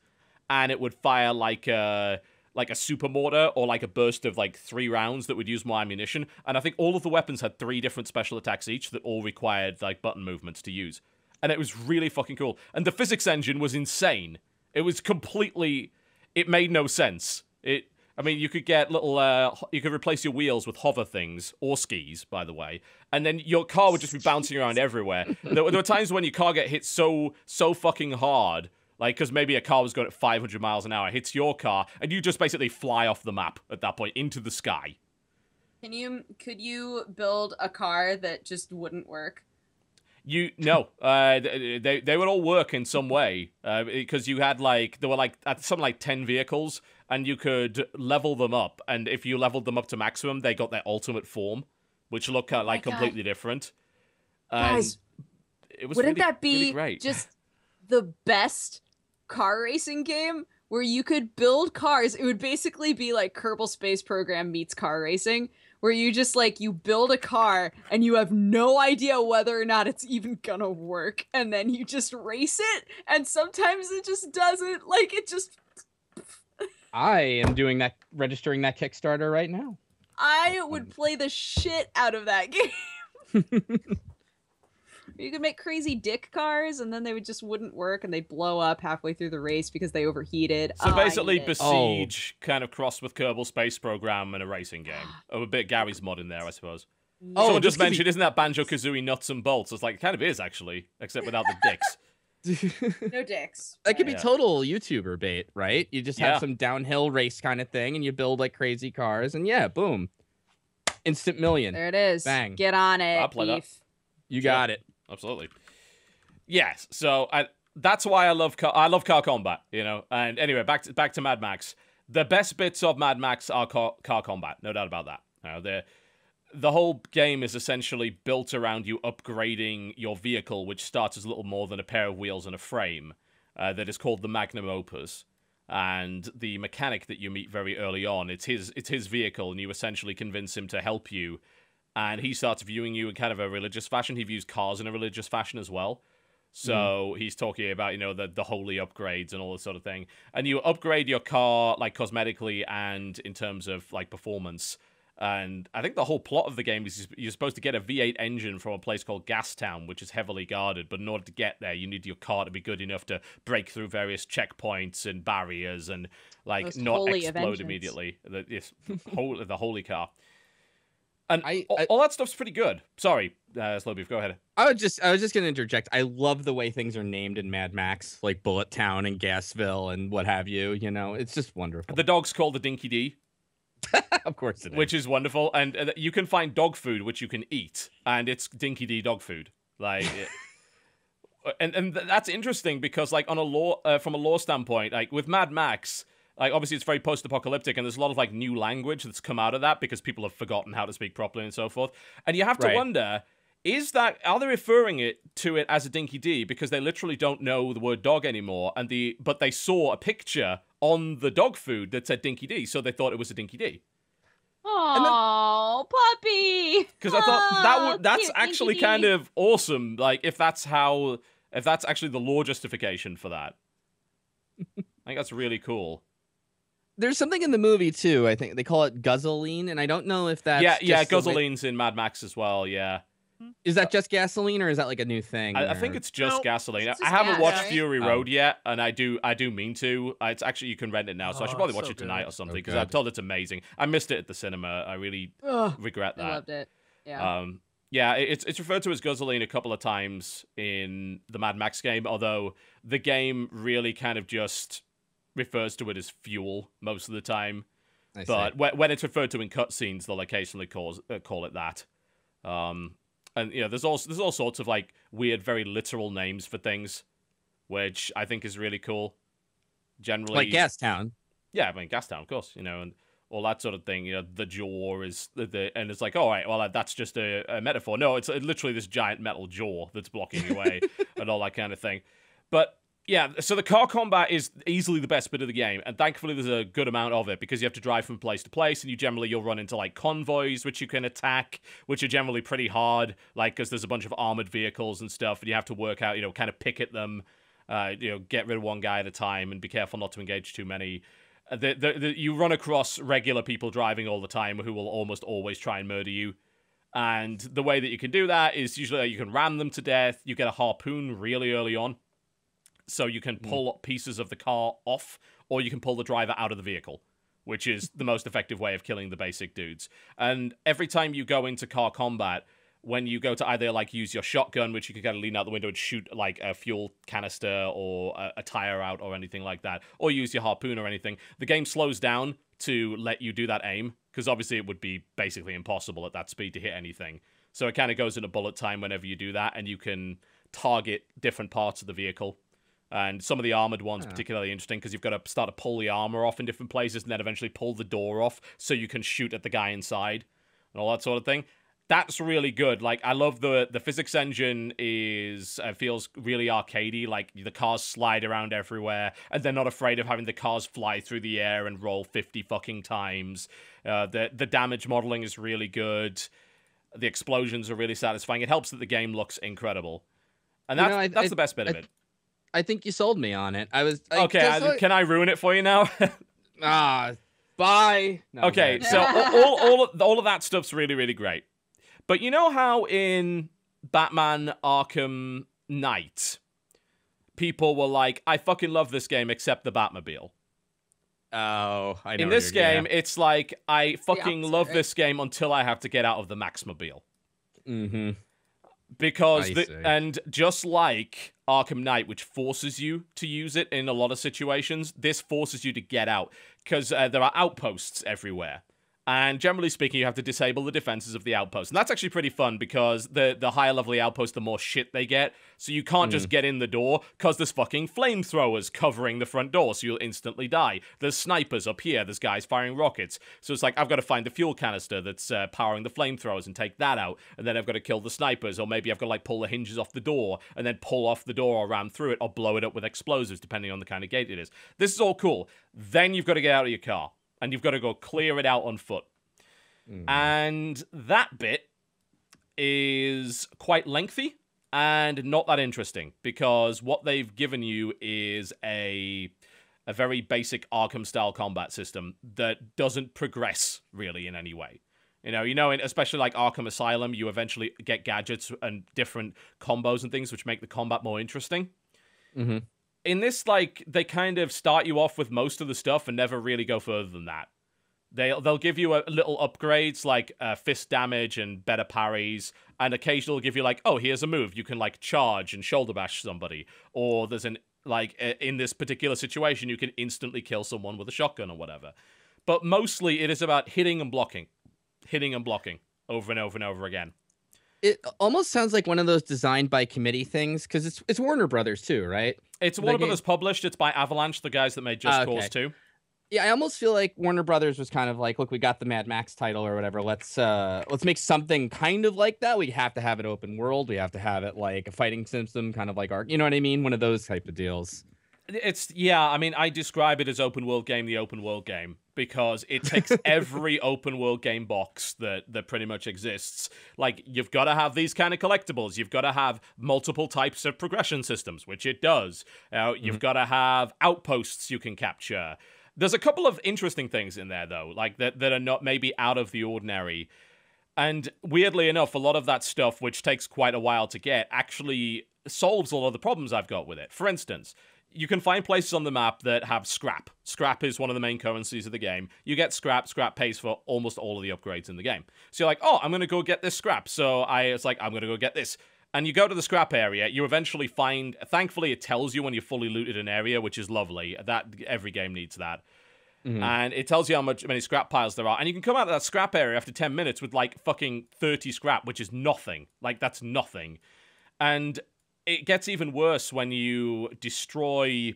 and it would fire like a uh, like a super mortar or like a burst of like three rounds that would use more ammunition. And I think all of the weapons had three different special attacks each that all required like button movements to use. And it was really fucking cool. And the physics engine was insane. It was completely. It made no sense. It. I mean, you could get little. Uh, you could replace your wheels with hover things or skis, by the way, and then your car would just be bouncing around everywhere. there, were, there were times when your car get hit so so fucking hard like, because maybe a car was going at 500 miles an hour, hits your car, and you just basically fly off the map at that point into the sky. Can you could you build a car that just wouldn't work? You no, uh, they they would all work in some way uh, because you had like there were like something like ten vehicles and you could level them up and if you leveled them up to maximum they got their ultimate form, which looked uh, oh like oh completely God. different. And Guys, it was wouldn't really, that be really just the best car racing game where you could build cars. It would basically be like Kerbal Space Program meets car racing, where you just like you build a car and you have no idea whether or not it's even gonna work, and then you just race it, and sometimes it just doesn't. Like it just. I am doing that, registering that Kickstarter right now. I would play the shit out of that game. You could make crazy dick cars, and then they would just wouldn't work, and they blow up halfway through the race because they overheated. So oh, basically, besiege oh. kind of crossed with Kerbal Space Program and a racing game. Oh, a bit Gary's mod in there, I suppose. Oh, Someone just mentioned, isn't that Banjo Kazooie nuts and bolts? It's like it kind of is actually, except without the dicks. no dicks. That could be yeah. total YouTuber bait, right? You just have yeah. some downhill race kind of thing, and you build like crazy cars, and yeah, boom, instant million. There it is. Bang. Get on it. Beef. You got it absolutely. Yes, so I, that's why I love car, I love car combat, you know. And anyway, back to back to Mad Max. The best bits of Mad Max are car, car combat, no doubt about that. Now the the whole game is essentially built around you upgrading your vehicle, which starts as little more than a pair of wheels and a frame. Uh, that is called the Magnum Opus, and the mechanic that you meet very early on, it's his it's his vehicle, and you essentially convince him to help you and he starts viewing you in kind of a religious fashion. He views cars in a religious fashion as well. So mm. he's talking about, you know, the, the holy upgrades and all this sort of thing. And you upgrade your car, like, cosmetically and in terms of, like, performance. And I think the whole plot of the game is you're supposed to get a V8 engine from a place called Gastown, which is heavily guarded. But in order to get there, you need your car to be good enough to break through various checkpoints and barriers and, like, Most not explode immediately. The, yes, the holy car. And I, I, all, that stuff's pretty good. Sorry, uh, beef. go ahead. I was just I was just gonna interject. I love the way things are named in Mad Max, like Bullet Town and Gasville and what have you. You know, it's just wonderful. The dog's called the Dinky D. of course it is. Which is wonderful, and uh, you can find dog food which you can eat, and it's Dinky D dog food. Like, it, and and th- that's interesting because like on a law uh, from a law standpoint, like with Mad Max, like obviously it's very post-apocalyptic and there's a lot of like new language that's come out of that because people have forgotten how to speak properly and so forth and you have to right. wonder is that are they referring it to it as a dinky d because they literally don't know the word dog anymore and the but they saw a picture on the dog food that said dinky d so they thought it was a dinky d Oh, puppy! Because I thought that would, that's Cute, actually dinky kind of awesome. Like if that's how if that's actually the law justification for that, I think that's really cool there's something in the movie too. I think they call it guzzling, and I don't know if that's yeah, yeah, guzzling's in Mad Max as well. Yeah, hmm. is that just gasoline, or is that like a new thing? I, I think it's just no, gasoline. It's just I haven't gas, watched right? Fury oh. Road oh. yet, and I do, I do mean to. Uh, it's actually you can rent it now, so oh, I should oh, probably watch so it tonight good. or something because I'm told it's amazing. I missed it at the cinema. I really regret that. I loved it. Yeah. Um, yeah, it's it's referred to as guzzling a couple of times in the Mad Max game, although the game really kind of just refers to it as fuel most of the time. I but see. when it's referred to in cutscenes, they'll occasionally call uh, call it that. Um, and you know, there's all there's all sorts of like weird, very literal names for things, which I think is really cool. Generally, like Gastown. Yeah, I mean Gastown, of course. You know, and all that sort of thing. You know, the jaw is the, the and it's like, all right, well, uh, that's just a, a, metaphor. No, it's uh, literally this giant metal jaw that's blocking your way and all that kind of thing. But yeah, so the car combat is easily the best bit of the game, and thankfully there's a good amount of it because you have to drive from place to place, and you generally you'll run into like convoys which you can attack, which are generally pretty hard, like because there's a bunch of armored vehicles and stuff, and you have to work out, you know, kind of picket them, uh, you know, get rid of one guy at a time, and be careful not to engage too many. Uh, the, the, the, you run across regular people driving all the time who will almost always try and murder you. And the way that you can do that is usually you can ram them to death. You get a harpoon really early on, so you can mm. pull mm. pieces of the car off, or you can pull the driver out of the vehicle, which is the most effective way of killing the basic dudes. And every time you go into car combat, when you go to either like use your shotgun, which you can kind of lean out the window and shoot like a fuel canister or a, a tire out or anything like that, or use your harpoon or anything, the game slows down to let you do that aim because obviously it would be basically impossible at that speed to hit anything. So it kind of goes in a bullet time whenever you do that, and you can target different parts of the vehicle and some of the armored ones yeah. particularly interesting because you've got to start to pull the armor off in different places and then eventually pull the door off so you can shoot at the guy inside and all that sort of thing. That's really good. Like I love the the physics engine is uh, feels really arcadey. Like the cars slide around everywhere, and they're not afraid of having the cars fly through the air and roll fifty fucking times. Uh, the the damage modeling is really good. The explosions are really satisfying. It helps that the game looks incredible, and that's you know, I, that's I, the best bit I, of it. I think you sold me on it. I was okay. I, like... can I ruin it for you now? ah, bye. No, okay, man. so all all of, all of that stuff's really really great, but you know how in Batman Arkham Knight, people were like, "I fucking love this game except the Batmobile." Oh, I know. In this game, yeah. it's like I fucking love this game until I have to get out of the Maxmobile. Mm-hmm because the, and just like Arkham Knight, which forces you to use it in a lot of situations, this forces you to get out because uh, there are outposts everywhere. And generally speaking, you have to disable the defenses of the outpost. And that's actually pretty fun because the, the higher level the outpost, the more shit they get. So you can't mm. just hmm. get in the door because there's fucking flamethrowers covering the front door, so you'll instantly die. There's snipers up here, there's guys firing rockets. So it's like, I've got to find the fuel canister that's uh, powering the flamethrowers and take that out. And then I've got to kill the snipers, or maybe I've got to like pull the hinges off the door and then pull off the door or ram through it or blow it up with explosives, depending on the kind of gate it is. This is all cool. Then you've got to get out of your car and you've got to go clear it out on foot. Mm. And that bit is quite lengthy and not that interesting because what they've given you is a a very basic Arkham style combat system that doesn't progress really in any way. You know, you know, especially like Arkham Asylum, you eventually get gadgets and different combos and things which make the combat more interesting. Mm-hmm in this, like they kind of start you off with most of the stuff and never really go further than that. They they'll give you a, little upgrades like uh, fist damage and better parries, and occasionally give you like, oh, here's a move you can like charge and shoulder bash somebody, or there's an like in this particular situation you can instantly kill someone with a shotgun or whatever. But mostly it is about hitting and blocking, hitting and blocking over and over and over again. It almost sounds like one of those designed by committee things because it's it's Warner Brothers too, right? It's Warner Brothers published. It's by Avalanche, the guys that made Just uh, okay. Cause Two. Yeah, I almost feel like Warner Brothers was kind of like, look, we got the Mad Max title or whatever. Let's uh let's make something kind of like that. We have to have it open world. We have to have it like a fighting system, kind of like Ark. You know what I mean? One of those type of deals it's yeah. I mean, I describe it as open world game, the open world game, because it takes every open world game box that that pretty much exists. Like you've got to have these kind of collectibles. You've got to have multiple types of progression systems, which it does. Uh, you've mm-hmm. got to have outposts you can capture. There's a couple of interesting things in there though, like that that are not maybe out of the ordinary. And weirdly enough, a lot of that stuff, which takes quite a while to get, actually solves a lot of the problems I've got with it. For instance, you can find places on the map that have scrap. Scrap is one of the main currencies of the game. You get scrap, scrap pays for almost all of the upgrades in the game. So you're like, oh, I'm going to go get this scrap. So I it's like, I'm going to go get this. And you go to the scrap area, you eventually find, thankfully it tells you when you've fully looted an area, which is lovely. That Every game needs that. Mm-hmm. And it tells you how much how many scrap piles there are. And you can come out of that scrap area after 10 minutes with like fucking 30 scrap, which is nothing. Like that's nothing. And it gets even worse when you destroy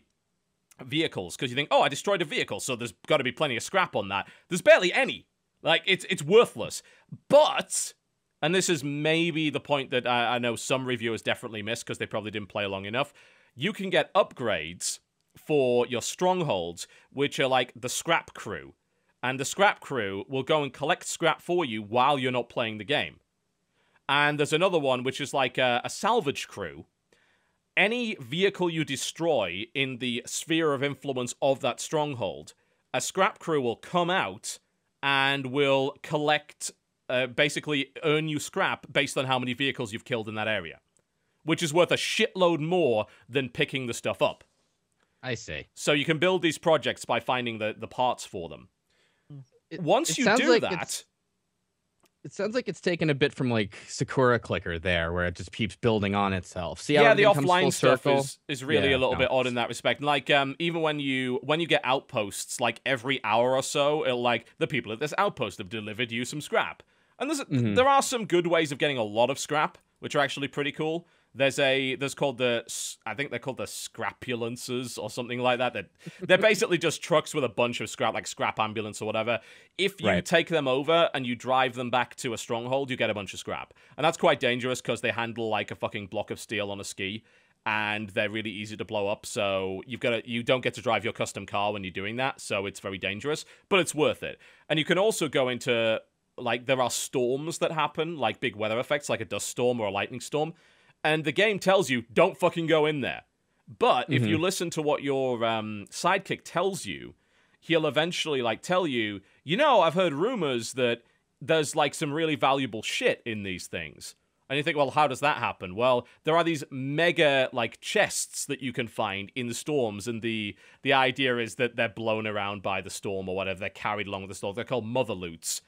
vehicles because you think, oh, I destroyed a vehicle, so there's got to be plenty of scrap on that. There's barely any. Like it's it's worthless. But and this is maybe the point that I, I know some reviewers definitely missed because they probably didn't play long enough. You can get upgrades for your strongholds, which are like the scrap crew. And the scrap crew will go and collect scrap for you while you're not playing the game. And there's another one which is like a, a salvage crew, any vehicle you destroy in the sphere of influence of that stronghold, a scrap crew will come out and will collect, uh, basically earn you scrap based on how many vehicles you've killed in that area, which is worth a shitload more than picking the stuff up. I see. So you can build these projects by finding the, the parts for them. Mm. It, Once it you do like that, it sounds like it's taken a bit from like Sakura Clicker there, where it just keeps building on itself. See how yeah, the offline stuff is, is really yeah, a little no. bit odd in that respect. Like um, even when you when you get outposts, like every hour or so, it like the people at this outpost have delivered you some scrap, and there's mm -hmm. there are some good ways of getting a lot of scrap, which are actually pretty cool. There's a there's called the I think they're called the scrapulances or something like that. That they're, they're basically just trucks with a bunch of scrap, like scrap ambulance or whatever. If you right. take them over and you drive them back to a stronghold, you get a bunch of scrap, and that's quite dangerous because they handle like a fucking block of steel on a ski, and they're really easy to blow up. So you've got to, you don't get to drive your custom car when you're doing that, so it's very dangerous, but it's worth it. And you can also go into like there are storms that happen, like big weather effects, like a dust storm or a lightning storm, and the game tells you don't fucking go in there. But mm-hmm. if you mm-hmm. listen to what your um, sidekick tells you, he'll eventually like tell you, you know, I've heard rumors that there's like some really valuable shit in these things. And you think, well, how does that happen? Well, there are these mega like chests that you can find in the storms, and the the idea is that they're blown around by the storm or whatever. They're carried along with the storm. They're called mother loots,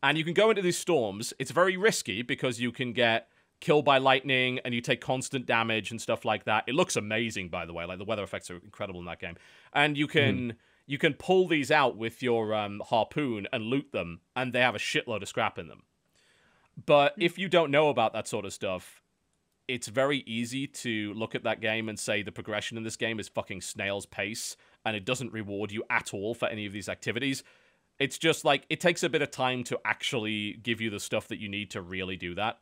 and you can go into these storms. It's very risky because you can get kill by lightning and you take constant damage and stuff like that. It looks amazing, by the way. Like the weather effects are incredible in that game, and you can. Mm. You can pull these out with your um, harpoon and loot them, and they have a shitload of scrap in them. But hmm. if you don't know about that sort of stuff, it's very easy to look at that game and say the progression in this game is fucking snail's pace and it doesn't reward you at all for any of these activities. It's just like it takes a bit of time to actually give you the stuff that you need to really do that.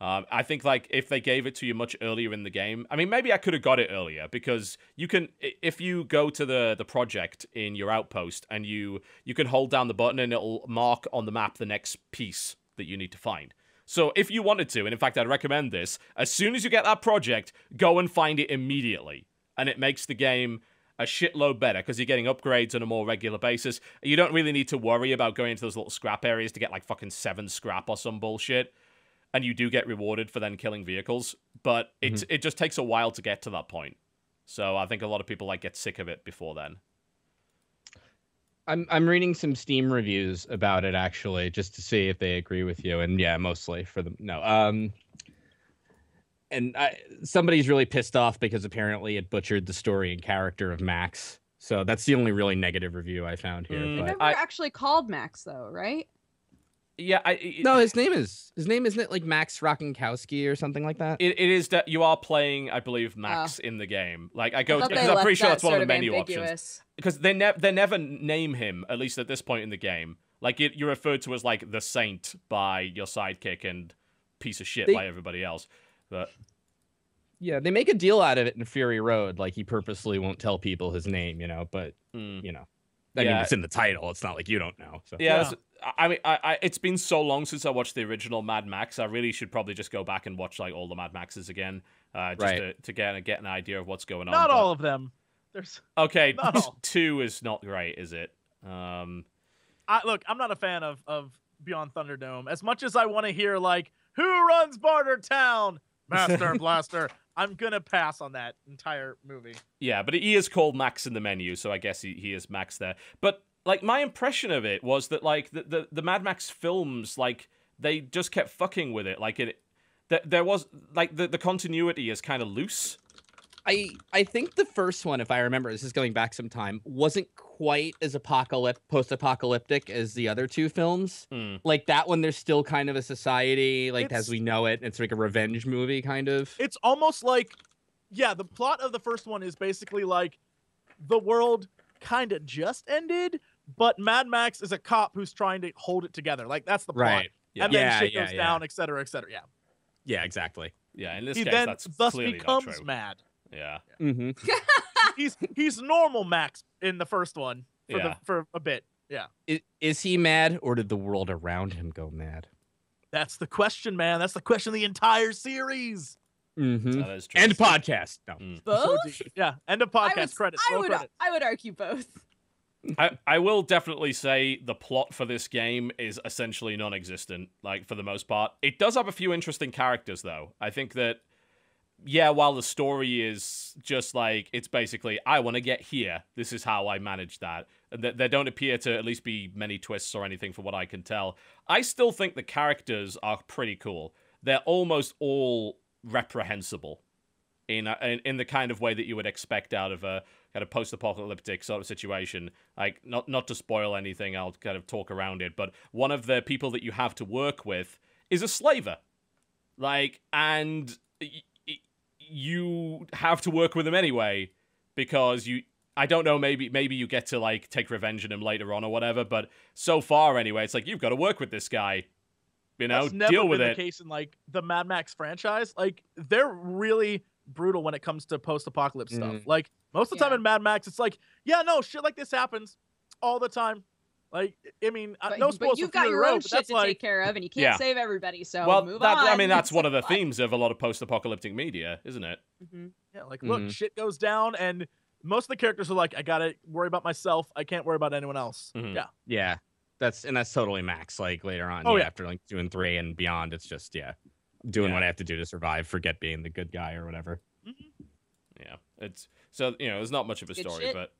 Um, I think like if they gave it to you much earlier in the game, I mean maybe I could have got it earlier because you can if you go to the the project in your outpost and you you can hold down the button and it'll mark on the map the next piece that you need to find. So if you wanted to, and in fact I'd recommend this, as soon as you get that project, go and find it immediately, and it makes the game a shitload better because you're getting upgrades on a more regular basis. You don't really need to worry about going into those little scrap areas to get like fucking seven scrap or some bullshit and you do get rewarded for then killing vehicles, but it mm-hmm. it just takes a while to get to that point. So I think a lot of people like get sick of it before then. I'm I'm reading some Steam reviews about it actually, just to see if they agree with you. And yeah, mostly for them. No. Um and I, somebody's really pissed off because apparently it butchered the story and character of Max. So that's the only really negative review I found here. Mm. But never I, actually called Max though, right? yeah, I it, no. His name is his name isn't it like Max Rockinkowski or something like that. It, it is that you are playing, I believe, oh. Max in the game. Like I go because I'm pretty sure that's one of the menu ambiguous. options. Because they never they never name him at least at this point in the game. Like it, you're referred to as like the saint by your sidekick and piece of shit they, by everybody else. But yeah, they make a deal out of it in Fury Road. Like he purposely won't tell people his name, you know. But mm. you know I yeah. mean, it's in the title. It's not like you don't know. So. Yeah, yeah. I mean, I, I, it's been so long since I watched the original Mad Max. I really should probably just go back and watch like all the Mad Maxes again, uh, just right. to, to, get get an idea of what's going not on. Not all but... of them. There's okay. Two is not great, is it? Um, I, look, I'm not a fan of of Beyond Thunderdome. As much as I want to hear like, who runs Barter Town, Master Blaster, I'm gonna pass on that entire movie. Yeah, but he is called Max in the menu, so I guess he, he is Max there. But like my impression of it was that like the the, the Mad Max films like they just kept fucking with it. Like it, there, there was like the the continuity is kind of loose. I I think the first one, if I remember, this is going back some time, wasn't quite as apocalyptic, post-apocalyptic as the other two films. Mm. Like that one, there's still kind of a society, like it's, as we know it. It's like a revenge movie, kind of. It's almost like, yeah, the plot of the first one is basically like the world kind of just ended, but Mad Max is a cop who's trying to hold it together. Like that's the plot. Right. Yeah. And yeah, shit yeah, goes down, et cetera, et cetera. Yeah. Yeah, exactly. Yeah, in this he case, then that's thus becomes mad. Yeah. Mm-hmm. he's he's normal Max in the first one for, yeah. the, for a bit. Yeah. Is, is he mad or did the world around him go mad? That's the question, man. That's the question of the entire series. Mm-hmm. Oh, podcast. No. Mm. Both? yeah. End of podcast I would, credits. I would, credits. I would argue both. I, I will definitely say the plot for this game is essentially non existent, like for the most part. It does have a few interesting characters, though. I think that yeah, while the story is just like it's basically I want to get here. This is how I manage that. And th- there don't appear to at least be many twists or anything for what I can tell. I still think the characters are pretty cool. They're almost all reprehensible in, a, in, in the kind of way that you would expect out of a kind of post-apocalyptic sort of situation. Like not not to spoil anything, I'll kind of talk around it, but one of the people that you have to work with is a slaver. Like and you have to work with him anyway because you I don't know maybe maybe you get to like take revenge on him later on or whatever but so far anyway it's like you've got to work with this guy you know That's never deal with been it the case in like the Mad Max franchise like they're really brutal when it comes to post-apocalypse mm-hmm. stuff mm. like most of the yeah. time in Mad Max it's like yeah no shit like this happens all the time like, I mean, but, no spoilers. But you've got your own shit to like... take care of, and you can't yeah. save everybody. So well, move that, on. I mean, that's one of the themes of a lot of post-apocalyptic media, isn't it? Mm-hmm. Yeah, like mm-hmm. look, shit goes down, and most of the characters are like, I gotta worry about myself. I can't worry about anyone else. Mm-hmm. Yeah, yeah, that's and that's totally max. Like later on, oh, yeah, yeah. after like two and three and beyond, it's just yeah, doing yeah. what I have to do to survive. Forget being the good guy or whatever. Mm-hmm. Yeah, it's so you know, it's not much of a good story, shit. but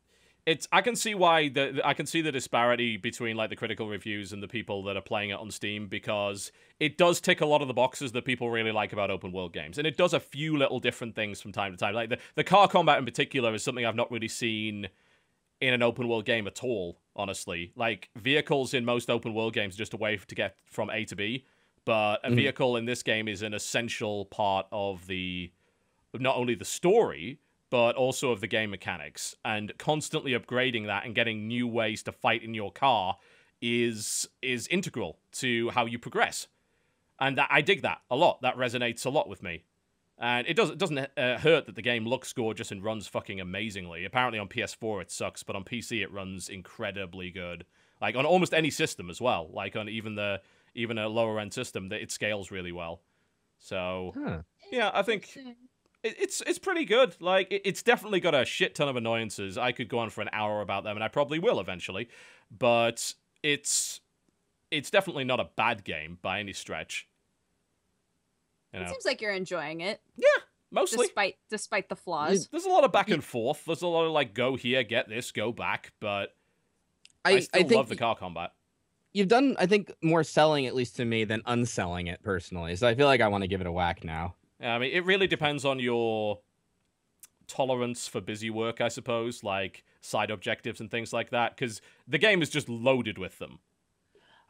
it's I can see why the I can see the disparity between like the critical reviews and the people that are playing it on Steam because it does tick a lot of the boxes that people really like about open world games and it does a few little different things from time to time. Like the the car combat in particular is something I've not really seen in an open world game at all, honestly. Like vehicles in most open world games are just a way to get from A to B, but a mm. vehicle in this game is an essential part of the not only the story but also of the game mechanics. And constantly upgrading that and getting new ways to fight in your car is is integral to how you progress. And that, I dig that a lot. That resonates a lot with me. And it doesn't it doesn't uh, hurt that the game looks gorgeous and runs fucking amazingly. Apparently on PS4 it sucks, but on PC it runs incredibly good. Like on almost any system as well. Like on even the even a lower end system, that it scales really well. So huh. yeah, I think it's it's pretty good. Like it's definitely got a shit ton of annoyances. I could go on for an hour about them, and I probably will eventually. But it's it's definitely not a bad game by any stretch. You know? It seems like you're enjoying it. Yeah, mostly. Despite despite the flaws, there's a lot of back and forth. There's a lot of like go here, get this, go back. But I, I still I love the car combat you've done i think more selling at least to me than unselling it personally so i feel like i want to give it a whack now I mean, it really depends on your tolerance for busy work, I suppose, like side objectives and things like that, because the game is just loaded with them.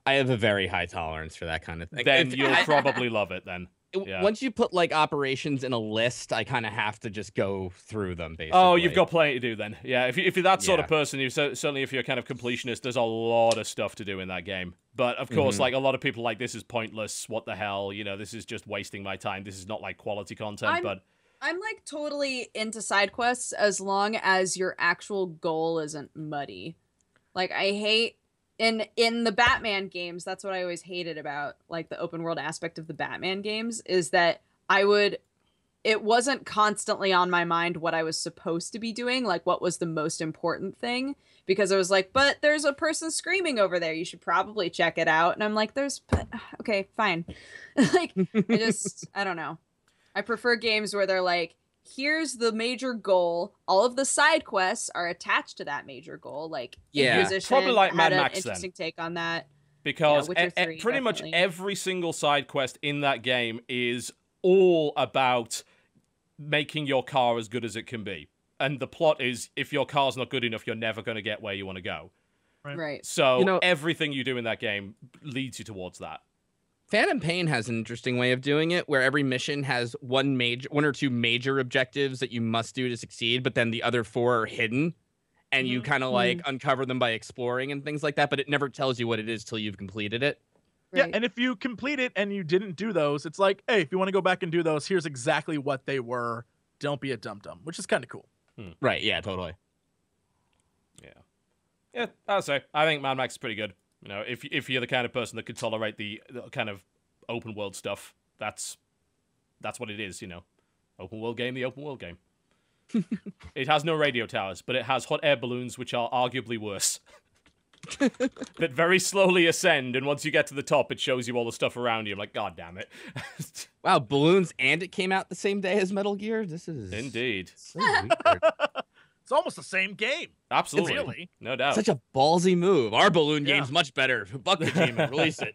I have a very high tolerance for that kind of thing. Then you'll probably love it then yeah. once you put like operations in a list, I kind of have to just go through them. Basically. Oh, you've got plenty to do then. Yeah, if, you, if you're that sort yeah. of person, you certainly if you're kind of completionist, there's a lot of stuff to do in that game. But of course, mm-hmm. like a lot of people, like this is pointless. What the hell? You know, this is just wasting my time. This is not like quality content. I'm, but I'm like totally into side quests as long as your actual goal isn't muddy. Like I hate in in the Batman games, that's what I always hated about like the open world aspect of the Batman games is that I would it wasn't constantly on my mind what I was supposed to be doing, like what was the most important thing, because I was like, but there's a person screaming over there. You should probably check it out. And I'm like, there's, but, okay, fine. like, I just, I don't know. I prefer games where they're like, here's the major goal. All of the side quests are attached to that major goal. Like yeah, Inquisition probably like Mad Max. Interesting then. take on that. Because yeah, e- pretty definitely. much every single side quest in that game is all about making your car as good as it can be. And the plot is if your car's not good enough, you're never going to get where you want to go. Right. right. So you know, everything you do in that game leads you towards that. Phantom Pain has an interesting way of doing it where every mission has one major one or two major objectives that you must do to succeed, but then the other four are hidden and mm-hmm. you kind of like mm-hmm. uncover them by exploring and things like that, but it never tells you what it is till you've completed it. Right. Yeah, and if you complete it and you didn't do those, it's like, hey, if you want to go back and do those, here's exactly what they were. Don't be a dum dum, which is kind of cool. Hmm. Right, yeah, totally. Yeah. Yeah, I'll say. I think Mad Max is pretty good. You know, if if you're the kind of person that could tolerate the, the kind of open world stuff, that's that's what it is. You know, open world game, the open world game. it has no radio towers, but it has hot air balloons, which are arguably worse. that very slowly ascend, and once you get to the top, it shows you all the stuff around you. I'm like, God damn it! wow, balloons, and it came out the same day as Metal Gear. This is indeed. So it's almost the same game. Absolutely. Really. No doubt. Such a ballsy move. Our balloon yeah. game's much better. Buck the team and release it.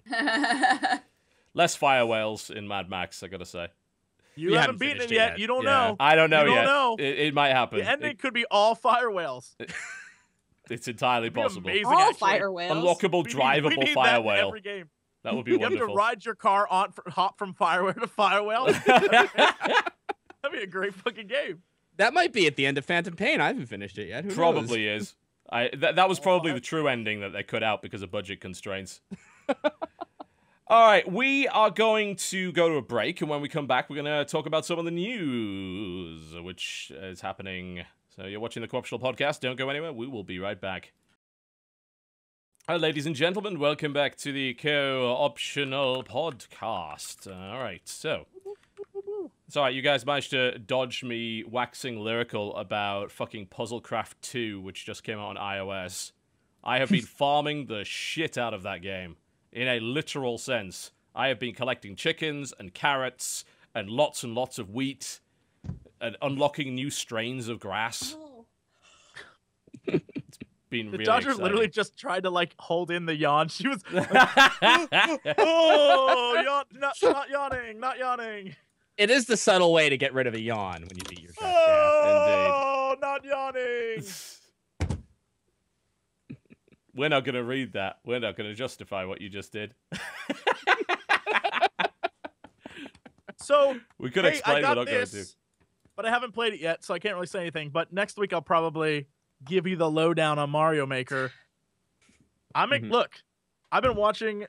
Less fire whales in Mad Max, I gotta say. You, haven't, beaten it yet. yet. You don't yeah. know. I don't know you yet. Don't know. It, it, might happen. The ending it, could be all fire whales. it's entirely possible. Amazing, all actually. fire whales. Unlockable, we drivable need fire that whale. every game. That would be you wonderful. You have to ride your car on hop from fire whale to fire whale. That'd be a great fucking game that might be at the end of Phantom Pain. I haven't finished it yet. Who probably knows? is. I th- that was probably the true ending that they cut out because of budget constraints. All right, we are going to go to a break, and when we come back, we're going to talk about some of the news which is happening. So you're watching the Co-optional podcast. Don't go anywhere. We will be right back. Hi, ladies and gentlemen. Welcome back to the Co-optional podcast. All right, so it's all right, you guys managed to dodge me waxing lyrical about fucking Puzzlecraft 2, which just came out on iOS. I have been farming the shit out of that game in a literal sense. I have been collecting chickens and carrots and lots and lots of wheat and unlocking new strains of grass. it's been the really doctor exciting. literally just tried to like hold in the yawn. She was like, oh, yawn, not, not yawning, not yawning it is the subtle way to get rid of a yawn when you beat your Oh, not yawning. We're not going to read that. We're not going to justify what you just did. so we could hey, explain. it, but I haven't played it yet, so I can't really say anything. But next week I'll probably give you the lowdown on Mario Maker. I'm mm-hmm. look. I've been watching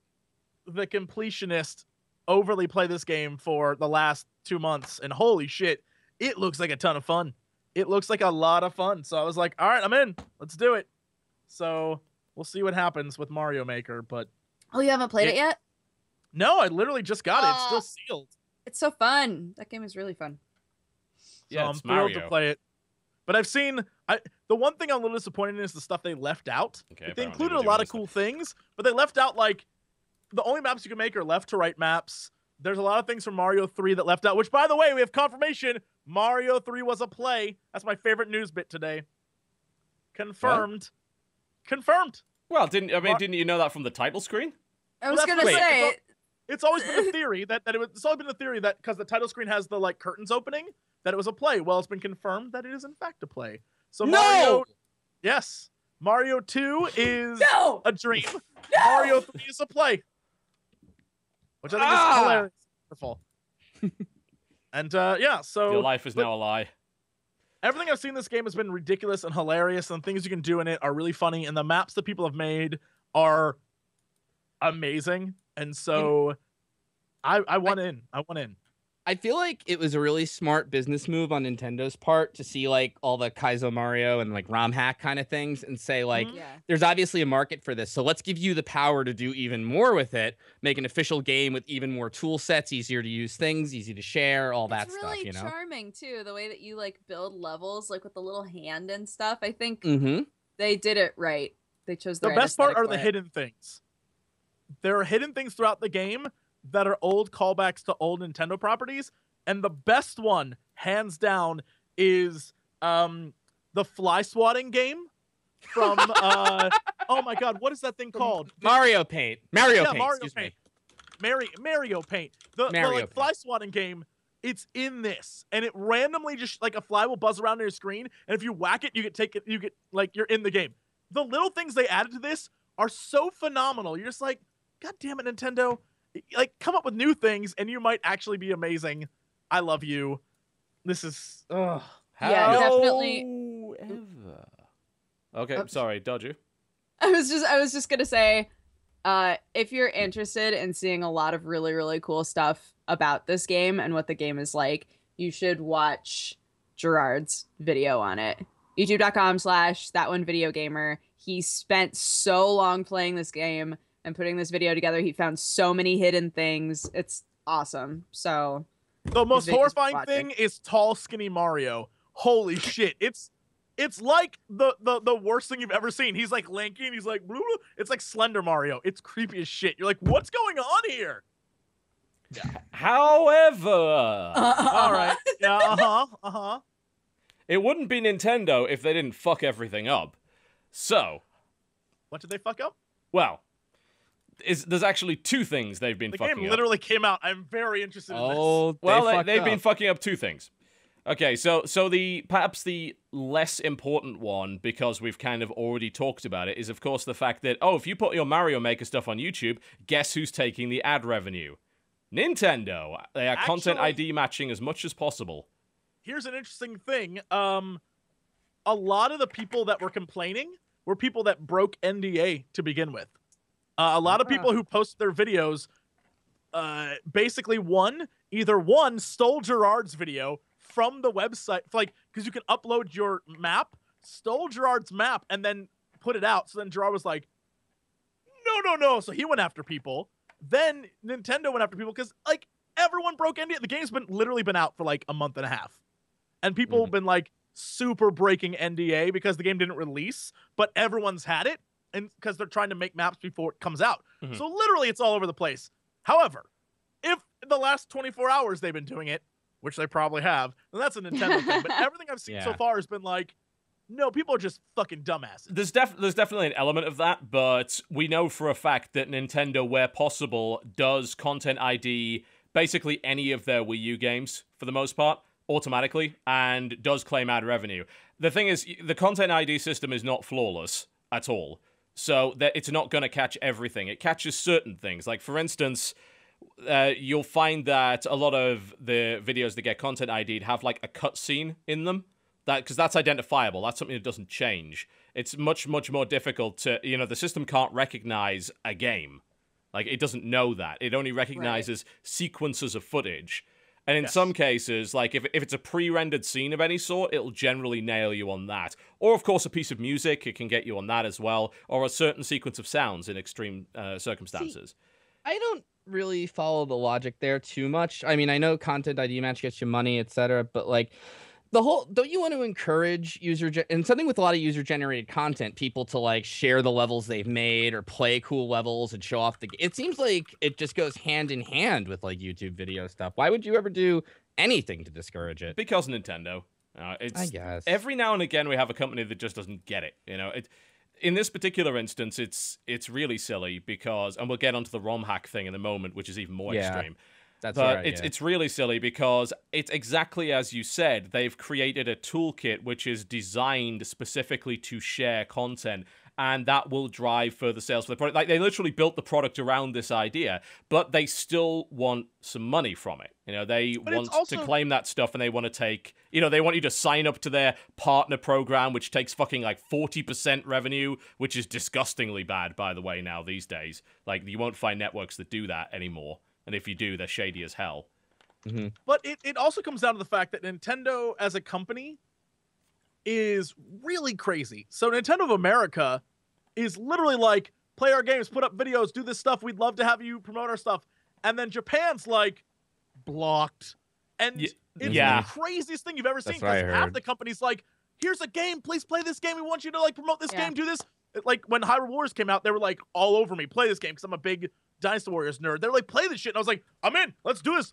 the completionist overly play this game for the last two months, and holy shit, it looks like a ton of fun. It looks like a lot of fun. So I was like, all right, I'm in. Let's do it. So we'll see what happens with Mario Maker. But oh, you haven't played it, it yet? No, I literally just got uh, it. It's still sealed. It's so fun. That game is really fun. So yeah, I'm thrilled Mario. to play it. But I've seen I the one thing I'm a little disappointed in is the stuff they left out. Okay, they included a lot of cool things, but they left out like the only maps you can make are left to right maps there's a lot of things from Mario 3 that left out, which, by the way, we have confirmation Mario 3 was a play. That's my favorite news bit today. Confirmed. What? Confirmed. Well, didn't I mean, Mar- didn't you know that from the title screen? I was well, going to say. It's, always been a theory that, that it was, it's always been a theory that because the title screen has the like curtains opening, that it was a play. Well, it's been confirmed that it is in fact a play. So no! Mario, yes, Mario Two is no! a dream. No! Mario Three is a play which I think ah! is hilarious. and uh, yeah, so your life is now a lie. Everything I've seen this game has been ridiculous and hilarious, and things you can do in it are really funny, and the maps that people have made are amazing. And so, I I want I, in. I want in. I feel like it was a really smart business move on Nintendo's part to see like all the Kaizo Mario and like ROM hack kind of things and say like mm-hmm. yeah. there's obviously a market for this. So let's give you the power to do even more with it, make an official game with even more tool sets, easier to use things, easy to share, all that it's stuff, really you know. charming too, the way that you like build levels like with the little hand and stuff. I think mm-hmm. they did it right. They chose the, the right best part are the it. hidden things. There are hidden things throughout the game that are old callbacks to old Nintendo properties. And the best one, hands down, is um, the fly swatting game from uh, oh my god, what is that thing called? Mario Paint. Mario yeah, Paint. Mario excuse Paint. Me. Mario Paint. The, Mario the like Paint. fly swatting game. It's in this, and it randomly just like a fly will buzz around on your screen, and if you whack it, you get take it. You get like you're in the game. The little things they added to this are so phenomenal. You're just like, God damn it, Nintendo! like come up with new things and you might actually be amazing. I love you. This is ugh. How yeah, definitely. Ever. Okay, Oops. sorry, Dodger. I was just I was just gonna say, uh, if you're interested in seeing a lot of really really cool stuff about this game and what the game is like, you should watch Gerard's video on it. YouTube.com/slash that one video gamer. He spent so long playing this game and putting this video together, he found so many hidden things. It's awesome. So the most horrifying thing is tall, skinny Mario. Holy shit! It's it's like the, the the worst thing you've ever seen. He's like lanky and he's like blue. It's like Slender Mario. It's creepy as shit. You're like, what's going on here? Yeah. However, uh-huh. all right, yeah, uh huh, uh huh. It wouldn't be Nintendo if they didn't fuck everything up. So, what did they fuck up? Well, is there's actually two things they've been the fucking game literally up. came out. I'm very interested oh, in this. Oh, well, they, have been fucking up two things. Okay, so so the perhaps the less important one because we've kind of already talked about it is of course the fact that oh, if you put your Mario Maker stuff on YouTube, guess who's taking the ad revenue? Nintendo. They are actually, content ID matching as much as possible. Here's an interesting thing. Um a lot of the people that were complaining were people that broke NDA to begin with. Uh, a lot of uh-huh. people who post their videos, uh, basically one either one stole Gerard's video from the website, like because you can upload your map, stole Gerard's map, and then put it out. So then Gerard was like, no, no, no. So he went after people. Then Nintendo went after people because like everyone broke into it. The game's been literally been out for like a month and a half, and people mm-hmm. have been like super breaking NDA because the game didn't release, but everyone's had it and because they're trying to make maps before it comes out. Mm-hmm. So literally, it's all over the place. However, if the last 24 hours they've been doing it, which they probably have, and that's a Nintendo thing. But everything I've seen yeah. so far has been like, no, people are just fucking dumbasses. There's, def- there's definitely an element of that, but we know for a fact that Nintendo, where possible, does content ID basically any of their Wii U games for the most part automatically and does claim ad revenue. The thing is, the content ID system is not flawless at all so that it's not going to catch everything. It catches certain things. Like, for instance, uh, you'll find that a lot of the videos that get content ID'd have like a cutscene in them. That because that's identifiable. That's something that doesn't change. It's much much more difficult to you know the system can't recognize a game, like it doesn't know that. It only recognizes right. sequences of footage. And in yes. some cases, like if, if it's a pre rendered scene of any sort, it'll generally nail you on that. Or, of course, a piece of music, it can get you on that as well, or a certain sequence of sounds in extreme uh, circumstances. See, I don't really follow the logic there too much. I mean, I know content ID match gets you money, etc., but like the whole don't you want to encourage user ge- and something with a lot of user generated content people to like share the levels they've made or play cool levels and show off the it seems like it just goes hand in hand with like youtube video stuff why would you ever do anything to discourage it because nintendo uh, it's I guess. every now and again we have a company that just doesn't get it you know it in this particular instance, it's it's really silly because, and we'll get onto the ROM hack thing in a moment, which is even more yeah. extreme. That's but right, it's yeah. it's really silly because it's exactly as you said. They've created a toolkit which is designed specifically to share content and that will drive further sales for the product. Like they literally built the product around this idea, but they still want some money from it. You know, they but want also... to claim that stuff and they want to take, you know, they want you to sign up to their partner program, which takes fucking like 40% revenue, which is disgustingly bad, by the way, now these days. Like you won't find networks that do that anymore and if you do, they're shady as hell. Mm-hmm. But it, it also comes down to the fact that Nintendo as a company is really crazy. So Nintendo of America is literally like, play our games, put up videos, do this stuff. We'd love to have you promote our stuff. And then Japan's like blocked. And y- it's yeah. the craziest thing you've ever seen because half the company's like, here's a game, please play this game. We want you to like promote this yeah. game, do this. Like when High Rewards came out, they were like all over me, play this game because I'm a big Dynasty Warriors nerd. They're like, play this shit. And I was like, I'm in. Let's do this.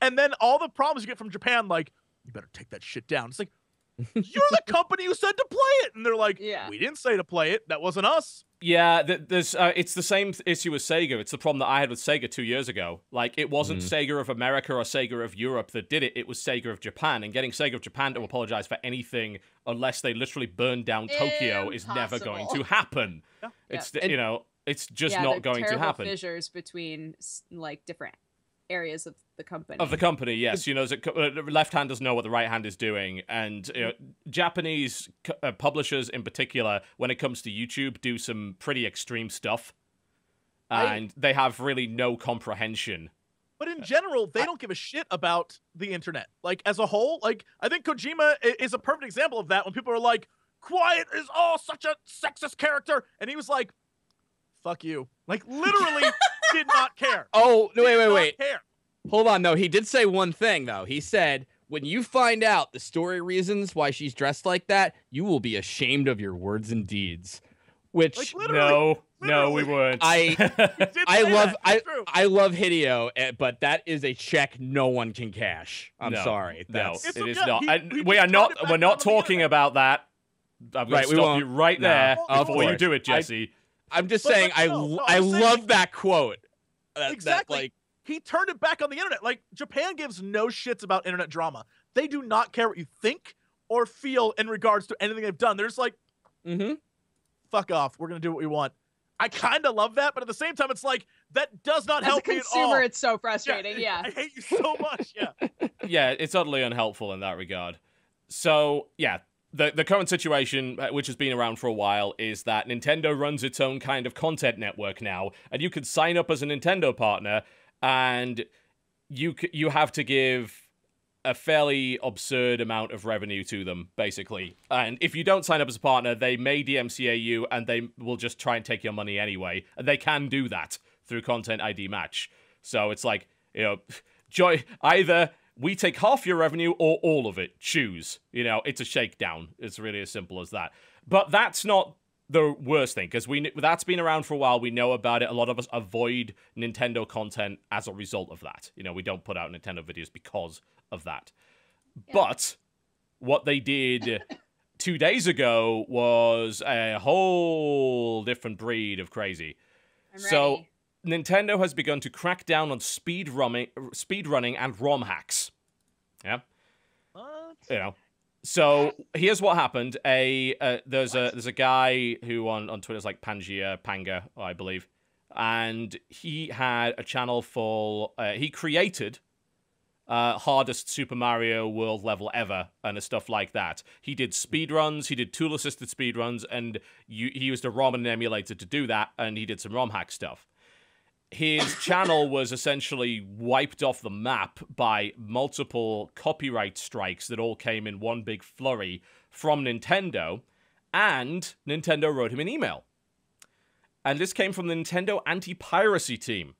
And then all the problems you get from Japan, like, you better take that shit down. It's like, you're the company who said to play it. And they're like, yeah. we didn't say to play it. That wasn't us. Yeah, there's uh, it's the same issue with Sega. It's the problem that I had with Sega two years ago. Like, it wasn't mm. Sega of America or Sega of Europe that did it. It was Sega of Japan. And getting Sega of Japan to apologize for anything unless they literally burn down Tokyo Impossible. is never going to happen. Yeah. It's yeah. you know it's just yeah, not going to happen. Fissures between like different areas of the company. Of the company, yes. you know, uh, the left hand doesn't know what the right hand is doing, and you know, Japanese uh, publishers in particular, when it comes to YouTube, do some pretty extreme stuff, and I... they have really no comprehension. But in general, they don't give a shit about the internet. Like as a whole, like I think Kojima is a perfect example of that. When people are like, "Quiet is all oh, such a sexist character," and he was like, fuck you. Like literally did not care. Oh, no, wait, wait, wait. Care. Hold on. though. he did say one thing though. He said, when you find out the story reasons why she's dressed like that, you will be ashamed of your words and deeds. Which like, no, literally. no, we would. I I love I I love Hideo, eh, but that is a check no one can cash. I'm no, sorry. That's, no, it is not. He, I, we are not. We're not talking about that. I'm going right, to stop you right there before you do it, Jesse. I, I'm just but, saying, no, I no, I love that quote. That, exactly. That, like, he turned it back on the internet. Like Japan gives no shits about internet drama. They do not care what you think or feel in regards to anything they've done. They're just like, mm-hmm. fuck off. We're gonna do what we want. I kind of love that, but at the same time, it's like that does not As help a consumer. It's so frustrating. Yeah, yeah, I hate you so much. Yeah, yeah, it's utterly unhelpful in that regard. So yeah, the the current situation, uh, which has been around for a while, is that Nintendo runs its own kind of content network now, and you could sign up as a Nintendo partner, and you you have to give a fairly absurd amount of revenue to them, basically. And if you don't sign up as a partner, they may DMCA you, and they will just try and take your money anyway. And they can do that through Content ID Match. So it's like you know, joy either we take half your revenue or all of it. Choose. You know, it's a shakedown. It's really as simple as that. But that's not the worst thing because we that's been around for a while. We know about it. A lot of us avoid Nintendo content as a result of that. You know, we don't put out Nintendo videos because of that. Yeah. But what they did two days ago was a whole different breed of crazy. I'm so ready. Nintendo has begun to crack down on speed running, speed running and ROM hacks. Yeah. What? You know. So here's what happened. A uh, there's what? a there's a guy who on on is like Pangia Panga, I believe, and he had a channel full. Uh, he created uh, hardest Super Mario World level ever and stuff like that. He did speed runs, he did tool assisted speed runs, and you, he used a ROM and an emulator to do that, and he did some ROM hack stuff his channel was essentially wiped off the map by multiple copyright strikes that all came in one big flurry from Nintendo, and Nintendo wrote him an email. And this came from the Nintendo anti piracy team,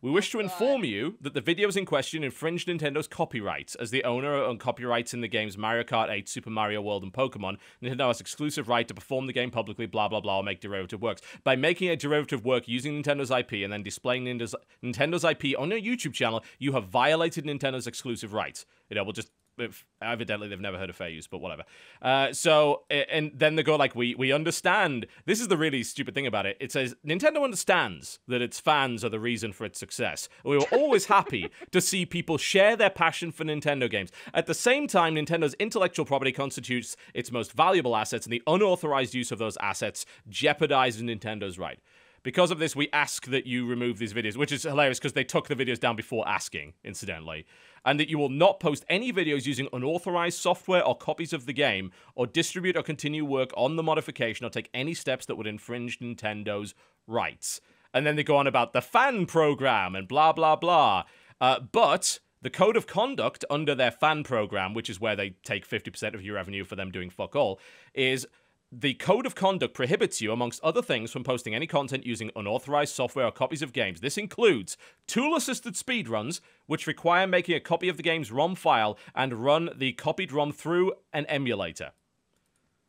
we wish oh, to inform you that the videos in question infringe Nintendo's copyrights. As the owner on copyrights in the games Mario Kart 8, Super Mario World, and Pokemon, Nintendo has exclusive right to perform the game publicly, blah, blah, blah, or make derivative works. By making a derivative work using Nintendo's IP and then displaying Nintendo's, Nintendo's IP on your YouTube channel, you have violated Nintendo's exclusive rights. You know, we'll just evidently they've never heard of fair use, but whatever. Uh, so, and then they go like, we we understand. This is the really stupid thing about it. It says Nintendo understands that its fans are the reason for its success. We were always happy to see people share their passion for Nintendo games. At the same time, Nintendo's intellectual property constitutes its most valuable assets, and the unauthorized use of those assets jeopardizes Nintendo's right. Because of this, we ask that you remove these videos, which is hilarious because they took the videos down before asking, incidentally. And that you will not post any videos using unauthorized software or copies of the game, or distribute or continue work on the modification, or take any steps that would infringe Nintendo's rights. And then they go on about the fan program and blah, blah, blah. Uh, but the code of conduct under their fan program, which is where they take 50% of your revenue for them doing fuck all, is the code of conduct prohibits you, amongst other things, from posting any content using unauthorized software or copies of games. This includes tool assisted speedruns, which require making a copy of the game's ROM file and run the copied ROM through an emulator.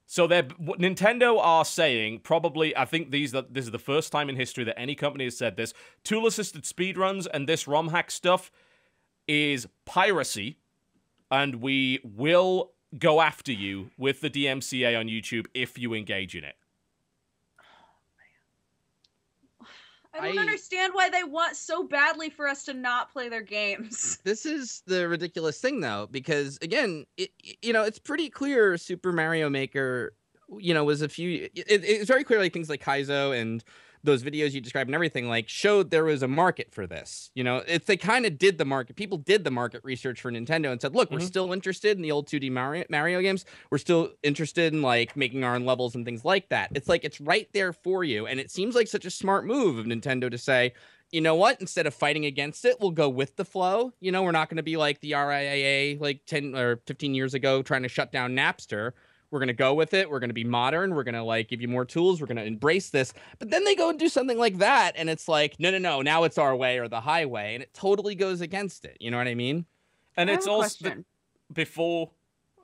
So they're, Nintendo are saying probably I think these that this is the first time in history that any company has said this tool assisted speedruns and this ROM hack stuff is piracy and we will go after you with the DMCA on YouTube if you engage in it. I don't I, understand why they want so badly for us to not play their games. This is the ridiculous thing, though, because again, it, you know, it's pretty clear Super Mario Maker, you know, was a few. It, it's very clearly things like Kaizo and those videos you described and everything like showed there was a market for this. You know, if they kind of did the market, people did the market research for Nintendo and said, look, mm-hmm. we're still interested in the old 2D Mario, Mario games. We're still interested in like making our own levels and things like that. It's like it's right there for you. And it seems like such a smart move of Nintendo to say, you know what? Instead of fighting against it, we'll go with the flow. You know, we're not going to be like the RIAA like 10 or 15 years ago trying to shut down Napster we're going to go with it. We're going to be modern. We're going to like give you more tools. We're going to embrace this. But then they go and do something like that. And it's like, no, no, no. Now it's our way or the highway. And it totally goes against it. You know what I mean? And I it's also the, before,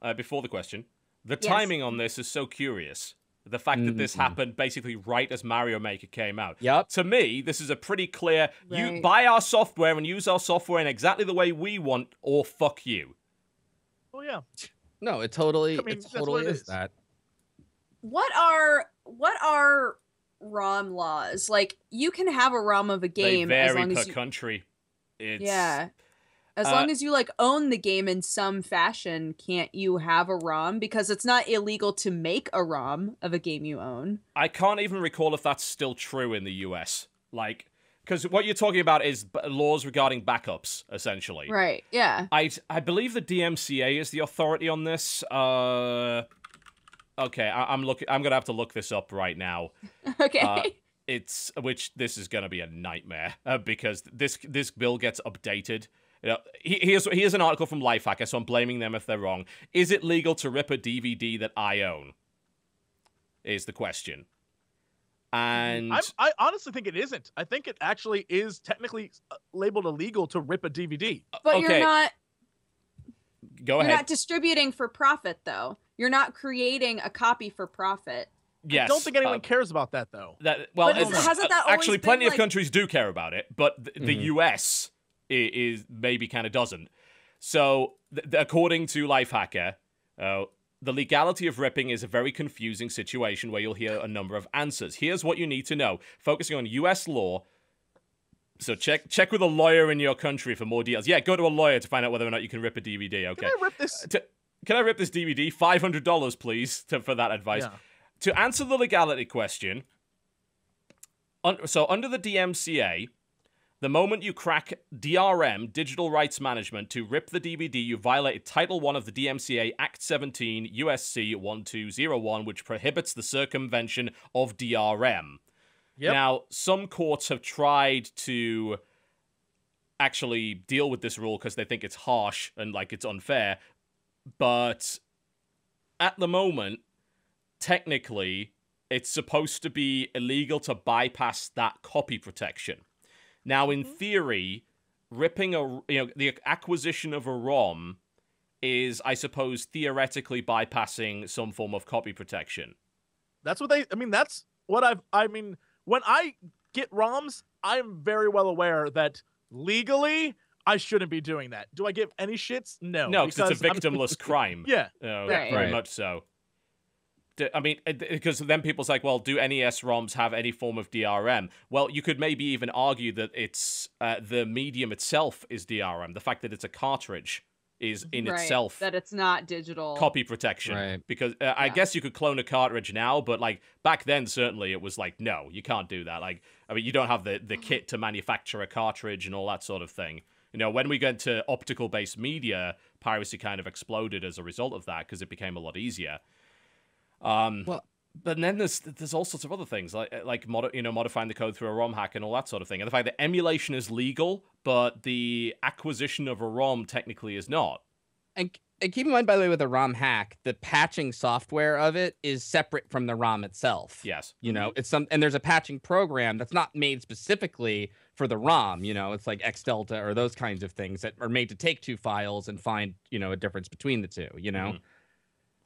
uh, before the question, the yes. timing on this is so curious. The fact mm-hmm. that this mm. happened basically right as Mario Maker came out. Yep. To me, this is a pretty clear right. you buy our software and use our software in exactly the way we want, or fuck you. Oh, yeah. No, it totally I mean, it totally is that. What are what are ROM laws? Like you can have a ROM of a game they vary as long per as you... country. It's... Yeah. As uh, long as you like own the game in some fashion, can't you have a ROM? Because it's not illegal to make a ROM of a game you own. I can't even recall if that's still true in the US. Like because what you're talking about is laws regarding backups, essentially. Right. Yeah. I I believe the DMCA is the authority on this. Uh, okay. I, am looking. I'm gonna have to look this up right now. okay. Uh, it's which this is gonna be a nightmare uh, because this this bill gets updated. You know, here's here's an article from Lifehacker, so I'm blaming them if they're wrong. Is it legal to rip a DVD that I own? Is the question. Mm, and i i honestly think it isn't. I think it actually is technically uh, labeled illegal to rip a DVD. Uh, but okay. you're not. Go ahead. You're not distributing for profit, though. You're not creating a copy for profit. Yes. I don't think anyone uh, cares about that, though. That well, but hasn't that actually plenty of countries do care about it, but th- mm-hmm. the U.S. Is, is maybe kind of doesn't. So, th- according to Lifehacker, uh, the legality of ripping is a very confusing situation where you'll hear a number of answers. Here's what you need to know, focusing on US law. So check check with a lawyer in your country for more details. Yeah, go to a lawyer to find out whether or not you can rip a DVD. Okay. Can I rip this? Uh, to, can I rip this DVD? Five hundred dollars, please, to, for that advice. Yeah. To answer the legality question, un, so under the DMCA, the moment you crack DRM, Digital Rights Management, to rip the DVD, you violate Title 1 of the DMCA, Act 17, USC 1201, which prohibits the circumvention of DRM. Yep. Now, some courts have tried to actually deal with this rule because they think it's harsh and like it's unfair. But at the moment, technically, it's supposed to be illegal to bypass that copy protection. Now, in mm-hmm. theory, ripping a you know the acquisition of a ROM is, I suppose, theoretically bypassing some form of copy protection. That's what they. I mean, that's what I've. I mean, when I get ROMs, I'm very well aware that legally I shouldn't be doing that. Do I give any shits? No. No, because it's a victimless crime. Yeah. Uh, right. Very right. much so. I mean, because uh, then people's like, well, do NES ROMs have any form of DRM? Well, you could maybe even argue that it's uh, the medium itself is DRM. The fact that it's a cartridge is in right, itself that it's not digital copy protection. Right. Because uh, yeah. I guess you could clone a cartridge now, but like back then, certainly it was like, no, you can't do that. Like, I mean, you don't have the the kit to manufacture a cartridge and all that sort of thing. You know, when we get to optical based media, piracy kind of exploded as a result of that because it became a lot easier. Um, well, but then there's there's all sorts of other things like eh, like mod- you know modifying the code through a ROM hack and all that sort of thing, and the fact that emulation is legal, but the acquisition of a ROM technically is not. And, and keep in mind, by the way, with a ROM hack, the patching software of it is separate from the ROM itself. Yes, you know mm-hmm. it's some and there's a patching program that's not made specifically for the ROM. You know, it's like Delta or those kinds of things that are made to take two files and find you know a difference between the two. You know. Mm-hmm.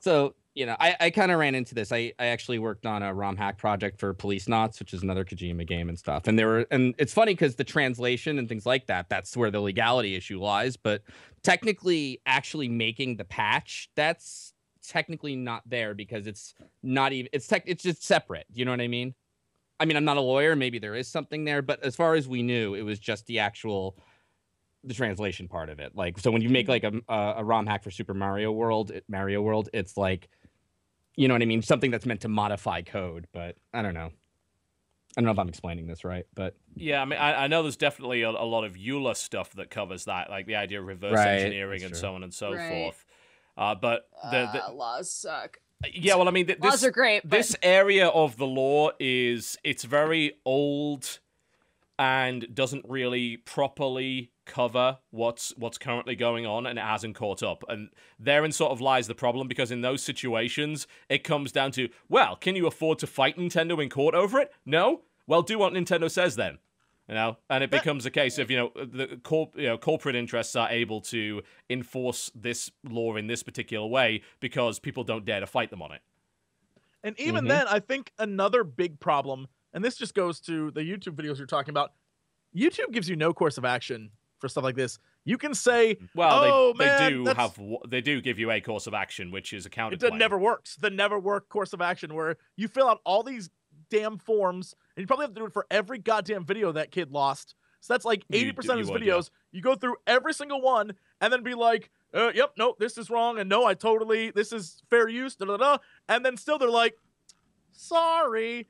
So you know, I, I kind of ran into this. I, I actually worked on a ROM hack project for Police Knots, which is another Kojima game and stuff. And there were, and it's funny because the translation and things like that, that's where the legality issue lies. But technically, actually making the patch, that's technically not there because it's not even, it's tech, it's just separate. You know what I mean? I mean, I'm not a lawyer. Maybe there is something there, but as far as we knew, it was just the actual the translation part of it. Like, so when you make mm-hmm. like a, a, ROM hack for Super Mario World, it, Mario World, it's like you know what I mean? Something that's meant to modify code, but I don't know. I don't know if I'm explaining this right, but yeah, I mean, I, I know there's definitely a, a, lot of EULA stuff that covers that, like the idea of reverse right, engineering and so on and so right. forth. Uh, but the, the uh, laws suck. Uh, yeah, well, I mean, th- this, laws are great. But... This area of the law is it's very old and doesn't really properly cover what's what's currently going on and it hasn't caught up. And therein sort of lies the problem because in those situations it comes down to, well, can you afford to fight Nintendo in court over it? No? Well, do what Nintendo says then. You know, and it becomes a case of you know the corp, you know, corporate interests are able to enforce this law in this particular way because people don't dare to fight them on it. And even mm-hmm. then, I think another big problem, and this just goes to the YouTube videos you're talking about. YouTube gives you no course of action for stuff like this. You can say, "Well, oh, they, man, they do have they do give you a course of action, which is counter. It never works. The never work course of action where you fill out all these damn forms, and you probably have to do it for every goddamn video that kid lost. So that's like eighty percent of his would, videos. Yeah. You go through every single one, and then be like, uh, "Yep, no, this is wrong," and no, I totally this is fair use, da da da, and then still they're like, sorry.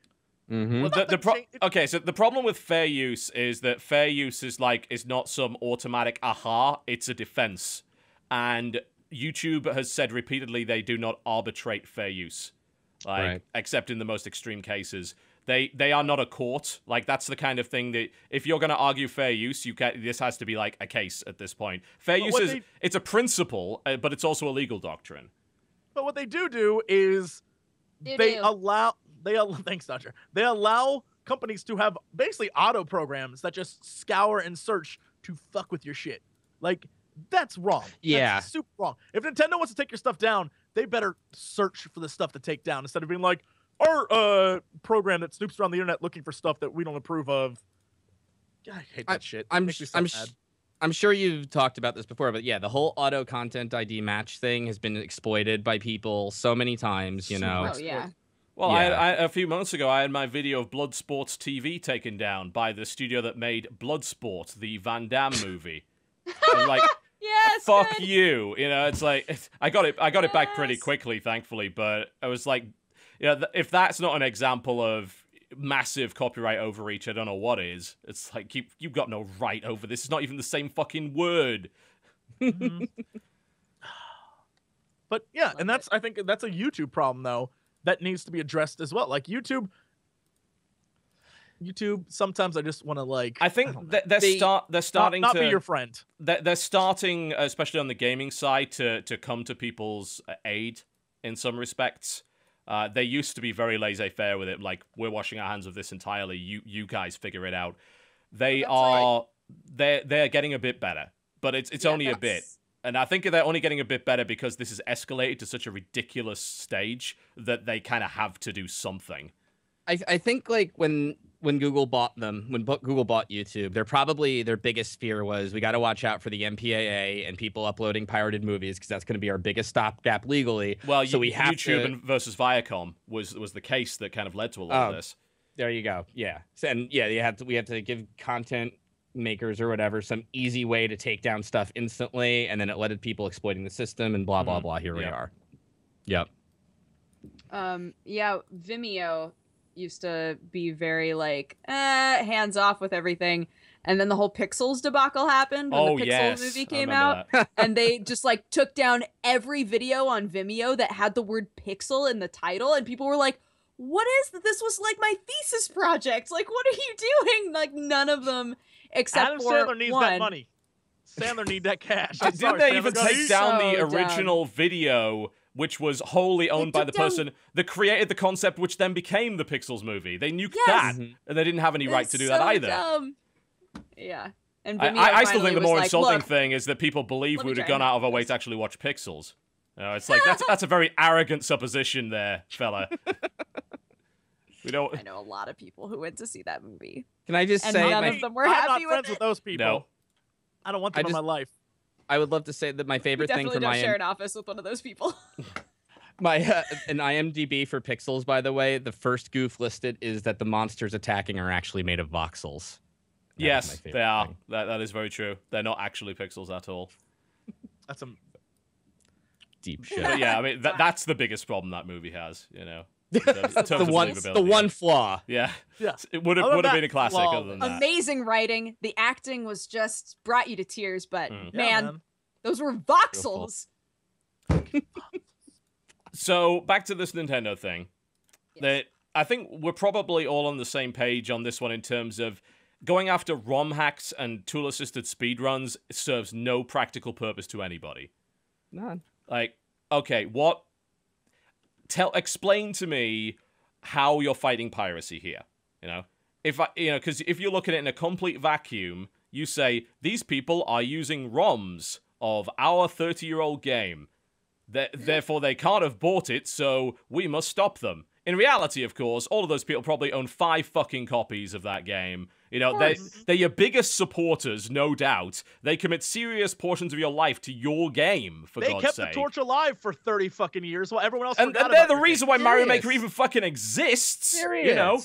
Mm-hmm. Well, the, the pro- okay, so the problem with fair use is that fair use is like is not some automatic aha; it's a defense, and YouTube has said repeatedly they do not arbitrate fair use, like right. except in the most extreme cases. They they are not a court. Like that's the kind of thing that if you're going to argue fair use, you can this has to be like a case at this point. Fair but use is they... it's a principle, uh, but it's also a legal doctrine. But what they do do is they do. allow they thanks Dodger. They allow companies to have basically auto programs that just scour and search to fuck with your shit. Like that's wrong. Yeah, that's super wrong. If Nintendo wants to take your stuff down, they better search for the stuff to take down instead of being like our uh, program that snoops around the internet looking for stuff that we don't approve of. I hate that I, shit. I'm I'm I'm sure you've talked about this before, but yeah, the whole auto content ID match thing has been exploited by people so many times. You know, oh, yeah. Well, yeah. I, I, a few months ago, I had my video of Sports TV taken down by the studio that made Bloodsport, the Van Damme movie. I'm like, yes, fuck good. you. You know, it's like it's, I got it. I got yes. it back pretty quickly, thankfully. But I was like, you know, th- if that's not an example of massive copyright overreach, I don't know what is. It's like you you've got no right over this. It's not even the same fucking word. Mm-hmm. but yeah, Love and that's it. I think that's a YouTube problem though that needs to be addressed as well. Like YouTube, YouTube. Sometimes I just want to like. I think I they're, they're, they, start. They're starting not, not to be your friend. They're, they're starting, especially on the gaming side, to to come to people's uh, aid in some respects. Uh, they used to be very laissez-faire with it, like we're washing our hands of this entirely. You you guys figure it out. They That's are right. they they're getting a bit better, but it's it's yeah, only a bit. And I think they're only getting a bit better because this is escalated to such a ridiculous stage that they kind of have to do something. I, I think like when when Google bought them, when Google bought YouTube, they're probably their biggest fear was we got to watch out for the MPAA and people uploading pirated movies because that's going to be our biggest stopgap legally. Well, so we have YouTube to... versus Viacom was was the case that kind of led to a lot oh, of this. There you go. Yeah, and yeah, you have to we have to give content makers or whatever some easy way to take down stuff instantly, and then it led to people exploiting the system and blah blah mm-hmm. blah. Here yeah. we are. Yep. Um. Yeah. Vimeo used to be very like eh, hands off with everything and then the whole Pixels debacle happened when oh, the Pixels yes. movie came out, and they just like took down every video on Vimeo that had the word pixel in the title, and people were like, "What is this? This was like my thesis project. Like, what are you doing?" Like, none of them Except Adam for Sandler needs one. that money. Sandler need that cash. I'm Didn't sorry, they Sandler even take down so the original video, which was wholly owned by the down. person that created the concept, which then became the Pixels movie? They nuked yes. that, mm-hmm. and they didn't have any right to do so that either. Dumb. Yeah. And Vimeo I, I still think the more like, insulting thing is that people believe we would have gone out of our way to actually watch Pixels. it's like that's that's a very arrogant supposition there, fella. We don't. I know a lot of people who went to see that movie. Can I just and say none my... of them were I'm happy not friends with, with those people? No. I don't want them just, in my life. I would love to say that my favorite thing for my share an office with one of those people. my uh, an IMDb for Pixels, by the way, the first goof listed is that the monsters attacking are actually made of voxels. That yes, they are. That, that is very true. They're not actually pixels at all. That's a deep shit. yeah, I mean that's the biggest problem that movie has. You know. the one, the one flaw. Yeah, yeah. It would have would have been a classic. Flaw, other than that. Amazing writing. The acting was just brought you to tears. But mm. man, yeah, man, those were voxels. so back to this Nintendo thing. Yes. That I think we're probably all on the same page on this one in terms of going after ROM hacks and tool assisted speedruns serves no practical purpose to anybody. None. Like, okay, what tell explain to me how you're fighting piracy here. You know, if I, you know, because if you look at it in a complete vacuum, you say these people are using ROMs of our 30 year old game. that mm-hmm. therefore, they can't have bought it, so we must stop them. In reality, of course, all of those people probably own five fucking copies of that game you know, they, they're your biggest supporters, no doubt. They commit serious portions of your life to your game, for they God's kept the torch alive for 30 fucking years while everyone else And, and they're the reason game. why Mario Serious. Maker even fucking exists. Serious. You know?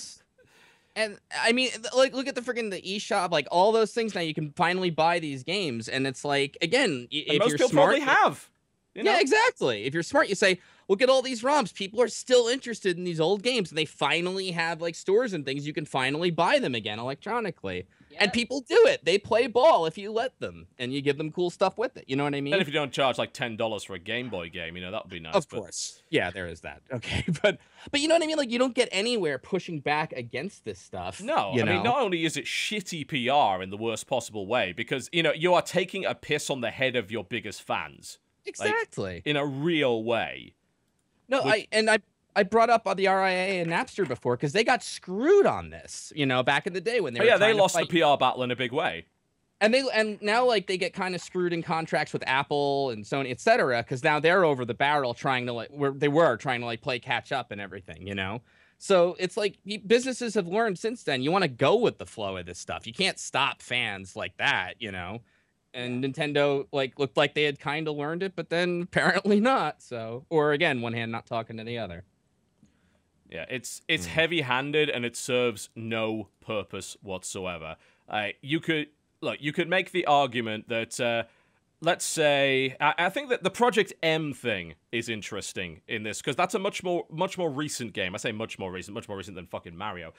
And I mean, like, look at the freaking the eShop, like all those things. Now you can finally buy these games, and it's like, again, if most you're people smart, probably have. You know? Yeah, exactly. If you're smart, you say, look at all these ROMs. People are still interested in these old games, and they finally have like stores and things. You can finally buy them again electronically. And people do it. They play ball if you let them, and you give them cool stuff with it. You know what I mean? And if you don't charge like ten dollars for a Game Boy game, you know that would be nice. Of but... course, yeah, there is that. Okay, but but you know what I mean? Like you don't get anywhere pushing back against this stuff. No, I know? mean not only is it shitty PR in the worst possible way, because you know you are taking a piss on the head of your biggest fans. Exactly. Like, in a real way. No, which, I and I I brought up the RIA and Napster before because they got screwed on this, you know, back in the day when they oh, were. yeah they lost fight. the PR battle in a big way. And they and now like they get kind of screwed in contracts with Apple and Sony, et cetera, because now they're over the barrel trying to like where they were trying to like play catch up and everything, you know. So it's like businesses have learned since then. You want to go with the flow of this stuff. You can't stop fans like that, you know and Nintendo like looked like they had kind of learned it, but then apparently not. So, or again, one hand not talking to the other. Yeah, it's it's mm. heavy-handed and it serves no purpose whatsoever. Uh, you could look, you could make the argument that uh, let's say I, I, think that the Project M thing is interesting in this because that's a much more much more recent game. I say much more recent, much more recent than fucking Mario.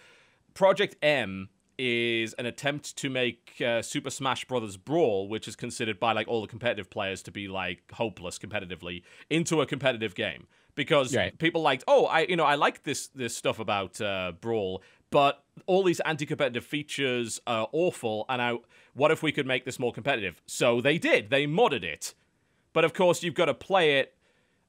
Project M is an attempt to make uh, Super Smash Brothers Brawl, which is considered by like all the competitive players to be like hopeless competitively, into a competitive game because right. people liked, oh, I you know I like this this stuff about uh, Brawl, but all these anti-competitive features are awful, and I what if we could make this more competitive? So they did. They modded it, but of course you've got to play it.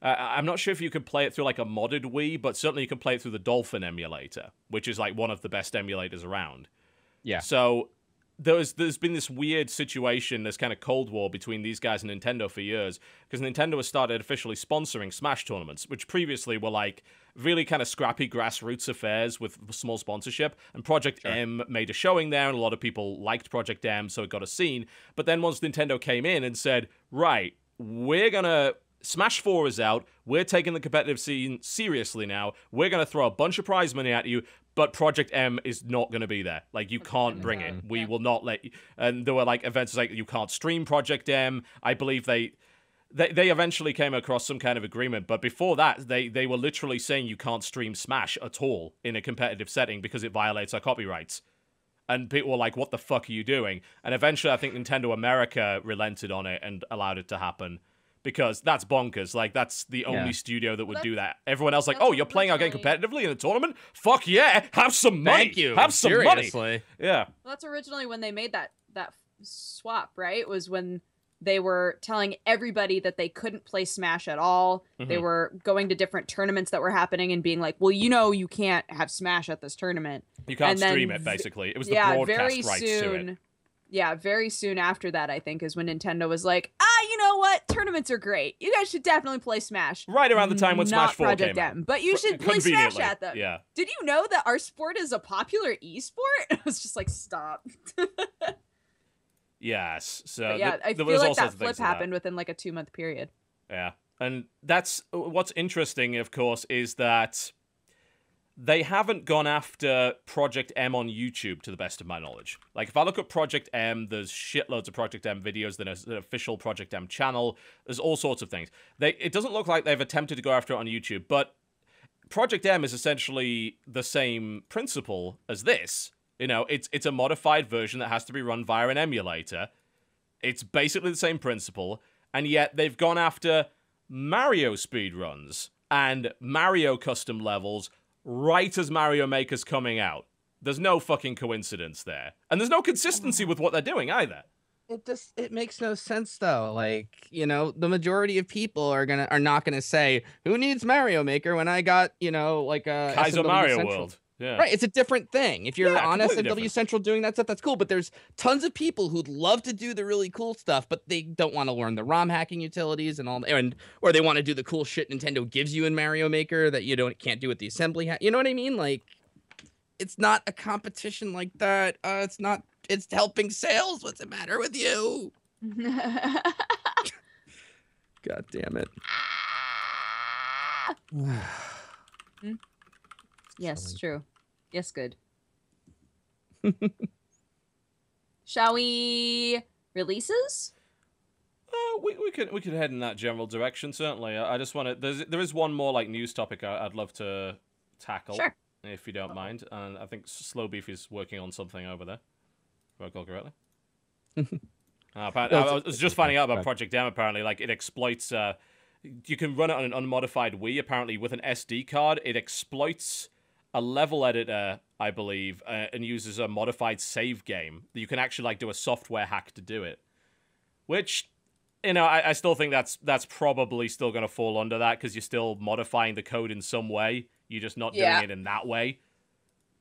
Uh, I'm not sure if you could play it through like a modded Wii, but certainly you can play it through the Dolphin emulator, which is like one of the best emulators around. Yeah. So there's there's been this weird situation, this kind of cold war between these guys and Nintendo for years, because Nintendo has started officially sponsoring Smash tournaments, which previously were like really kind of scrappy grassroots affairs with small sponsorship. And Project sure. M made a showing there, and a lot of people liked Project M, so it got a scene. But then once Nintendo came in and said, right, we're gonna Smash 4 is out. We're taking the competitive scene seriously now. We're going to throw a bunch of prize money at you, but Project M is not going to be there. Like you can't bring it. We yeah. will not let. You. And there were like events like you can't stream Project M. I believe they. They, they eventually came across some kind of agreement, but before that, they, they were literally saying you can't stream Smash at all in a competitive setting because it violates our copyrights. And people were like, what the fuck are you doing? And eventually, I think Nintendo America relented on it and allowed it to happen because that's bonkers. Like that's the only studio that would well, do that. Everyone else like, oh, you're playing our game competitively in a tournament? Fuck yeah! Have some money. Thank you. Have some Seriously. money. Yeah. Well, that's originally when they made that that swap. Right? It was when they were telling everybody that they couldn't play Smash at all. Mm-hmm. They were going to different tournaments that were happening and being like, "Well, you know, you can't have Smash at this tournament. You can't and stream then, it." Basically, it was the yeah, broadcast very rights soon, to it yeah, very soon after that, I think, is when Nintendo was like, ah, you know what? Tournaments are great. You guys should definitely play Smash. Right around the time when Not Smash 4 Project came M, But you should play Smash at them. Yeah. Did you know that our sport is a popular e-sport? I was just like, stop. yes. So but yeah, th- I feel like that flip happened that. within like a two month period. Yeah. And that's uh, what's interesting, of course, is that they haven't gone after Project M on YouTube, to the best of my knowledge. Like, if I look at Project M, there's shitloads of Project M videos. There's an official Project M channel. There's all sorts of things. They, it doesn't look like they've attempted to go after it on YouTube, but Project M is essentially the same principle as this. You know, it's it's a modified version that has to be run via an emulator. It's basically the same principle, and yet they've gone after Mario speedruns and Mario custom levels right as Mario Maker's coming out. There's no fucking coincidence there. And there's no consistency with what they're doing either. It just it makes no sense though. Like, you know, the majority of people are gonna are not gonna say, Who needs Mario Maker when I got, you know, like uh, a Kaiser SMW Mario Central. World. Yeah. Right. It's a different thing. If you're yeah, on SMW different. Central doing that stuff, that's cool. But there's tons of people who'd love to do the really cool stuff, but they don't want to learn the ROM hacking utilities and all and or they want to do the cool shit Nintendo gives you in Mario Maker that you don't can't do with the assembly ha- you know what I mean? Like it's not a competition like that. Uh, it's not it's helping sales. What's the matter with you? God damn it. Ah. Hmm? Yes, true. Yes, good. Shall we releases? Uh, we we could we could head in that general direction certainly. I, I just want to. There's there is one more like news topic I, would love to tackle sure. if you don't mind. And I think Slow Beef is working on something over there. If I correctly. uh, ah, no, I was just finding out about Project Dam. Apparently, like it exploits. Uh, you can run it on an unmodified Wii. Apparently, with an SD card, it exploits a level editor, uh, I believe, uh, and uses a modified save game. You can actually like do a software hack to do it, which you know I, I still think that's that's probably still going to fall under that because you're still modifying the code in some way. You're just not yeah. doing it in that way.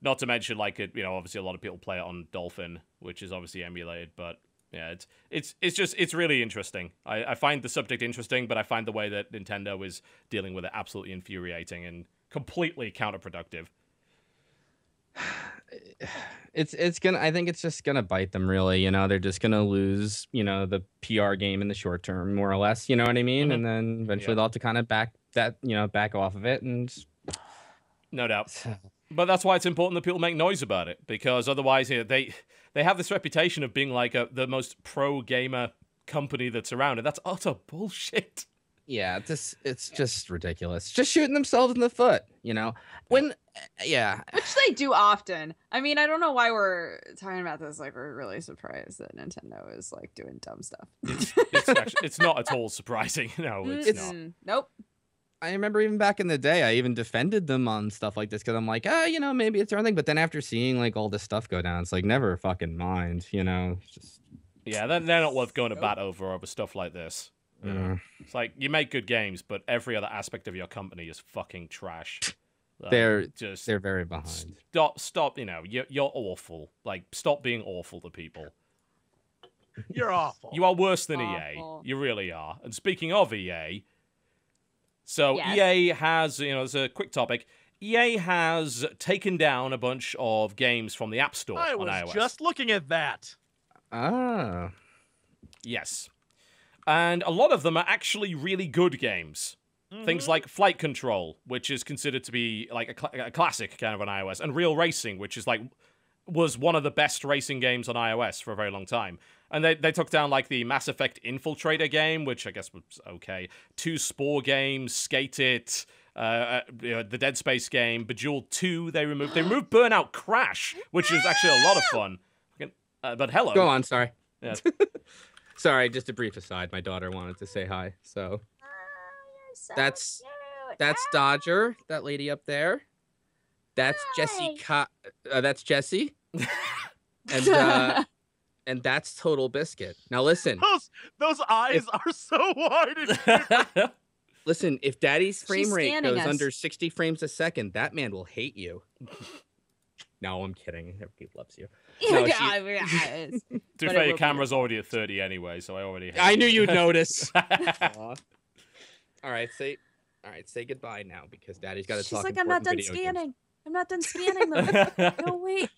Not to mention like it, you know, obviously a lot of people play it on Dolphin, which is obviously emulated, but yeah, it's it's it's just it's really interesting. I, I find the subject interesting, but I find the way that Nintendo is dealing with it absolutely infuriating and completely counterproductive it's it's gonna i think it's just gonna bite them really you know they're just gonna lose you know the pr game in the short term more or less you know what i mean mm-hmm. and then eventually yeah. they'll have to kind of back that you know back off of it and no doubt but that's why it's important that people make noise about it because otherwise you know, they they have this reputation of being like a, the most pro gamer company that's around and that's utter bullshit yeah this it's just ridiculous just shooting themselves in the foot you know when eh, yeah which they do often i mean i don't know why we're talking about this like we're really surprised that nintendo is like doing dumb stuff it's, actually, it's not at all surprising no it's, it's not nope I remember even back in the day, I even defended them on stuff like this because I'm like, ah, you know, maybe it's their thing. But then after seeing like all this stuff go down, it's like never fucking mind, you know. It's just yeah, they're, they're not worth going to nope. bat over over stuff like this mm. It's like you make good games, but every other aspect of your company is fucking trash. Like, they're just they're very behind. Stop, stop. You know, you're you're awful. Like, stop being awful to people. You're awful. You are worse than awful. EA. You really are. And speaking of EA, so yes. EA has you know, it's a quick topic. EA has taken down a bunch of games from the App Store I was iOS. Just looking at that. Ah. Yes and a lot of them are actually really good games. Mm-hmm. Things like Flight Control, which is considered to be like a, cl- a classic kind of on iOS, and Real Racing, which is like was one of the best racing games on iOS for a very long time. And they, they took down like the Mass Effect Infiltrator game, which I guess was okay. Two Spore games, Skate It, uh, uh you know, the Dead Space game, Bejeweled 2, they removed. They removed Burnout Crash, which is actually a lot of fun. Uh, but hello. Go on, sorry. Yeah. Sorry, just a brief aside. My daughter wanted to say hi. So, oh, so that's cute. that's Dodger, that lady up there. That's Jesse. uh, that's Jesse. and uh, and that's Total Biscuit. Now listen. Those those eyes if, are so wide. listen, if Daddy's frame She's rate goes us. under sixty frames a second, that man will hate you. No, I'm kidding. Everybody loves you. No, she... to be fair, your will... camera's already at 30 anyway, so I already. I knew you'd notice. All right, say, all right, say goodbye now because Daddy's got to talk. She's like, I'm not done scanning. Games. I'm not done scanning no, wait,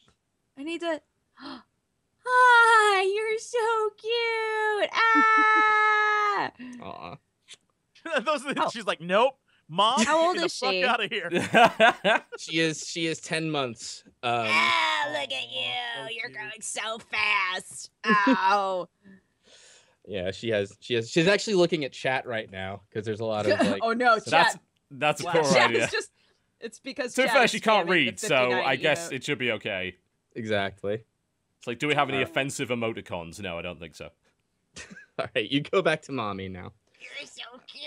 I need to. ah, you're so cute. Ah. Aw. Those. The... Oh. She's like, nope. Mom, how old is she? Out of here. she is. She is ten months. Um, ah, look at oh, you! Oh, You're growing so fast. Oh. yeah, she has. She has. She's actually looking at chat right now because there's a lot of like. oh no, so chat. That's that's wow. poor chat idea. Is just, it's because too fair she can't read, so I guess it should be okay. Exactly. It's like, do we have any offensive emoticons? No, I don't think so. All right, you go back to mommy now. You're so cute.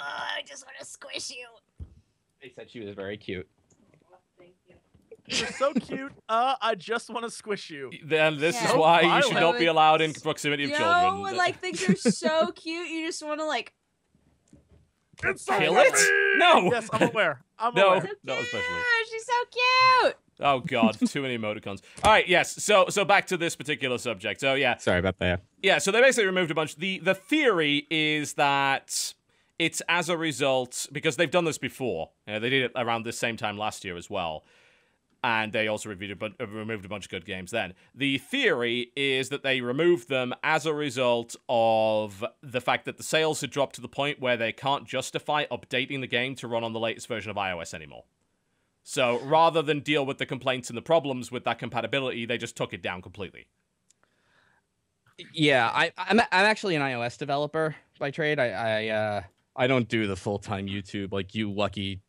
Oh, I just want to squish you. They said she was very cute. You're so cute. Uh, I just want to squish you. Then this yeah. is why you should not be allowed in proximity of Yo, children. No, like things are so cute. You just want to like. It's Kill it? No. Yes, I'm aware. I'm no, aware. So not especially. Oh, she's so cute. Oh god, too many emoticons. All right, yes. So so back to this particular subject. So yeah. Sorry about that. Yeah, so they basically removed a bunch. The the theory is that it's as a result because they've done this before. You know, they did it around the same time last year as well, and they also reviewed but uh, removed a bunch of good games. Then the theory is that they removed them as a result of the fact that the sales had dropped to the point where they can't justify updating the game to run on the latest version of iOS anymore. So rather than deal with the complaints and the problems with that compatibility, they just took it down completely. Yeah, I, am I'm, I'm actually an iOS developer by trade. I, I uh I don't do the full time YouTube like you lucky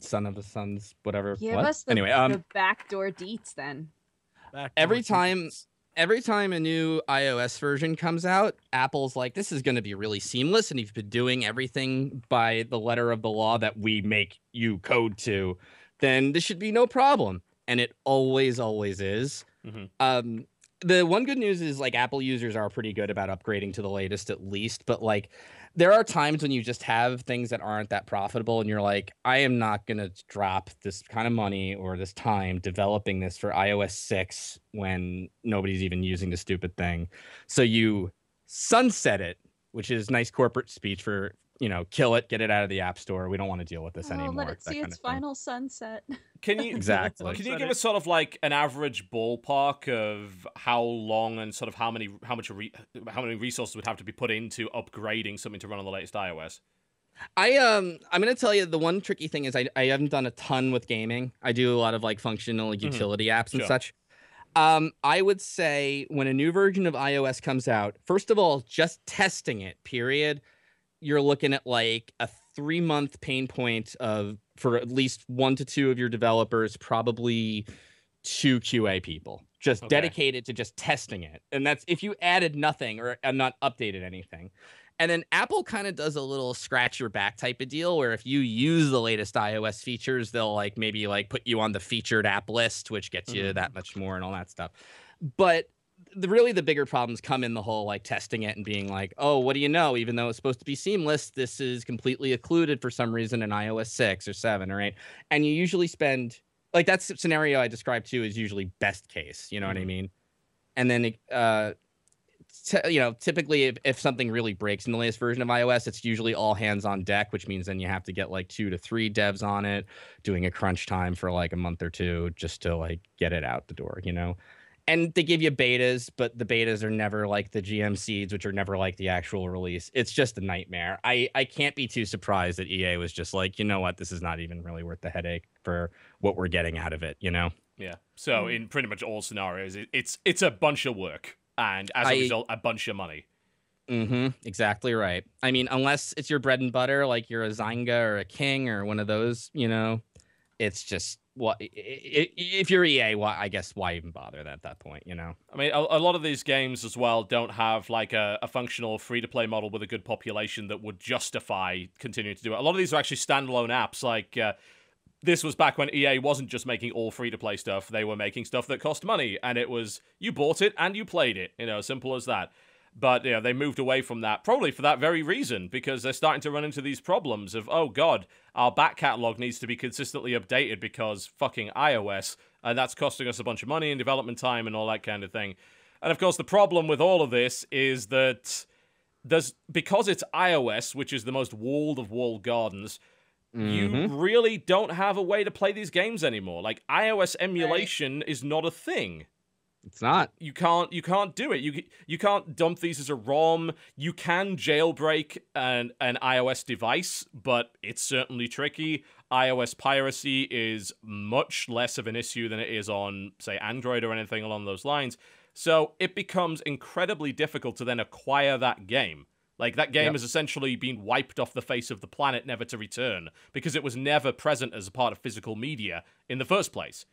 son of the son's whatever. Give what? us the, anyway, um, the backdoor deets then. Backdoor every time. Every time a new iOS version comes out, Apple's like, this is going to be really seamless. And you've been doing everything by the letter of the law that we make you code to, then this should be no problem. And it always, always is. Mm-hmm. Um, the one good news is like Apple users are pretty good about upgrading to the latest at least, but like there are times when you just have things that aren't that profitable and you're like i am not going to drop this kind of money or this time developing this for ios 6 when nobody's even using the stupid thing so you sunset it which is nice corporate speech for you know, kill it, get it out of the app store. We don't want to deal with this oh, anymore. Let it see its final thing. sunset. Can you exactly? Can you give us sort of like an average ballpark of how long and sort of how many how much re- how many resources would have to be put into upgrading something to run on the latest iOS? I um I'm gonna tell you the one tricky thing is I I haven't done a ton with gaming. I do a lot of like functional like, mm-hmm. utility mm-hmm. apps and sure. such. Um, I would say when a new version of iOS comes out, first of all, just testing it, period you're looking at like a three month pain point of for at least one to two of your developers, probably two QA people just okay. dedicated to just testing it. And that's if you added nothing or I'm uh, not updated anything. And then Apple kind of does a little scratch your back type of deal where if you use the latest iOS features, they'll like maybe like put you on the featured app list, which gets you mm-hmm. that much more and all that stuff. But the, really the bigger problems come in the whole like testing it and being like, oh, what do you know? Even though it's supposed to be seamless, this is completely occluded for some reason in iOS six or seven or eight. And you usually spend like that scenario I described too is usually best case. You know mm-hmm. what I mm-hmm. mean? And then uh, t- you know, typically if, if something really breaks in the latest version of iOS, it's usually all hands on deck, which means then you have to get like two to three devs on it, doing a crunch time for like a month or two just to like get it out the door. You know and they give you betas, but the betas are never like the GM seeds, which are never like the actual release. It's just a nightmare. I I can't be too surprised that EA was just like, you know what, this is not even really worth the headache for what we're getting out of it. You know? Yeah. So mm. in pretty much all scenarios, it, it's it's a bunch of work, and as a I, result, a bunch of money. Mm-hmm. Exactly right. I mean, unless it's your bread and butter, like you're a Zynga or a King or one of those, you know, it's just what if you're EA, why I guess why even bother at that point, you know? I mean, a, a lot of these games as well don't have like a, a functional free to play model with a good population that would justify continuing to do it. A lot of these are actually standalone apps. Like uh, this was back when EA wasn't just making all free to play stuff; they were making stuff that cost money, and it was you bought it and you played it. You know, simple as that. But yeah, they moved away from that probably for that very reason because they're starting to run into these problems of oh god, our back catalog needs to be consistently updated because fucking iOS and that's costing us a bunch of money and development time and all that kind of thing. And of course, the problem with all of this is that there's because it's iOS, which is the most walled of walled gardens. Mm-hmm. You really don't have a way to play these games anymore. Like iOS emulation right. is not a thing. It's not. You can't. You can't do it. You you can't dump these as a ROM. You can jailbreak an an iOS device, but it's certainly tricky. iOS piracy is much less of an issue than it is on say Android or anything along those lines. So it becomes incredibly difficult to then acquire that game. Like that game yep. has essentially been wiped off the face of the planet, never to return, because it was never present as a part of physical media in the first place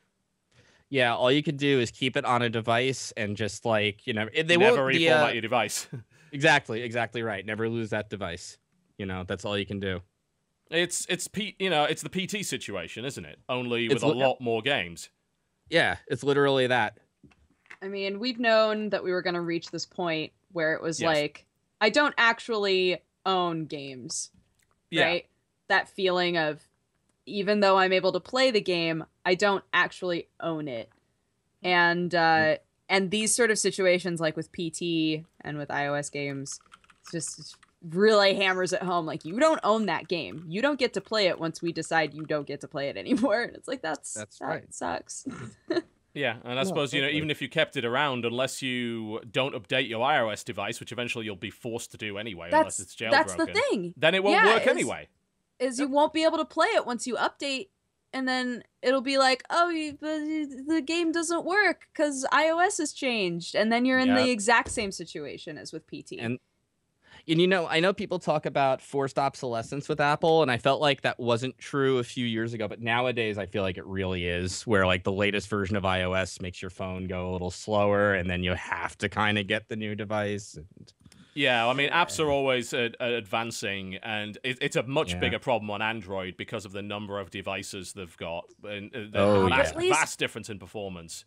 yeah, all you can do is keep it on a device and just like you know they never won't the, reformat uh, your device. exactly, exactly right. Never lose that device. You know that's all you can do. It's it's P, you know it's the PT situation, isn't it? Only with a lot more games. Yeah, it's literally that. I mean, we've known that we were going to reach this point where it was yes. like, I don't actually own games, yeah. right? That feeling of even though I'm able to play the game, I don't actually own it. And uh, hmm. and these sort of situations, like with PT and with iOS games, just really hammers at home. Like you don't own that game. You don't get to play it once we decide you don't get to play it anymore. And it's like that's, that's that right. sucks. Yeah, and I suppose you know, even if you kept it around, unless you don't update your iOS device, which eventually you'll be forced to do anyway, that's, unless it's jailbroken. That's the thing. Then it won't yeah, work anyway is yep. you won't be able to play it once you update and then it'll be like, oh, you, the game doesn't work because iOS has changed, and then you're in the exact same situation as with PT. And and you know, I know people talk about forced obsolescence with Apple, and I felt like that wasn't true a few years ago, but nowadays I feel like it really is, where like the latest version of iOS makes your phone go a little slower, and then you have to kind of get the new device. And... Yeah, I mean, apps are always uh, advancing, and it, it's a much yeah. bigger problem on Android because of the number of devices they've got. And, uh, the oh, vast, yeah. least, vast difference in performance.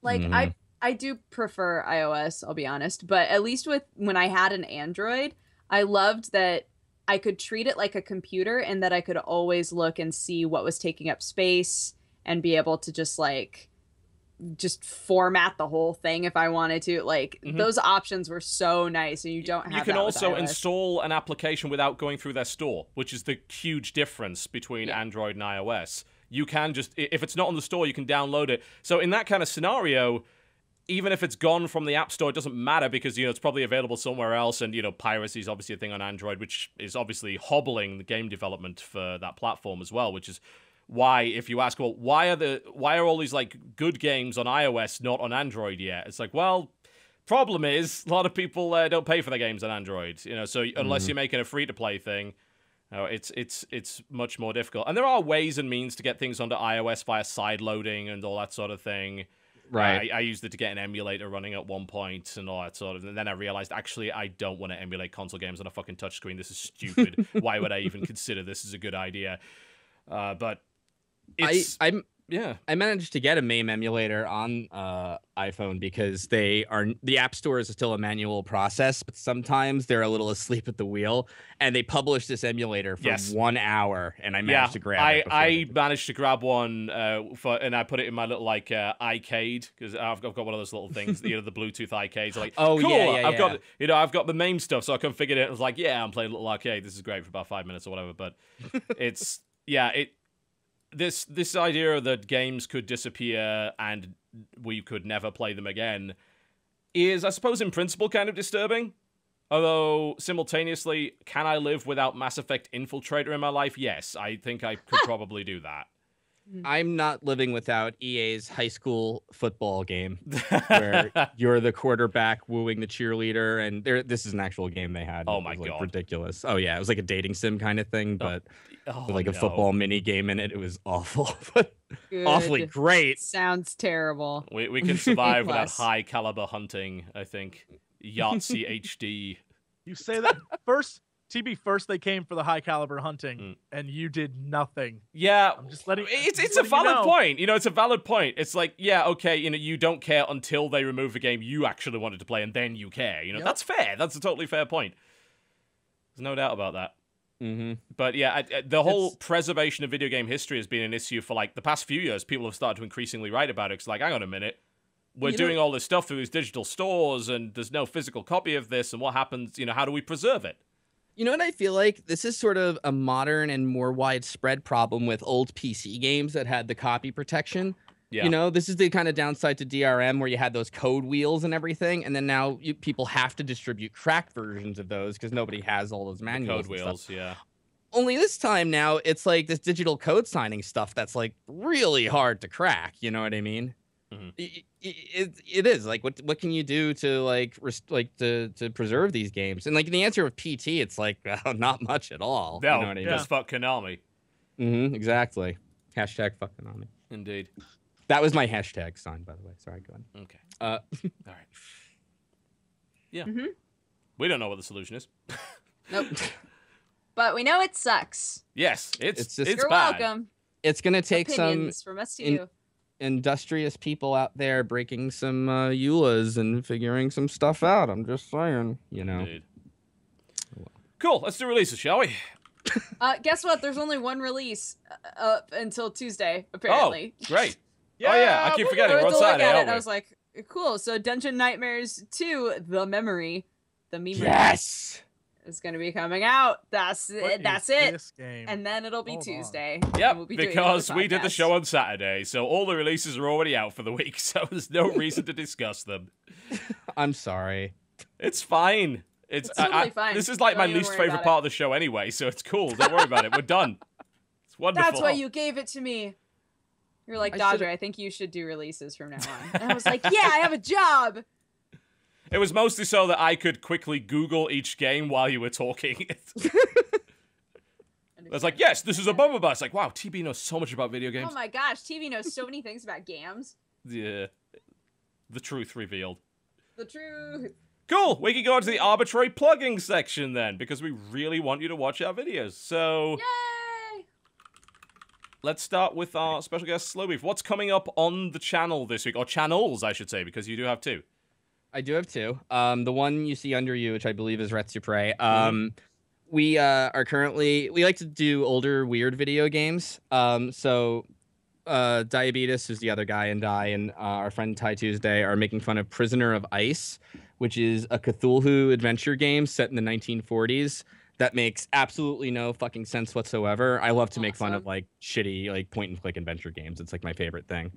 Like mm-hmm. I, I do prefer iOS. I'll be honest, but at least with when I had an Android, I loved that I could treat it like a computer, and that I could always look and see what was taking up space, and be able to just like just format the whole thing if I wanted to. Like mm-hmm. those options were so nice, and you don't. You can also install an application without going through their store, which is the huge difference between yeah. Android and iOS. You can just if it's not on the store, you can download it. So in that kind of scenario. Even if it's gone from the App Store, it doesn't matter because you know it's probably available somewhere else, and you know piracy is obviously a thing on Android, which is obviously hobbling the game development for that platform as well, which is why, if you ask, well, why are the why are all these like good games on iOS not on Android yet? It's like, well, problem is a lot of people uh, don't pay for their games on Android, you know. So unless mm-hmm. you're making a free to play thing, it's it's it's much more difficult. And there are ways and means to get things onto iOS via side loading and all that sort of thing. Right. I, I, used it to get an emulator running at one point and all that sort of. And then I realized actually I don't want to emulate console games on a fucking touchscreen. This is stupid. Why would I even consider this as a good idea? Uh, but it's, I, I'm yeah. I managed to get a MAME emulator on uh, iPhone because they are the app store is still a manual process, but sometimes they're a little asleep at the wheel. And they published this emulator for yes. one hour, and I managed yeah, to grab. I I managed to grab one uh, for, and I put it in my little like uh, iCade because I've, I've got one of those little things, you know, the Bluetooth iCades. like, oh cool, yeah, yeah I've yeah. got you know, I've got the MAME stuff, so I configured it. I was like, yeah, I'm playing a little arcade. This is great for about five minutes or whatever. But it's yeah, it this this idea that games could disappear and we could never play them again is, I suppose, in principle, kind of disturbing. Although, simultaneously, can I live without Mass Effect Infiltrator in my life? Yes, I think I could probably do that. Mm. I'm not living without EA's high school football game where you're the quarterback wooing the cheerleader and there this is an actual game they had. Oh my it was, god. ridiculous. Oh yeah, it was like a dating sim kind of thing oh, but oh, like no. a football mini game in it. It was awful but awfully great. Sounds terrible. We we can survive without high caliber hunting, I think. Yahtzee HD. You say that first TB first they came for the high caliber hunting mm. and you did nothing. Yeah, I'm just letting it's just it's letting a valid you know. point. You know, it's a valid point. It's like, yeah, okay, you know, you don't care until they remove a game you actually wanted to play and then you care. You know, yep. that's fair. That's a totally fair point. There's no doubt about that. Mm-hmm. But yeah, I, I, the whole it's... preservation of video game history has been an issue for like the past few years. People have started to increasingly write about it. It's like, hang on a minute, we're you doing know... all this stuff through these digital stores, and there's no physical copy of this. And what happens? You know, how do we preserve it? You know what I feel like? This is sort of a modern and more widespread problem with old PC games that had the copy protection. Yeah. You know, this is the kind of downside to DRM where you had those code wheels and everything, and then now you, people have to distribute cracked versions of those because nobody has all those manuals. The code wheels, stuff. yeah. Only this time now, it's like this digital code signing stuff that's like really hard to crack. You know what I mean? Mm-hmm. It, it, it is like what what can you do to like res- like to to preserve these games and like the answer of PT it's like oh, not much at all. No, you know I mean? just fuck Konami. Mm-hmm, exactly. Hashtag fuck Konami. Indeed. That was my hashtag sign, by the way. Sorry, go on. Okay. Uh, all right. Yeah. Mm-hmm. We don't know what the solution is. nope. But we know it sucks. Yes, it's it's, just, it's you're bad. welcome. It's gonna take Opinions some from us to in- you industrious people out there breaking some uh, EULAs and figuring some stuff out. I'm just saying, you know. Indeed. Cool. Let's do releases, shall we? uh, guess what? There's only one release uh, up until Tuesday, apparently. Oh, great. Yeah, oh, yeah. I keep forgetting. We're At it, I was like, cool. So Dungeon Nightmares 2, The Memory, the meme. Yes is going to be coming out. That's it. That's it. And then it'll be Hold Tuesday. Yep. We'll be because we did the show on Saturday, so all the releases are already out for the week. So there's no reason to discuss them. I'm sorry. It's fine. It's, it's totally I, I, fine. This is like Don't my least favorite part of the show anyway, so it's cool. Don't worry about it. We're done. It's wonderful. That's why you gave it to me. You're like Dodger. I think you should do releases from now on. And I was like, yeah, I have a job. It was mostly so that I could quickly Google each game while you were talking. I was like, yes, this is a bummer bus. Like, wow, TB knows so much about video games. Oh my gosh, TB knows so many things about games. Yeah. The truth revealed. The truth. Cool. We can go on to the arbitrary plugging section then, because we really want you to watch our videos. So. Yay! Let's start with our special guest, Slowbeef. What's coming up on the channel this week? Or channels, I should say, because you do have two. I do have two. Um, the one you see under you, which I believe is Red Your Prey. Mm-hmm. Um, we uh, are currently we like to do older weird video games. Um, so uh, Diabetes, who's the other guy, and I and uh, our friend Ty Tuesday are making fun of Prisoner of Ice, which is a Cthulhu adventure game set in the 1940s that makes absolutely no fucking sense whatsoever. I love to make fun of like shitty like point and click adventure games. It's like my favorite thing.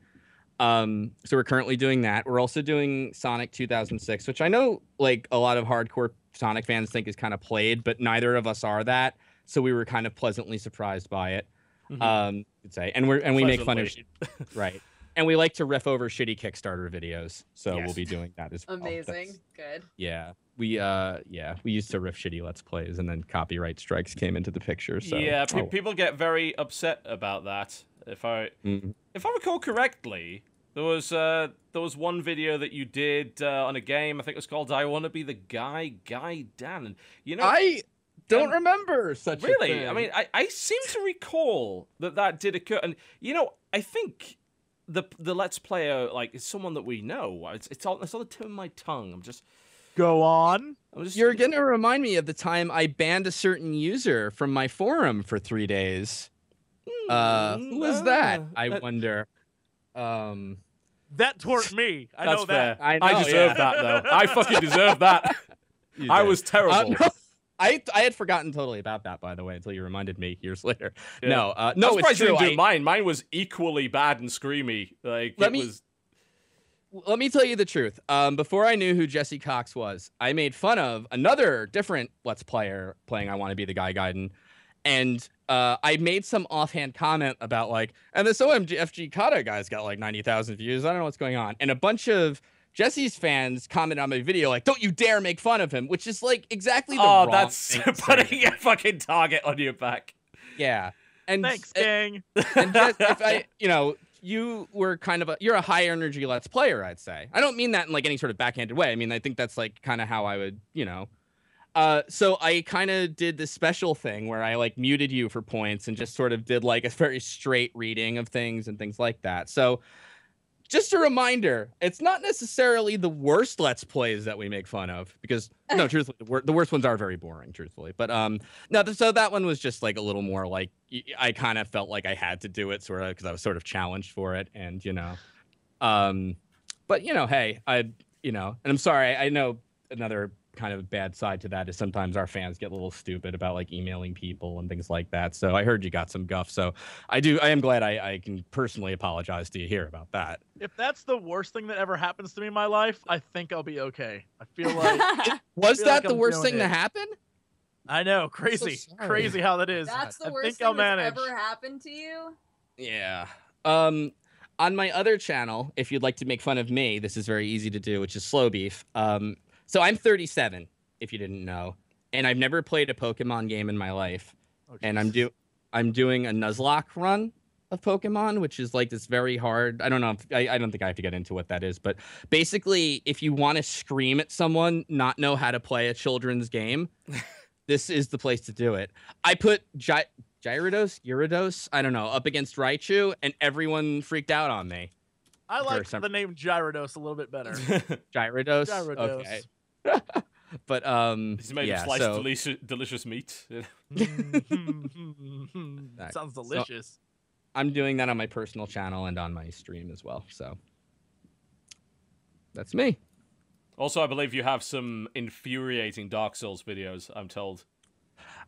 Um, so we're currently doing that. We're also doing Sonic 2006, which I know like a lot of hardcore Sonic fans think is kind of played, but neither of us are that. So we were kind of pleasantly surprised by it. Mm-hmm. Um, you'd say, and we're and we make fun of right, and we like to riff over shitty Kickstarter videos. So yes. we'll be doing that as well. Amazing, That's, good. Yeah, we uh yeah we used to riff shitty let's plays and then copyright strikes came into the picture so yeah pe- oh. people get very upset about that if I mm-hmm. if I recall correctly, there was uh, there was one video that you did uh, on a game. I think it was called "I Want to Be the Guy Guy Dan." And you know, I don't um, remember such. Really, I mean, I, I seem to recall that that did occur. And you know, I think the the Let's Player uh, like is someone that we know. It's it's on it's on the tip of my tongue. I'm just go on. Just, You're gonna remind me of the time I banned a certain user from my forum for three days. Uh, hmm, who was that? Ah. I wonder. Um, that tort me. I know fair. that. I, know, I deserve yeah. that though. I fucking deserve that. I was terrible. Uh, no, I, I had forgotten totally about that, by the way, until you reminded me years later. Yeah. No, uh, no, I'm it's true. I, mine. Mine was equally bad and screamy. Like let me, was... Let me tell you the truth. Um, before I knew who Jesse Cox was, I made fun of another different Let's Player playing "I Want to Be the Guy" Gaiden and uh, I made some offhand comment about like, and this OMFG Kata guy's got like 90,000 views. I don't know what's going on. And a bunch of Jesse's fans commented on my video like, "Don't you dare make fun of him," which is like exactly the oh, wrong that's thing putting a fucking target on your back. Yeah, and thanks, gang. And, just, if I, you know, you were kind of a you're a high energy let's player, I'd say. I don't mean that in like any sort of backhanded way. I mean I think that's like kind of how I would, you know, uh, so I kind of did this special thing where I like muted you for points and just sort of did like a very straight reading of things and things like that. So just a reminder, it's not necessarily the worst let's plays that we make fun of because no, truthfully, the, wor- the, worst ones are very boring, truthfully. But um, no, th- so that one was just like a little more like I kind of felt like I had to do it sort of because I was sort of challenged for it, and you know, um, but you know, hey, I you know, and I'm sorry, I know another kind of bad side to that is sometimes our fans get a little stupid about like emailing people and things like that. So I heard you got some guff. So I do. I am glad I, I can personally apologize to you here about that. If that's the worst thing that ever happens to me in my life, I think I'll be okay. I feel like was feel that like the I'm worst thing it. to happen? I know, crazy, so crazy how that is. That's the I worst thing that ever happened to you. Yeah. Um, on my other channel, if you'd like to make fun of me, this is very easy to do, which is Slow Beef. Um, so I'm 37, if you didn't know, and I've never played a Pokemon game in my life. Oh, and I'm do I'm doing a Nuzlocke run of Pokemon, which is like this very hard. I don't know. If, I, I don't think I have to get into what that is, but basically, if you want to scream at someone, not know how to play a children's game, this is the place to do it. I put Gy- Gyarados, Gyarados, I don't know, up against Raichu, and everyone freaked out on me. I like the name Gyarados a little bit better. Gyarados? Gyarados. Okay. but um, he's made yeah, of sliced so... delicious, delicious meat. right. Sounds delicious. So I'm doing that on my personal channel and on my stream as well. So that's me. Also, I believe you have some infuriating Dark Souls videos. I'm told.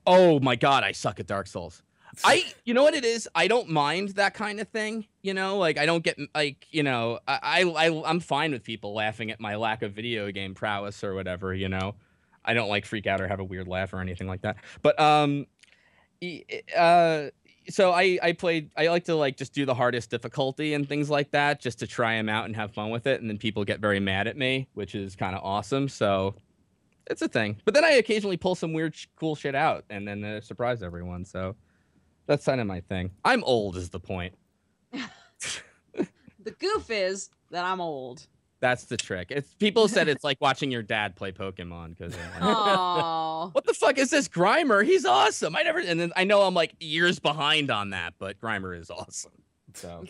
Oh my god, I suck at Dark Souls. I, you know what it is? I don't mind that kind of thing. You know, like I don't get like you know, I, I I'm fine with people laughing at my lack of video game prowess or whatever. You know, I don't like freak out or have a weird laugh or anything like that. But um, uh, so I I played. I like to like just do the hardest difficulty and things like that, just to try them out and have fun with it. And then people get very mad at me, which is kind of awesome. So it's a thing. But then I occasionally pull some weird, cool shit out, and then uh, surprise everyone. So that's kind of my thing. I'm old, is the point. the goof is that I'm old. That's the trick. It's people said it's like watching your dad play Pokemon because like, what the fuck is this Grimer? He's awesome. I never and then I know I'm like years behind on that, but Grimer is awesome. So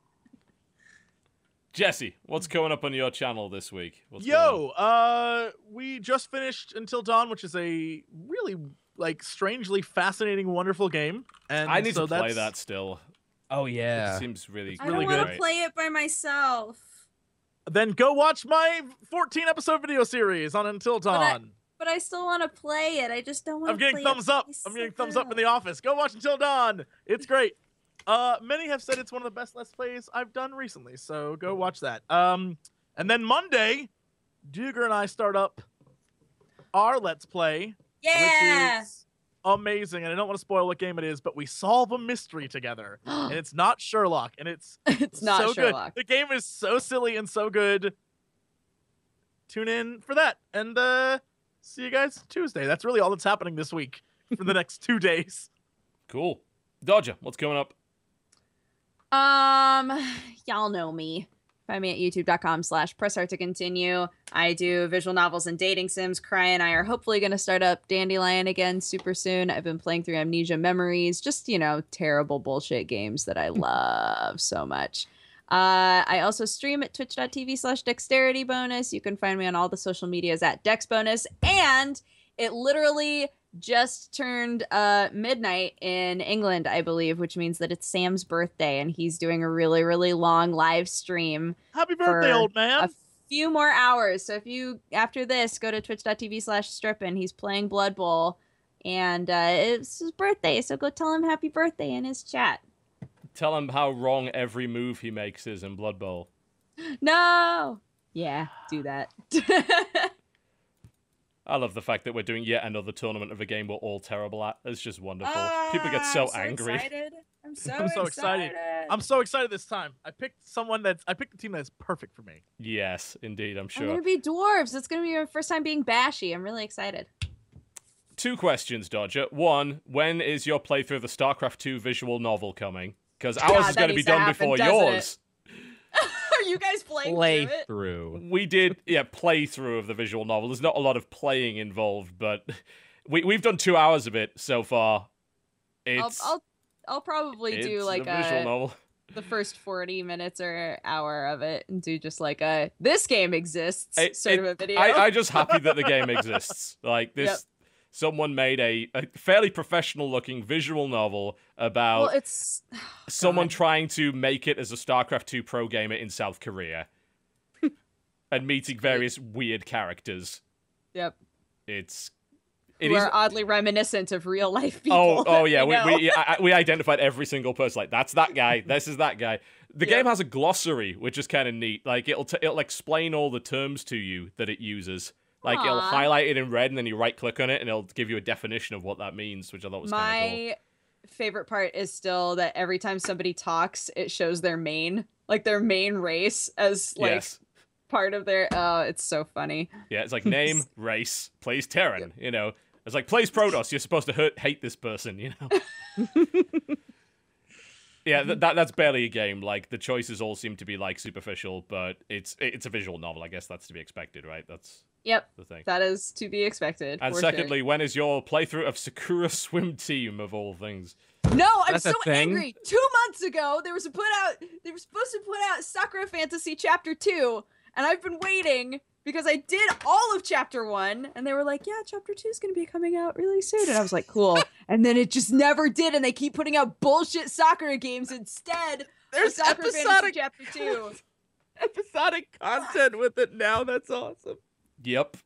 Jesse, what's coming up on your channel this week? What's Yo, uh, we just finished Until Dawn, which is a really like strangely fascinating, wonderful game. And I need so to play that still. Oh yeah, it seems really. I really don't want to play it by myself. Then go watch my 14 episode video series on Until Dawn. But I, but I still want to play it. I just don't want. to I'm getting thumbs up. I'm getting thumbs up in the office. Go watch Until Dawn. It's great. Uh, many have said it's one of the best Let's Plays I've done recently, so go watch that. Um, and then Monday, Duger and I start up our Let's Play yeah. amazing. And I don't want to spoil what game it is, but we solve a mystery together. and it's not Sherlock. And it's it's not so Sherlock. Good. The game is so silly and so good. Tune in for that. And uh see you guys Tuesday. That's really all that's happening this week for the next two days. Cool. Dodger, what's coming up? Um, y'all know me. Find me at youtube.com slash press to continue. I do visual novels and dating sims. Cry and I are hopefully going to start up Dandelion again super soon. I've been playing through Amnesia Memories, just, you know, terrible bullshit games that I love so much. Uh, I also stream at twitch.tv slash dexterity bonus. You can find me on all the social medias at dex bonus. And it literally just turned uh, midnight in England, I believe, which means that it's Sam's birthday, and he's doing a really, really long live stream. Happy birthday, old man! A few more hours. So if you after this go to Twitch.tv/slash and he's playing Blood Bowl, and uh, it's his birthday. So go tell him happy birthday in his chat. Tell him how wrong every move he makes is in Blood Bowl. No. Yeah, do that. I love the fact that we're doing yet another tournament of a game we're all terrible at. It's just wonderful. Uh, People get ah, so, so angry. Excited. I'm so, I'm so excited. excited. I'm so excited this time. I picked someone that's I picked a team that's perfect for me. Yes, indeed, I'm sure. I'm gonna be dwarves. It's gonna be your first time being bashy. I'm really excited. Two questions, Dodger. One, when is your playthrough of the StarCraft 2 visual novel coming? Because ours God, is gonna be done happen, before yours. are you guys playing play through, through We did, yeah, play through of the visual novel. There's not a lot of playing involved, but we we've done two hours of it so far. It's I'll I'll, I'll probably it's do like a visual novel. The first forty minutes or hour of it, and do just like a this game exists it, sort it, of a video. I, am just happy that the game exists. Like this, yep someone made a, a fairly professional looking visual novel about well, it's someone trying to make it as a StarCraft 2 pro gamer in South Korea and meeting various weird characters. Yep. It's it Who is... are oddly reminiscent of real life oh, people. Oh, oh yeah, we we, we identified every single person. Like that's that guy. this is that guy. The yep. game has a glossary, which is kind of neat. Like it'll t- it'll explain all the terms to you that it uses like Aww. it'll highlight it in red, and then you right click on it, and it'll give you a definition of what that means, which I thought was my cool. favorite part is still that every time somebody talks, it shows their main, like their main race as like yes. part of their. Oh, it's so funny. Yeah, it's like name, race, plays Terran. Yep. You know, it's like plays Protoss. You're supposed to hurt, hate this person. You know. yeah that that's barely a game like the choices all seem to be like superficial but it's it's a visual novel i guess that's to be expected right that's Yep. The thing. That is to be expected. And secondly, sure. when is your playthrough of Sakura Swim Team of all things? No, I'm That's so angry. Two months ago, they were put out they were supposed to put out Sakura Fantasy Chapter Two, and I've been waiting because I did all of Chapter One, and they were like, "Yeah, Chapter Two is going to be coming out really soon," and I was like, "Cool." and then it just never did, and they keep putting out bullshit Sakura games instead. There's Sakura episodic Fantasy Chapter Two. episodic content with it now. That's awesome. Yep.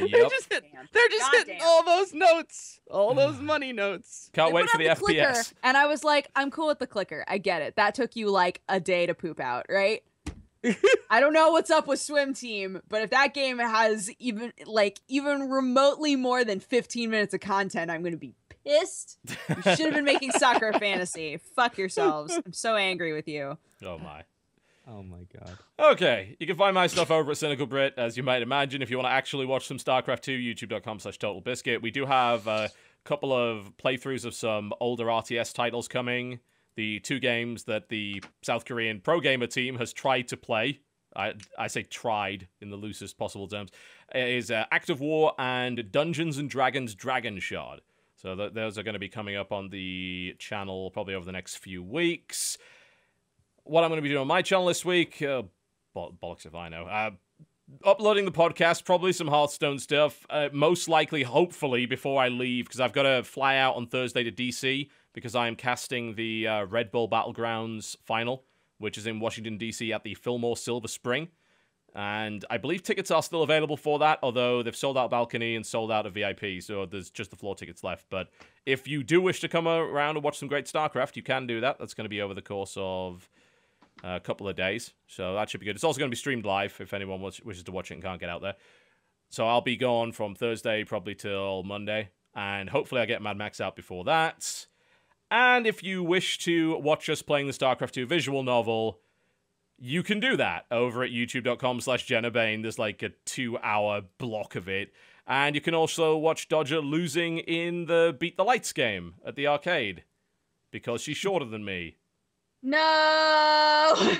Yep. They're just, hit, they're just hitting all those notes, all those money notes. Can't they wait for the, the clicker, and I was like, I'm cool with the clicker. I get it. That took you like a day to poop out, right? I don't know what's up with swim team, but if that game has even like even remotely more than 15 minutes of content, I'm going to be pissed. You should have been making soccer fantasy. Fuck yourselves. I'm so angry with you. Oh my. Oh my god. Okay, you can find my stuff over at Cynical Brit, as you might imagine. If you want to actually watch some StarCraft 2, youtube.com slash Total Biscuit. We do have a couple of playthroughs of some older RTS titles coming. The two games that the South Korean pro gamer team has tried to play. I, I say tried in the loosest possible terms. is uh, Act of War and Dungeons and Dragons Dragon Shard. So th- those are going to be coming up on the channel probably over the next few weeks what I'm going to be doing on my channel this week. Uh, bo- bollocks if I know. Uh, uploading the podcast, probably some Hearthstone stuff. Uh, most likely, hopefully, before I leave, because I've got to fly out on Thursday to DC because I am casting the uh, Red Bull Battlegrounds final, which is in Washington, DC at the Fillmore Silver Spring. And I believe tickets are still available for that, although they've sold out balcony and sold out of VIP, so there's just the floor tickets left. But if you do wish to come around and watch some great StarCraft, you can do that. That's going to be over the course of a couple of days. So that should be good. It's also going to be streamed live if anyone wishes to watch it and can't get out there. So I'll be gone from Thursday probably till Monday. And hopefully I get Mad Max out before that. And if you wish to watch us playing the StarCraft 2 visual novel, you can do that over at youtube.com slash Jenna Bain. There's like a two-hour block of it. And you can also watch Dodger losing in the Beat the Lights game at the arcade because she's shorter than me. No.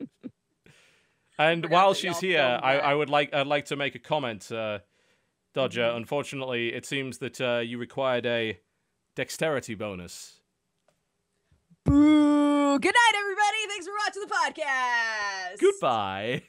and while she's here, I, I, would like I'd like to make a comment, uh, Dodger. Mm-hmm. Unfortunately, it seems that uh, you required a dexterity bonus. Boo! Good night, everybody. Thanks for watching the podcast. Goodbye.